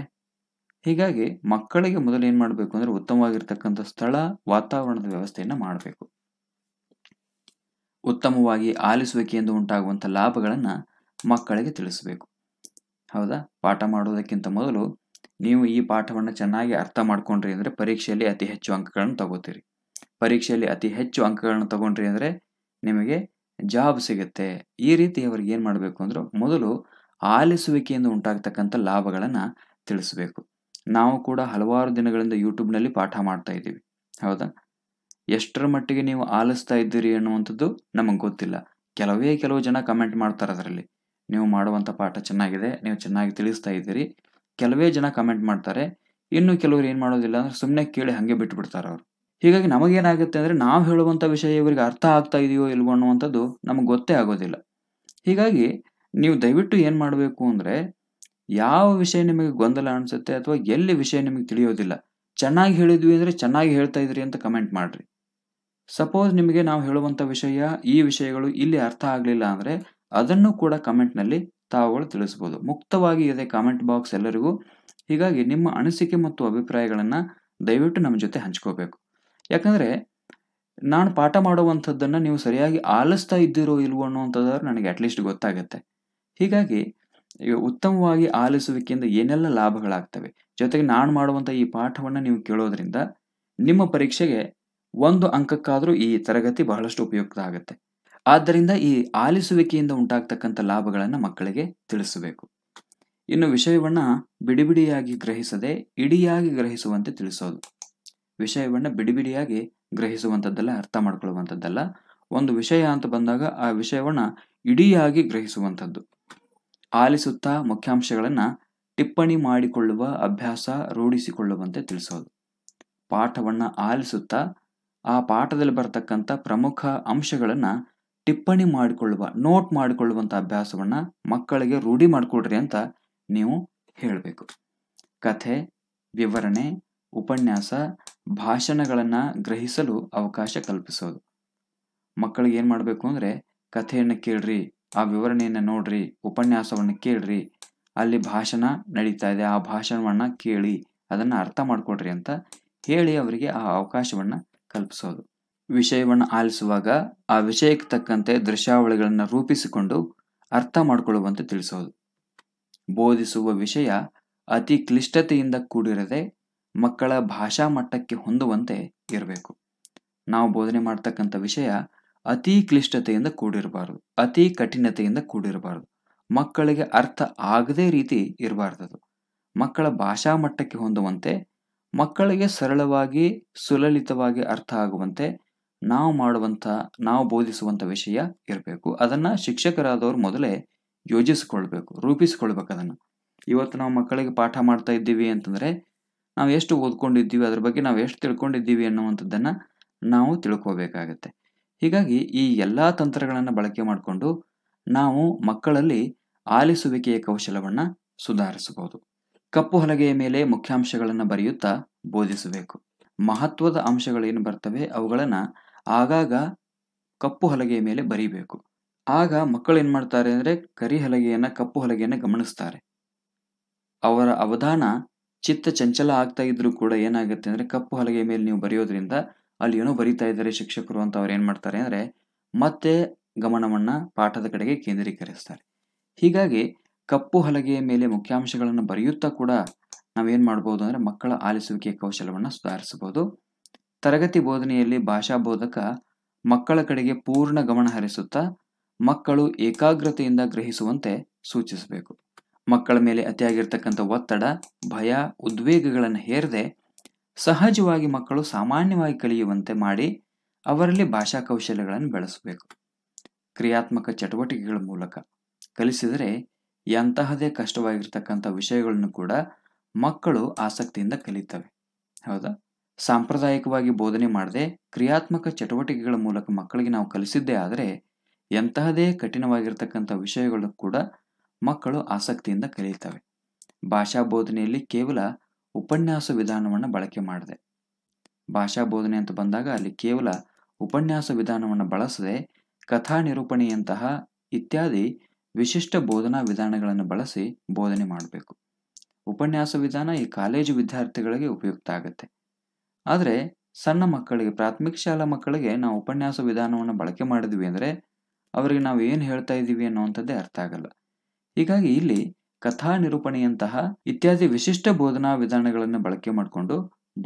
ಹೀಗಾಗಿ ಮಕ್ಕಳಿಗೆ ಮೊದಲು ಏನು ಮಾಡಬೇಕು ಅಂದರೆ ಉತ್ತಮವಾಗಿರ್ತಕ್ಕಂಥ ಸ್ಥಳ ವಾತಾವರಣದ ವ್ಯವಸ್ಥೆಯನ್ನು ಮಾಡಬೇಕು ಉತ್ತಮವಾಗಿ ಆಲಿಸುವಿಕೆಯಿಂದ ಉಂಟಾಗುವಂಥ ಲಾಭಗಳನ್ನು ಮಕ್ಕಳಿಗೆ ತಿಳಿಸಬೇಕು ಹೌದಾ ಪಾಠ ಮಾಡೋದಕ್ಕಿಂತ ಮೊದಲು ನೀವು ಈ ಪಾಠವನ್ನು ಚೆನ್ನಾಗಿ ಅರ್ಥ ಮಾಡ್ಕೊಂಡ್ರಿ ಅಂದರೆ ಪರೀಕ್ಷೆಯಲ್ಲಿ ಅತಿ ಹೆಚ್ಚು ಅಂಕಗಳನ್ನು ತಗೋತೀರಿ ಪರೀಕ್ಷೆಯಲ್ಲಿ ಅತಿ ಹೆಚ್ಚು ಅಂಕಗಳನ್ನು ತಗೊಂಡ್ರಿ ಅಂದರೆ ನಿಮಗೆ ಜಾಬ್ ಸಿಗುತ್ತೆ ಈ ರೀತಿ ಅವ್ರಿಗೆ ಏನು ಮಾಡಬೇಕು ಅಂದ್ರೆ ಮೊದಲು ಆಲಿಸುವಿಕೆಯಿಂದ ಉಂಟಾಗ್ತಕ್ಕಂಥ ಲಾಭಗಳನ್ನು ತಿಳಿಸಬೇಕು ನಾವು ಕೂಡ ಹಲವಾರು ದಿನಗಳಿಂದ ಯೂಟ್ಯೂಬ್ನಲ್ಲಿ ಪಾಠ ಮಾಡ್ತಾ ಇದ್ದೀವಿ ಹೌದಾ ಎಷ್ಟರ ಮಟ್ಟಿಗೆ ನೀವು ಆಲಿಸ್ತಾ ಇದ್ದೀರಿ ಅನ್ನುವಂಥದ್ದು ನಮಗೆ ಗೊತ್ತಿಲ್ಲ ಕೆಲವೇ ಕೆಲವು ಜನ ಕಮೆಂಟ್ ಮಾಡ್ತಾರೆ ಅದರಲ್ಲಿ ನೀವು ಮಾಡುವಂಥ ಪಾಠ ಚೆನ್ನಾಗಿದೆ ನೀವು ಚೆನ್ನಾಗಿ ತಿಳಿಸ್ತಾ ಇದ್ದೀರಿ ಕೆಲವೇ ಜನ ಕಮೆಂಟ್ ಮಾಡ್ತಾರೆ ಇನ್ನು ಕೆಲವರು ಏನು ಮಾಡೋದಿಲ್ಲ ಅಂದ್ರೆ ಸುಮ್ಮನೆ ಕೇಳಿ ಹಾಗೆ ಬಿಟ್ಟುಬಿಡ್ತಾರೆ ಅವರು ಹೀಗಾಗಿ ನಮಗೇನಾಗುತ್ತೆ ಅಂದರೆ ನಾವು ಹೇಳುವಂಥ ವಿಷಯ ಇವರಿಗೆ ಅರ್ಥ ಆಗ್ತಾ ಇದೆಯೋ ಇಲ್ವೋ ಅನ್ನುವಂಥದ್ದು ನಮಗೆ ಗೊತ್ತೇ ಆಗೋದಿಲ್ಲ ಹೀಗಾಗಿ ನೀವು ದಯವಿಟ್ಟು ಏನು ಮಾಡಬೇಕು ಅಂದರೆ ಯಾವ ವಿಷಯ ನಿಮಗೆ ಗೊಂದಲ ಅನಿಸುತ್ತೆ ಅಥವಾ ಎಲ್ಲಿ ವಿಷಯ ನಿಮಗೆ ತಿಳಿಯೋದಿಲ್ಲ ಚೆನ್ನಾಗಿ ಹೇಳಿದ್ವಿ ಅಂದರೆ ಚೆನ್ನಾಗಿ ಹೇಳ್ತಾ ಇದ್ರಿ ಅಂತ ಕಮೆಂಟ್ ಮಾಡಿರಿ ಸಪೋಸ್ ನಿಮಗೆ ನಾವು ಹೇಳುವಂಥ ವಿಷಯ ಈ ವಿಷಯಗಳು ಇಲ್ಲಿ ಅರ್ಥ ಆಗಲಿಲ್ಲ ಅಂದರೆ ಅದನ್ನು ಕೂಡ ಕಮೆಂಟ್ನಲ್ಲಿ ತಾವುಗಳು ತಿಳಿಸ್ಬೋದು ಮುಕ್ತವಾಗಿ ಇದೆ ಕಾಮೆಂಟ್ ಬಾಕ್ಸ್ ಎಲ್ಲರಿಗೂ ಹೀಗಾಗಿ ನಿಮ್ಮ ಅನಿಸಿಕೆ ಮತ್ತು ಅಭಿಪ್ರಾಯಗಳನ್ನು ದಯವಿಟ್ಟು ನಮ್ಮ ಜೊತೆ ಹಂಚ್ಕೋಬೇಕು ಯಾಕಂದರೆ ನಾನು ಪಾಠ ಮಾಡುವಂಥದ್ದನ್ನು ನೀವು ಸರಿಯಾಗಿ ಆಲಿಸ್ತಾ ಇದ್ದೀರೋ ಇಲ್ವೋ ಅನ್ನುವಂಥದ್ದಾದ್ರೂ ನನಗೆ ಅಟ್ಲೀಸ್ಟ್ ಗೊತ್ತಾಗುತ್ತೆ ಹೀಗಾಗಿ ಉತ್ತಮವಾಗಿ ಆಲಿಸುವಿಕೆಯಿಂದ ಏನೆಲ್ಲ ಲಾಭಗಳಾಗ್ತವೆ ಜೊತೆಗೆ ನಾನು ಮಾಡುವಂಥ ಈ ಪಾಠವನ್ನು ನೀವು ಕೇಳೋದ್ರಿಂದ ನಿಮ್ಮ ಪರೀಕ್ಷೆಗೆ ಒಂದು ಅಂಕಕ್ಕಾದರೂ ಈ ತರಗತಿ ಬಹಳಷ್ಟು ಉಪಯುಕ್ತ ಆಗುತ್ತೆ ಆದ್ದರಿಂದ ಈ ಆಲಿಸುವಿಕೆಯಿಂದ ಉಂಟಾಗ್ತಕ್ಕಂಥ ಲಾಭಗಳನ್ನು ಮಕ್ಕಳಿಗೆ ತಿಳಿಸಬೇಕು ಇನ್ನು ವಿಷಯವನ್ನ ಬಿಡಿಬಿಡಿಯಾಗಿ ಗ್ರಹಿಸದೆ ಇಡಿಯಾಗಿ ಗ್ರಹಿಸುವಂತೆ ತಿಳಿಸೋದು ವಿಷಯವನ್ನು ಬಿಡಿಬಿಡಿಯಾಗಿ ಗ್ರಹಿಸುವಂಥದ್ದಲ್ಲ ಅರ್ಥ ಮಾಡ್ಕೊಳ್ಳುವಂಥದ್ದಲ್ಲ ಒಂದು ವಿಷಯ ಅಂತ ಬಂದಾಗ ಆ ವಿಷಯವನ್ನ ಇಡಿಯಾಗಿ ಗ್ರಹಿಸುವಂಥದ್ದು ಆಲಿಸುತ್ತಾ ಮುಖ್ಯಾಂಶಗಳನ್ನ ಟಿಪ್ಪಣಿ ಮಾಡಿಕೊಳ್ಳುವ ಅಭ್ಯಾಸ ರೂಢಿಸಿಕೊಳ್ಳುವಂತೆ ತಿಳಿಸೋದು ಪಾಠವನ್ನ ಆಲಿಸುತ್ತಾ ಆ ಪಾಠದಲ್ಲಿ ಬರತಕ್ಕಂಥ ಪ್ರಮುಖ ಅಂಶಗಳನ್ನು ಟಿಪ್ಪಣಿ ಮಾಡಿಕೊಳ್ಳುವ ನೋಟ್ ಮಾಡಿಕೊಳ್ಳುವಂಥ ಅಭ್ಯಾಸವನ್ನು ಮಕ್ಕಳಿಗೆ ರೂಢಿ ಮಾಡಿಕೊಡ್ರಿ ಅಂತ ನೀವು ಹೇಳಬೇಕು ಕಥೆ ವಿವರಣೆ ಉಪನ್ಯಾಸ ಭಾಷಣಗಳನ್ನು ಗ್ರಹಿಸಲು ಅವಕಾಶ ಕಲ್ಪಿಸೋದು ಮಕ್ಕಳಿಗೆ ಏನು ಮಾಡಬೇಕು ಅಂದರೆ ಕಥೆಯನ್ನು ಕೇಳ್ರಿ ಆ ವಿವರಣೆಯನ್ನು ನೋಡ್ರಿ ಉಪನ್ಯಾಸವನ್ನು ಕೇಳ್ರಿ ಅಲ್ಲಿ ಭಾಷಣ ನಡೀತಾ ಇದೆ ಆ ಭಾಷಣವನ್ನು ಕೇಳಿ ಅದನ್ನು ಅರ್ಥ ಮಾಡಿಕೊಡ್ರಿ ಅಂತ ಹೇಳಿ ಅವರಿಗೆ ಆ ಅವಕಾಶವನ್ನು ಕಲ್ಪಿಸೋದು ವಿಷಯವನ್ನು ಆಲಿಸುವಾಗ ಆ ವಿಷಯಕ್ಕೆ ತಕ್ಕಂತೆ ದೃಶ್ಯಾವಳಿಗಳನ್ನು ರೂಪಿಸಿಕೊಂಡು ಅರ್ಥ ಮಾಡಿಕೊಳ್ಳುವಂತೆ ತಿಳಿಸೋದು ಬೋಧಿಸುವ ವಿಷಯ ಅತಿ ಕ್ಲಿಷ್ಟತೆಯಿಂದ ಕೂಡಿರದೆ ಮಕ್ಕಳ ಭಾಷಾ ಮಟ್ಟಕ್ಕೆ ಹೊಂದುವಂತೆ ಇರಬೇಕು ನಾವು ಬೋಧನೆ ಮಾಡ್ತಕ್ಕಂಥ ವಿಷಯ ಅತಿ ಕ್ಲಿಷ್ಟತೆಯಿಂದ ಕೂಡಿರಬಾರದು ಅತಿ ಕಠಿಣತೆಯಿಂದ ಕೂಡಿರಬಾರದು ಮಕ್ಕಳಿಗೆ ಅರ್ಥ ಆಗದೇ ರೀತಿ ಇರಬಾರ್ದದು ಮಕ್ಕಳ ಭಾಷಾ ಮಟ್ಟಕ್ಕೆ ಹೊಂದುವಂತೆ ಮಕ್ಕಳಿಗೆ ಸರಳವಾಗಿ ಸುಲಲಿತವಾಗಿ ಅರ್ಥ ಆಗುವಂತೆ ನಾವು ಮಾಡುವಂಥ ನಾವು ಬೋಧಿಸುವಂಥ ವಿಷಯ ಇರಬೇಕು ಅದನ್ನು ಶಿಕ್ಷಕರಾದವರು ಮೊದಲೇ ಯೋಜಿಸಿಕೊಳ್ಬೇಕು ರೂಪಿಸಿಕೊಳ್ಬೇಕು ಅದನ್ನು ಇವತ್ತು ನಾವು ಮಕ್ಕಳಿಗೆ ಪಾಠ ಮಾಡ್ತಾ ಇದ್ದೀವಿ ಅಂತಂದರೆ ನಾವು ಎಷ್ಟು ಓದ್ಕೊಂಡಿದ್ದೀವಿ ಅದ್ರ ಬಗ್ಗೆ ನಾವು ಎಷ್ಟು ತಿಳ್ಕೊಂಡಿದ್ದೀವಿ ಅನ್ನುವಂಥದ್ದನ್ನು ನಾವು ತಿಳ್ಕೋಬೇಕಾಗತ್ತೆ ಹೀಗಾಗಿ ಈ ಎಲ್ಲ ತಂತ್ರಗಳನ್ನು ಬಳಕೆ ಮಾಡಿಕೊಂಡು ನಾವು ಮಕ್ಕಳಲ್ಲಿ ಆಲಿಸುವಿಕೆಯ ಕೌಶಲವನ್ನು ಸುಧಾರಿಸಬಹುದು ಕಪ್ಪು ಹಲಗೆಯ ಮೇಲೆ ಮುಖ್ಯಾಂಶಗಳನ್ನು ಬರೆಯುತ್ತಾ ಬೋಧಿಸಬೇಕು ಮಹತ್ವದ ಅಂಶಗಳೇನು ಬರ್ತವೆ ಅವುಗಳನ್ನು ಆಗಾಗ ಕಪ್ಪು ಹಲಗೆಯ ಮೇಲೆ ಬರೀಬೇಕು ಆಗ ಮಕ್ಕಳು ಏನು ಮಾಡ್ತಾರೆ ಅಂದರೆ ಕರಿ ಹಲಗೆಯನ್ನು ಕಪ್ಪು ಹಲಗೆಯನ್ನು ಗಮನಿಸ್ತಾರೆ ಅವರ ಅವಧಾನ ಚಿತ್ತ ಚಂಚಲ ಆಗ್ತಾ ಇದ್ರೂ ಕೂಡ ಏನಾಗುತ್ತೆ ಅಂದರೆ ಕಪ್ಪು ಹಲಗೆಯ ಮೇಲೆ ನೀವು ಬರೆಯೋದ್ರಿಂದ ಅಲ್ಲಿ ಏನೋ ಬರಿತಾ ಇದ್ದಾರೆ ಶಿಕ್ಷಕರು ಅಂತ ಅವ್ರು ಏನು ಮಾಡ್ತಾರೆ ಅಂದರೆ ಮತ್ತೆ ಗಮನವನ್ನು ಪಾಠದ ಕಡೆಗೆ ಕೇಂದ್ರೀಕರಿಸ್ತಾರೆ ಹೀಗಾಗಿ ಕಪ್ಪು ಹಲಗೆಯ ಮೇಲೆ ಮುಖ್ಯಾಂಶಗಳನ್ನು ಬರೆಯುತ್ತಾ ಕೂಡ ನಾವೇನು ಮಾಡ್ಬೋದು ಅಂದರೆ ಮಕ್ಕಳ ಆಲಿಸುವಿಕೆಯ ಕೌಶಲವನ್ನು ಸುಧಾರಿಸಬಹುದು ತರಗತಿ ಬೋಧನೆಯಲ್ಲಿ ಭಾಷಾ ಬೋಧಕ ಮಕ್ಕಳ ಕಡೆಗೆ ಪೂರ್ಣ ಗಮನ ಹರಿಸುತ್ತಾ ಮಕ್ಕಳು ಏಕಾಗ್ರತೆಯಿಂದ ಗ್ರಹಿಸುವಂತೆ ಸೂಚಿಸಬೇಕು ಮಕ್ಕಳ ಮೇಲೆ ಅತಿಯಾಗಿರ್ತಕ್ಕಂಥ ಒತ್ತಡ ಭಯ ಉದ್ವೇಗಗಳನ್ನು ಹೇರದೆ ಸಹಜವಾಗಿ ಮಕ್ಕಳು ಸಾಮಾನ್ಯವಾಗಿ ಕಲಿಯುವಂತೆ ಮಾಡಿ ಅವರಲ್ಲಿ ಭಾಷಾ ಕೌಶಲ್ಯಗಳನ್ನು ಬೆಳೆಸಬೇಕು ಕ್ರಿಯಾತ್ಮಕ ಚಟುವಟಿಕೆಗಳ ಮೂಲಕ ಕಲಿಸಿದರೆ ಎಂತಹದೇ ಕಷ್ಟವಾಗಿರ್ತಕ್ಕಂಥ ವಿಷಯಗಳನ್ನು ಕೂಡ ಮಕ್ಕಳು ಆಸಕ್ತಿಯಿಂದ ಕಲಿತವೆ ಹೌದಾ ಸಾಂಪ್ರದಾಯಿಕವಾಗಿ ಬೋಧನೆ ಮಾಡದೆ ಕ್ರಿಯಾತ್ಮಕ ಚಟುವಟಿಕೆಗಳ ಮೂಲಕ ಮಕ್ಕಳಿಗೆ ನಾವು ಕಲಿಸಿದ್ದೇ ಆದರೆ ಎಂತಹದೇ ಕಠಿಣವಾಗಿರ್ತಕ್ಕಂಥ ವಿಷಯಗಳು ಕೂಡ ಮಕ್ಕಳು ಆಸಕ್ತಿಯಿಂದ ಕಲಿಯುತ್ತವೆ ಭಾಷಾ ಬೋಧನೆಯಲ್ಲಿ ಕೇವಲ ಉಪನ್ಯಾಸ ವಿಧಾನವನ್ನು ಬಳಕೆ ಮಾಡಿದೆ ಭಾಷಾ ಬೋಧನೆ ಅಂತ ಬಂದಾಗ ಅಲ್ಲಿ ಕೇವಲ ಉಪನ್ಯಾಸ ವಿಧಾನವನ್ನು ಬಳಸದೆ ಕಥಾ ನಿರೂಪಣೆಯಂತಹ ಇತ್ಯಾದಿ ವಿಶಿಷ್ಟ ಬೋಧನಾ ವಿಧಾನಗಳನ್ನು ಬಳಸಿ ಬೋಧನೆ ಮಾಡಬೇಕು ಉಪನ್ಯಾಸ ವಿಧಾನ ಈ ಕಾಲೇಜು ವಿದ್ಯಾರ್ಥಿಗಳಿಗೆ ಉಪಯುಕ್ತ ಆಗುತ್ತೆ ಆದರೆ ಸಣ್ಣ ಮಕ್ಕಳಿಗೆ ಪ್ರಾಥಮಿಕ ಶಾಲಾ ಮಕ್ಕಳಿಗೆ ನಾವು ಉಪನ್ಯಾಸ ವಿಧಾನವನ್ನು ಬಳಕೆ ಮಾಡಿದ್ವಿ ಅಂದರೆ ಅವರಿಗೆ ನಾವು ಏನು ಹೇಳ್ತಾ ಇದ್ದೀವಿ ಅನ್ನುವಂಥದ್ದೇ ಅರ್ಥ ಆಗಲ್ಲ ಹೀಗಾಗಿ ಇಲ್ಲಿ ಕಥಾ ನಿರೂಪಣೆಯಂತಹ ಇತ್ಯಾದಿ ವಿಶಿಷ್ಟ ಬೋಧನಾ ವಿಧಾನಗಳನ್ನು ಬಳಕೆ ಮಾಡಿಕೊಂಡು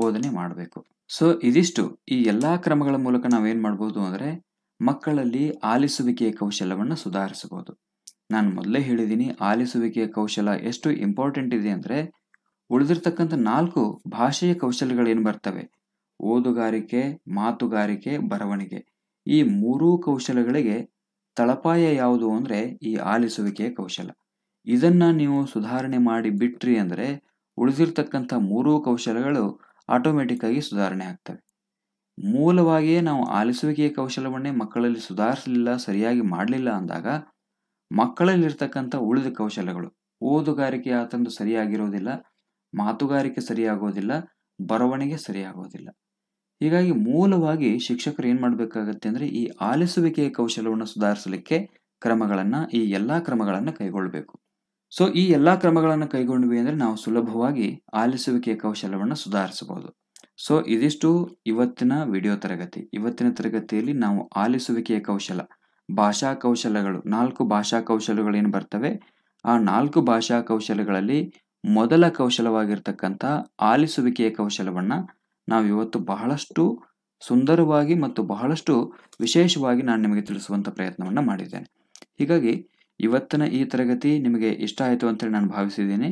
ಬೋಧನೆ ಮಾಡಬೇಕು ಸೊ ಇದಿಷ್ಟು ಈ ಎಲ್ಲಾ ಕ್ರಮಗಳ ಮೂಲಕ ನಾವೇನು ಮಾಡ್ಬೋದು ಅಂದರೆ ಮಕ್ಕಳಲ್ಲಿ ಆಲಿಸುವಿಕೆಯ ಕೌಶಲ್ಯವನ್ನು ಸುಧಾರಿಸಬಹುದು ನಾನು ಮೊದಲೇ ಹೇಳಿದ್ದೀನಿ ಆಲಿಸುವಿಕೆಯ ಕೌಶಲ ಎಷ್ಟು ಇಂಪಾರ್ಟೆಂಟ್ ಇದೆ ಅಂದರೆ ಉಳಿದಿರ್ತಕ್ಕಂಥ ನಾಲ್ಕು ಭಾಷೆಯ ಕೌಶಲ್ಯಗಳೇನು ಬರ್ತವೆ ಓದುಗಾರಿಕೆ ಮಾತುಗಾರಿಕೆ ಬರವಣಿಗೆ ಈ ಮೂರೂ ಕೌಶಲ್ಯಗಳಿಗೆ ತಳಪಾಯ ಯಾವುದು ಅಂದರೆ ಈ ಆಲಿಸುವಿಕೆಯ ಕೌಶಲ ಇದನ್ನ ನೀವು ಸುಧಾರಣೆ ಮಾಡಿ ಬಿಟ್ರಿ ಅಂದರೆ ಉಳಿದಿರ್ತಕ್ಕಂಥ ಮೂರೂ ಆಟೋಮೆಟಿಕ್ ಆಗಿ ಸುಧಾರಣೆ ಆಗ್ತವೆ ಮೂಲವಾಗಿಯೇ ನಾವು ಆಲಿಸುವಿಕೆಯ ಕೌಶಲವನ್ನೇ ಮಕ್ಕಳಲ್ಲಿ ಸುಧಾರಿಸಲಿಲ್ಲ ಸರಿಯಾಗಿ ಮಾಡಲಿಲ್ಲ ಅಂದಾಗ ಮಕ್ಕಳಲ್ಲಿರ್ತಕ್ಕಂಥ ಉಳಿದ ಕೌಶಲ್ಯಗಳು ಓದುಗಾರಿಕೆ ಆತಂದು ಸರಿಯಾಗಿರೋದಿಲ್ಲ ಮಾತುಗಾರಿಕೆ ಸರಿಯಾಗೋದಿಲ್ಲ ಬರವಣಿಗೆ ಸರಿಯಾಗೋದಿಲ್ಲ ಹೀಗಾಗಿ ಮೂಲವಾಗಿ ಶಿಕ್ಷಕರು ಏನು ಮಾಡಬೇಕಾಗತ್ತೆ ಅಂದರೆ ಈ ಆಲಿಸುವಿಕೆಯ ಕೌಶಲವನ್ನು ಸುಧಾರಿಸಲಿಕ್ಕೆ ಕ್ರಮಗಳನ್ನು ಈ ಎಲ್ಲ ಕ್ರಮಗಳನ್ನು ಕೈಗೊಳ್ಳಬೇಕು ಸೊ ಈ ಎಲ್ಲ ಕ್ರಮಗಳನ್ನು ಕೈಗೊಂಡ್ವಿ ಅಂದರೆ ನಾವು ಸುಲಭವಾಗಿ ಆಲಿಸುವಿಕೆಯ ಕೌಶಲವನ್ನು ಸುಧಾರಿಸಬಹುದು ಸೊ ಇದಿಷ್ಟು ಇವತ್ತಿನ ವಿಡಿಯೋ ತರಗತಿ ಇವತ್ತಿನ ತರಗತಿಯಲ್ಲಿ ನಾವು ಆಲಿಸುವಿಕೆಯ ಕೌಶಲ ಭಾಷಾ ಕೌಶಲಗಳು ನಾಲ್ಕು ಭಾಷಾ ಏನು ಬರ್ತವೆ ಆ ನಾಲ್ಕು ಭಾಷಾ ಕೌಶಲಗಳಲ್ಲಿ ಮೊದಲ ಕೌಶಲವಾಗಿರ್ತಕ್ಕಂಥ ಆಲಿಸುವಿಕೆಯ ಕೌಶಲವನ್ನು ನಾವು ಇವತ್ತು ಬಹಳಷ್ಟು ಸುಂದರವಾಗಿ ಮತ್ತು ಬಹಳಷ್ಟು ವಿಶೇಷವಾಗಿ ನಾನು ನಿಮಗೆ ತಿಳಿಸುವಂಥ ಪ್ರಯತ್ನವನ್ನು ಮಾಡಿದ್ದೇನೆ ಹೀಗಾಗಿ ಇವತ್ತಿನ ಈ ತರಗತಿ ನಿಮಗೆ ಇಷ್ಟ ಆಯಿತು ಅಂತೇಳಿ ನಾನು ಭಾವಿಸಿದ್ದೀನಿ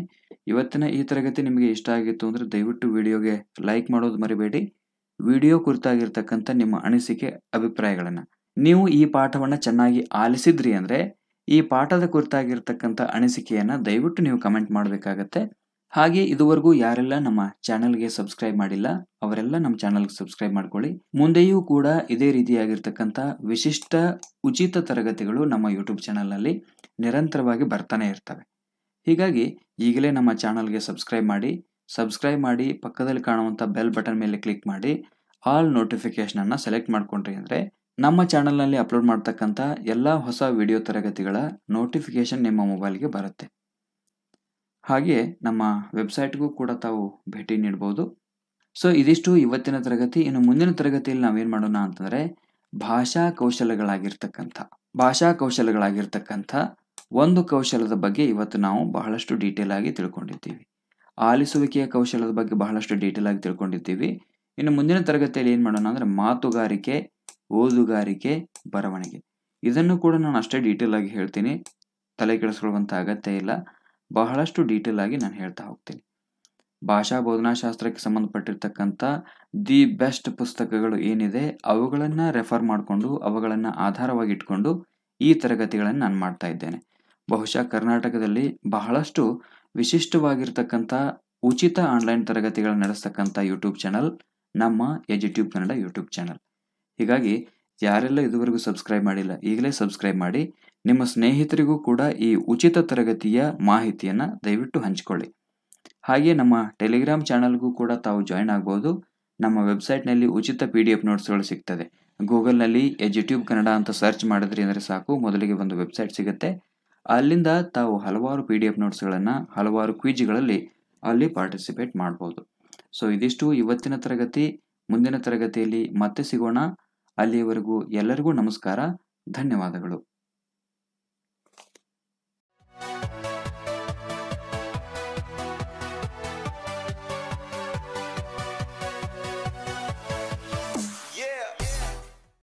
ಇವತ್ತಿನ ಈ ತರಗತಿ ನಿಮಗೆ ಇಷ್ಟ ಆಗಿತ್ತು ಅಂದರೆ ದಯವಿಟ್ಟು ವಿಡಿಯೋಗೆ ಲೈಕ್ ಮಾಡೋದು ಮರಿಬೇಡಿ ವಿಡಿಯೋ ಕುರಿತಾಗಿರ್ತಕ್ಕಂಥ ನಿಮ್ಮ ಅನಿಸಿಕೆ ಅಭಿಪ್ರಾಯಗಳನ್ನು ನೀವು ಈ ಪಾಠವನ್ನು ಚೆನ್ನಾಗಿ ಆಲಿಸಿದ್ರಿ ಅಂದರೆ ಈ ಪಾಠದ ಕುರಿತಾಗಿರ್ತಕ್ಕಂಥ ಅನಿಸಿಕೆಯನ್ನು ದಯವಿಟ್ಟು ನೀವು ಕಮೆಂಟ್ ಮಾಡಬೇಕಾಗತ್ತೆ ಹಾಗೆ ಇದುವರೆಗೂ ಯಾರೆಲ್ಲ ನಮ್ಮ ಚಾನಲ್ಗೆ ಸಬ್ಸ್ಕ್ರೈಬ್ ಮಾಡಿಲ್ಲ ಅವರೆಲ್ಲ ನಮ್ಮ ಚಾನಲ್ಗೆ ಸಬ್ಸ್ಕ್ರೈಬ್ ಮಾಡ್ಕೊಳ್ಳಿ ಮುಂದೆಯೂ ಕೂಡ ಇದೇ ರೀತಿಯಾಗಿರ್ತಕ್ಕಂಥ ವಿಶಿಷ್ಟ ಉಚಿತ ತರಗತಿಗಳು ನಮ್ಮ ಯೂಟ್ಯೂಬ್ ಚಾನಲ್ನಲ್ಲಿ ನಿರಂತರವಾಗಿ ಬರ್ತಾನೆ ಇರ್ತವೆ ಹೀಗಾಗಿ ಈಗಲೇ ನಮ್ಮ ಚಾನಲ್ಗೆ ಸಬ್ಸ್ಕ್ರೈಬ್ ಮಾಡಿ ಸಬ್ಸ್ಕ್ರೈಬ್ ಮಾಡಿ ಪಕ್ಕದಲ್ಲಿ ಕಾಣುವಂಥ ಬೆಲ್ ಬಟನ್ ಮೇಲೆ ಕ್ಲಿಕ್ ಮಾಡಿ ಆಲ್ ನೋಟಿಫಿಕೇಷನನ್ನು ಸೆಲೆಕ್ಟ್ ಮಾಡ್ಕೊಂಡ್ರಿ ಅಂದರೆ ನಮ್ಮ ಚಾನಲ್ನಲ್ಲಿ ಅಪ್ಲೋಡ್ ಮಾಡ್ತಕ್ಕಂಥ ಎಲ್ಲ ಹೊಸ ವಿಡಿಯೋ ತರಗತಿಗಳ ನೋಟಿಫಿಕೇಶನ್ ನಿಮ್ಮ ಮೊಬೈಲ್ಗೆ ಬರುತ್ತೆ ಹಾಗೆ ನಮ್ಮ ವೆಬ್ಸೈಟ್ಗೂ ಕೂಡ ತಾವು ಭೇಟಿ ನೀಡ್ಬೋದು ಸೊ ಇದಿಷ್ಟು ಇವತ್ತಿನ ತರಗತಿ ಇನ್ನು ಮುಂದಿನ ತರಗತಿಯಲ್ಲಿ ನಾವೇನು ಮಾಡೋಣ ಅಂತಂದರೆ ಭಾಷಾ ಕೌಶಲಗಳಾಗಿರ್ತಕ್ಕಂಥ ಭಾಷಾ ಕೌಶಲಗಳಾಗಿರ್ತಕ್ಕಂಥ ಒಂದು ಕೌಶಲದ ಬಗ್ಗೆ ಇವತ್ತು ನಾವು ಬಹಳಷ್ಟು ಡೀಟೇಲ್ ಆಗಿ ತಿಳ್ಕೊಂಡಿದ್ದೀವಿ ಆಲಿಸುವಿಕೆಯ ಕೌಶಲದ ಬಗ್ಗೆ ಬಹಳಷ್ಟು ಡೀಟೇಲ್ ಆಗಿ ತಿಳ್ಕೊಂಡಿದ್ದೀವಿ ಇನ್ನು ಮುಂದಿನ ತರಗತಿಯಲ್ಲಿ ಏನು ಮಾಡೋಣ ಅಂದರೆ ಮಾತುಗಾರಿಕೆ ಓದುಗಾರಿಕೆ ಬರವಣಿಗೆ ಇದನ್ನು ಕೂಡ ನಾನು ಅಷ್ಟೇ ಡೀಟೇಲ್ ಆಗಿ ಹೇಳ್ತೀನಿ ತಲೆ ಕೆಡಿಸ್ಕೊಳ್ಳುವಂಥ ಅಗತ್ಯ ಇಲ್ಲ ಬಹಳಷ್ಟು ಡೀಟೇಲ್ ಆಗಿ ನಾನು ಹೇಳ್ತಾ ಹೋಗ್ತೀನಿ ಭಾಷಾ ಬೋಧನಾಶಾಸ್ತ್ರಕ್ಕೆ ಸಂಬಂಧಪಟ್ಟಿರ್ತಕ್ಕಂಥ ದಿ ಬೆಸ್ಟ್ ಪುಸ್ತಕಗಳು ಏನಿದೆ ಅವುಗಳನ್ನು ರೆಫರ್ ಮಾಡಿಕೊಂಡು ಅವುಗಳನ್ನು ಆಧಾರವಾಗಿ ಇಟ್ಕೊಂಡು ಈ ತರಗತಿಗಳನ್ನು ನಾನು ಮಾಡ್ತಾ ಇದ್ದೇನೆ ಬಹುಶಃ ಕರ್ನಾಟಕದಲ್ಲಿ ಬಹಳಷ್ಟು ವಿಶಿಷ್ಟವಾಗಿರ್ತಕ್ಕಂಥ ಉಚಿತ ಆನ್ಲೈನ್ ತರಗತಿಗಳನ್ನು ನಡೆಸ್ತಕ್ಕಂಥ ಯೂಟ್ಯೂಬ್ ಚಾನಲ್ ನಮ್ಮ ಎಜಿಟ್ಯೂಬ್ ಕನ್ನಡ ಯೂಟ್ಯೂಬ್ ಚಾನಲ್ ಹೀಗಾಗಿ ಯಾರೆಲ್ಲ ಇದುವರೆಗೂ ಸಬ್ಸ್ಕ್ರೈಬ್ ಮಾಡಿಲ್ಲ ಈಗಲೇ ಸಬ್ಸ್ಕ್ರೈಬ್ ಮಾಡಿ ನಿಮ್ಮ ಸ್ನೇಹಿತರಿಗೂ ಕೂಡ ಈ ಉಚಿತ ತರಗತಿಯ ಮಾಹಿತಿಯನ್ನು ದಯವಿಟ್ಟು ಹಂಚಿಕೊಳ್ಳಿ ಹಾಗೆ ನಮ್ಮ ಟೆಲಿಗ್ರಾಮ್ ಚಾನಲ್ಗೂ ಕೂಡ ತಾವು ಜಾಯಿನ್ ಆಗ್ಬೋದು ನಮ್ಮ ವೆಬ್ಸೈಟ್ನಲ್ಲಿ ಉಚಿತ ಪಿ ಡಿ ಎಫ್ ನೋಟ್ಸ್ಗಳು ಸಿಗ್ತದೆ ಗೂಗಲ್ನಲ್ಲಿ ಎಜುಟ್ಯೂಬ್ ಕನ್ನಡ ಅಂತ ಸರ್ಚ್ ಮಾಡಿದ್ರಿ ಅಂದರೆ ಸಾಕು ಮೊದಲಿಗೆ ಒಂದು ವೆಬ್ಸೈಟ್ ಸಿಗುತ್ತೆ ಅಲ್ಲಿಂದ ತಾವು ಹಲವಾರು ಪಿ ಡಿ ಎಫ್ ನೋಟ್ಸ್ಗಳನ್ನು ಹಲವಾರು ಕ್ವಿಜ್ಗಳಲ್ಲಿ ಅಲ್ಲಿ ಪಾರ್ಟಿಸಿಪೇಟ್ ಮಾಡ್ಬೋದು ಸೊ ಇದಿಷ್ಟು ಇವತ್ತಿನ ತರಗತಿ ಮುಂದಿನ ತರಗತಿಯಲ್ಲಿ ಮತ್ತೆ ಸಿಗೋಣ ಅಲ್ಲಿಯವರೆಗೂ ಎಲ್ಲರಿಗೂ ನಮಸ್ಕಾರ ಧನ್ಯವಾದಗಳು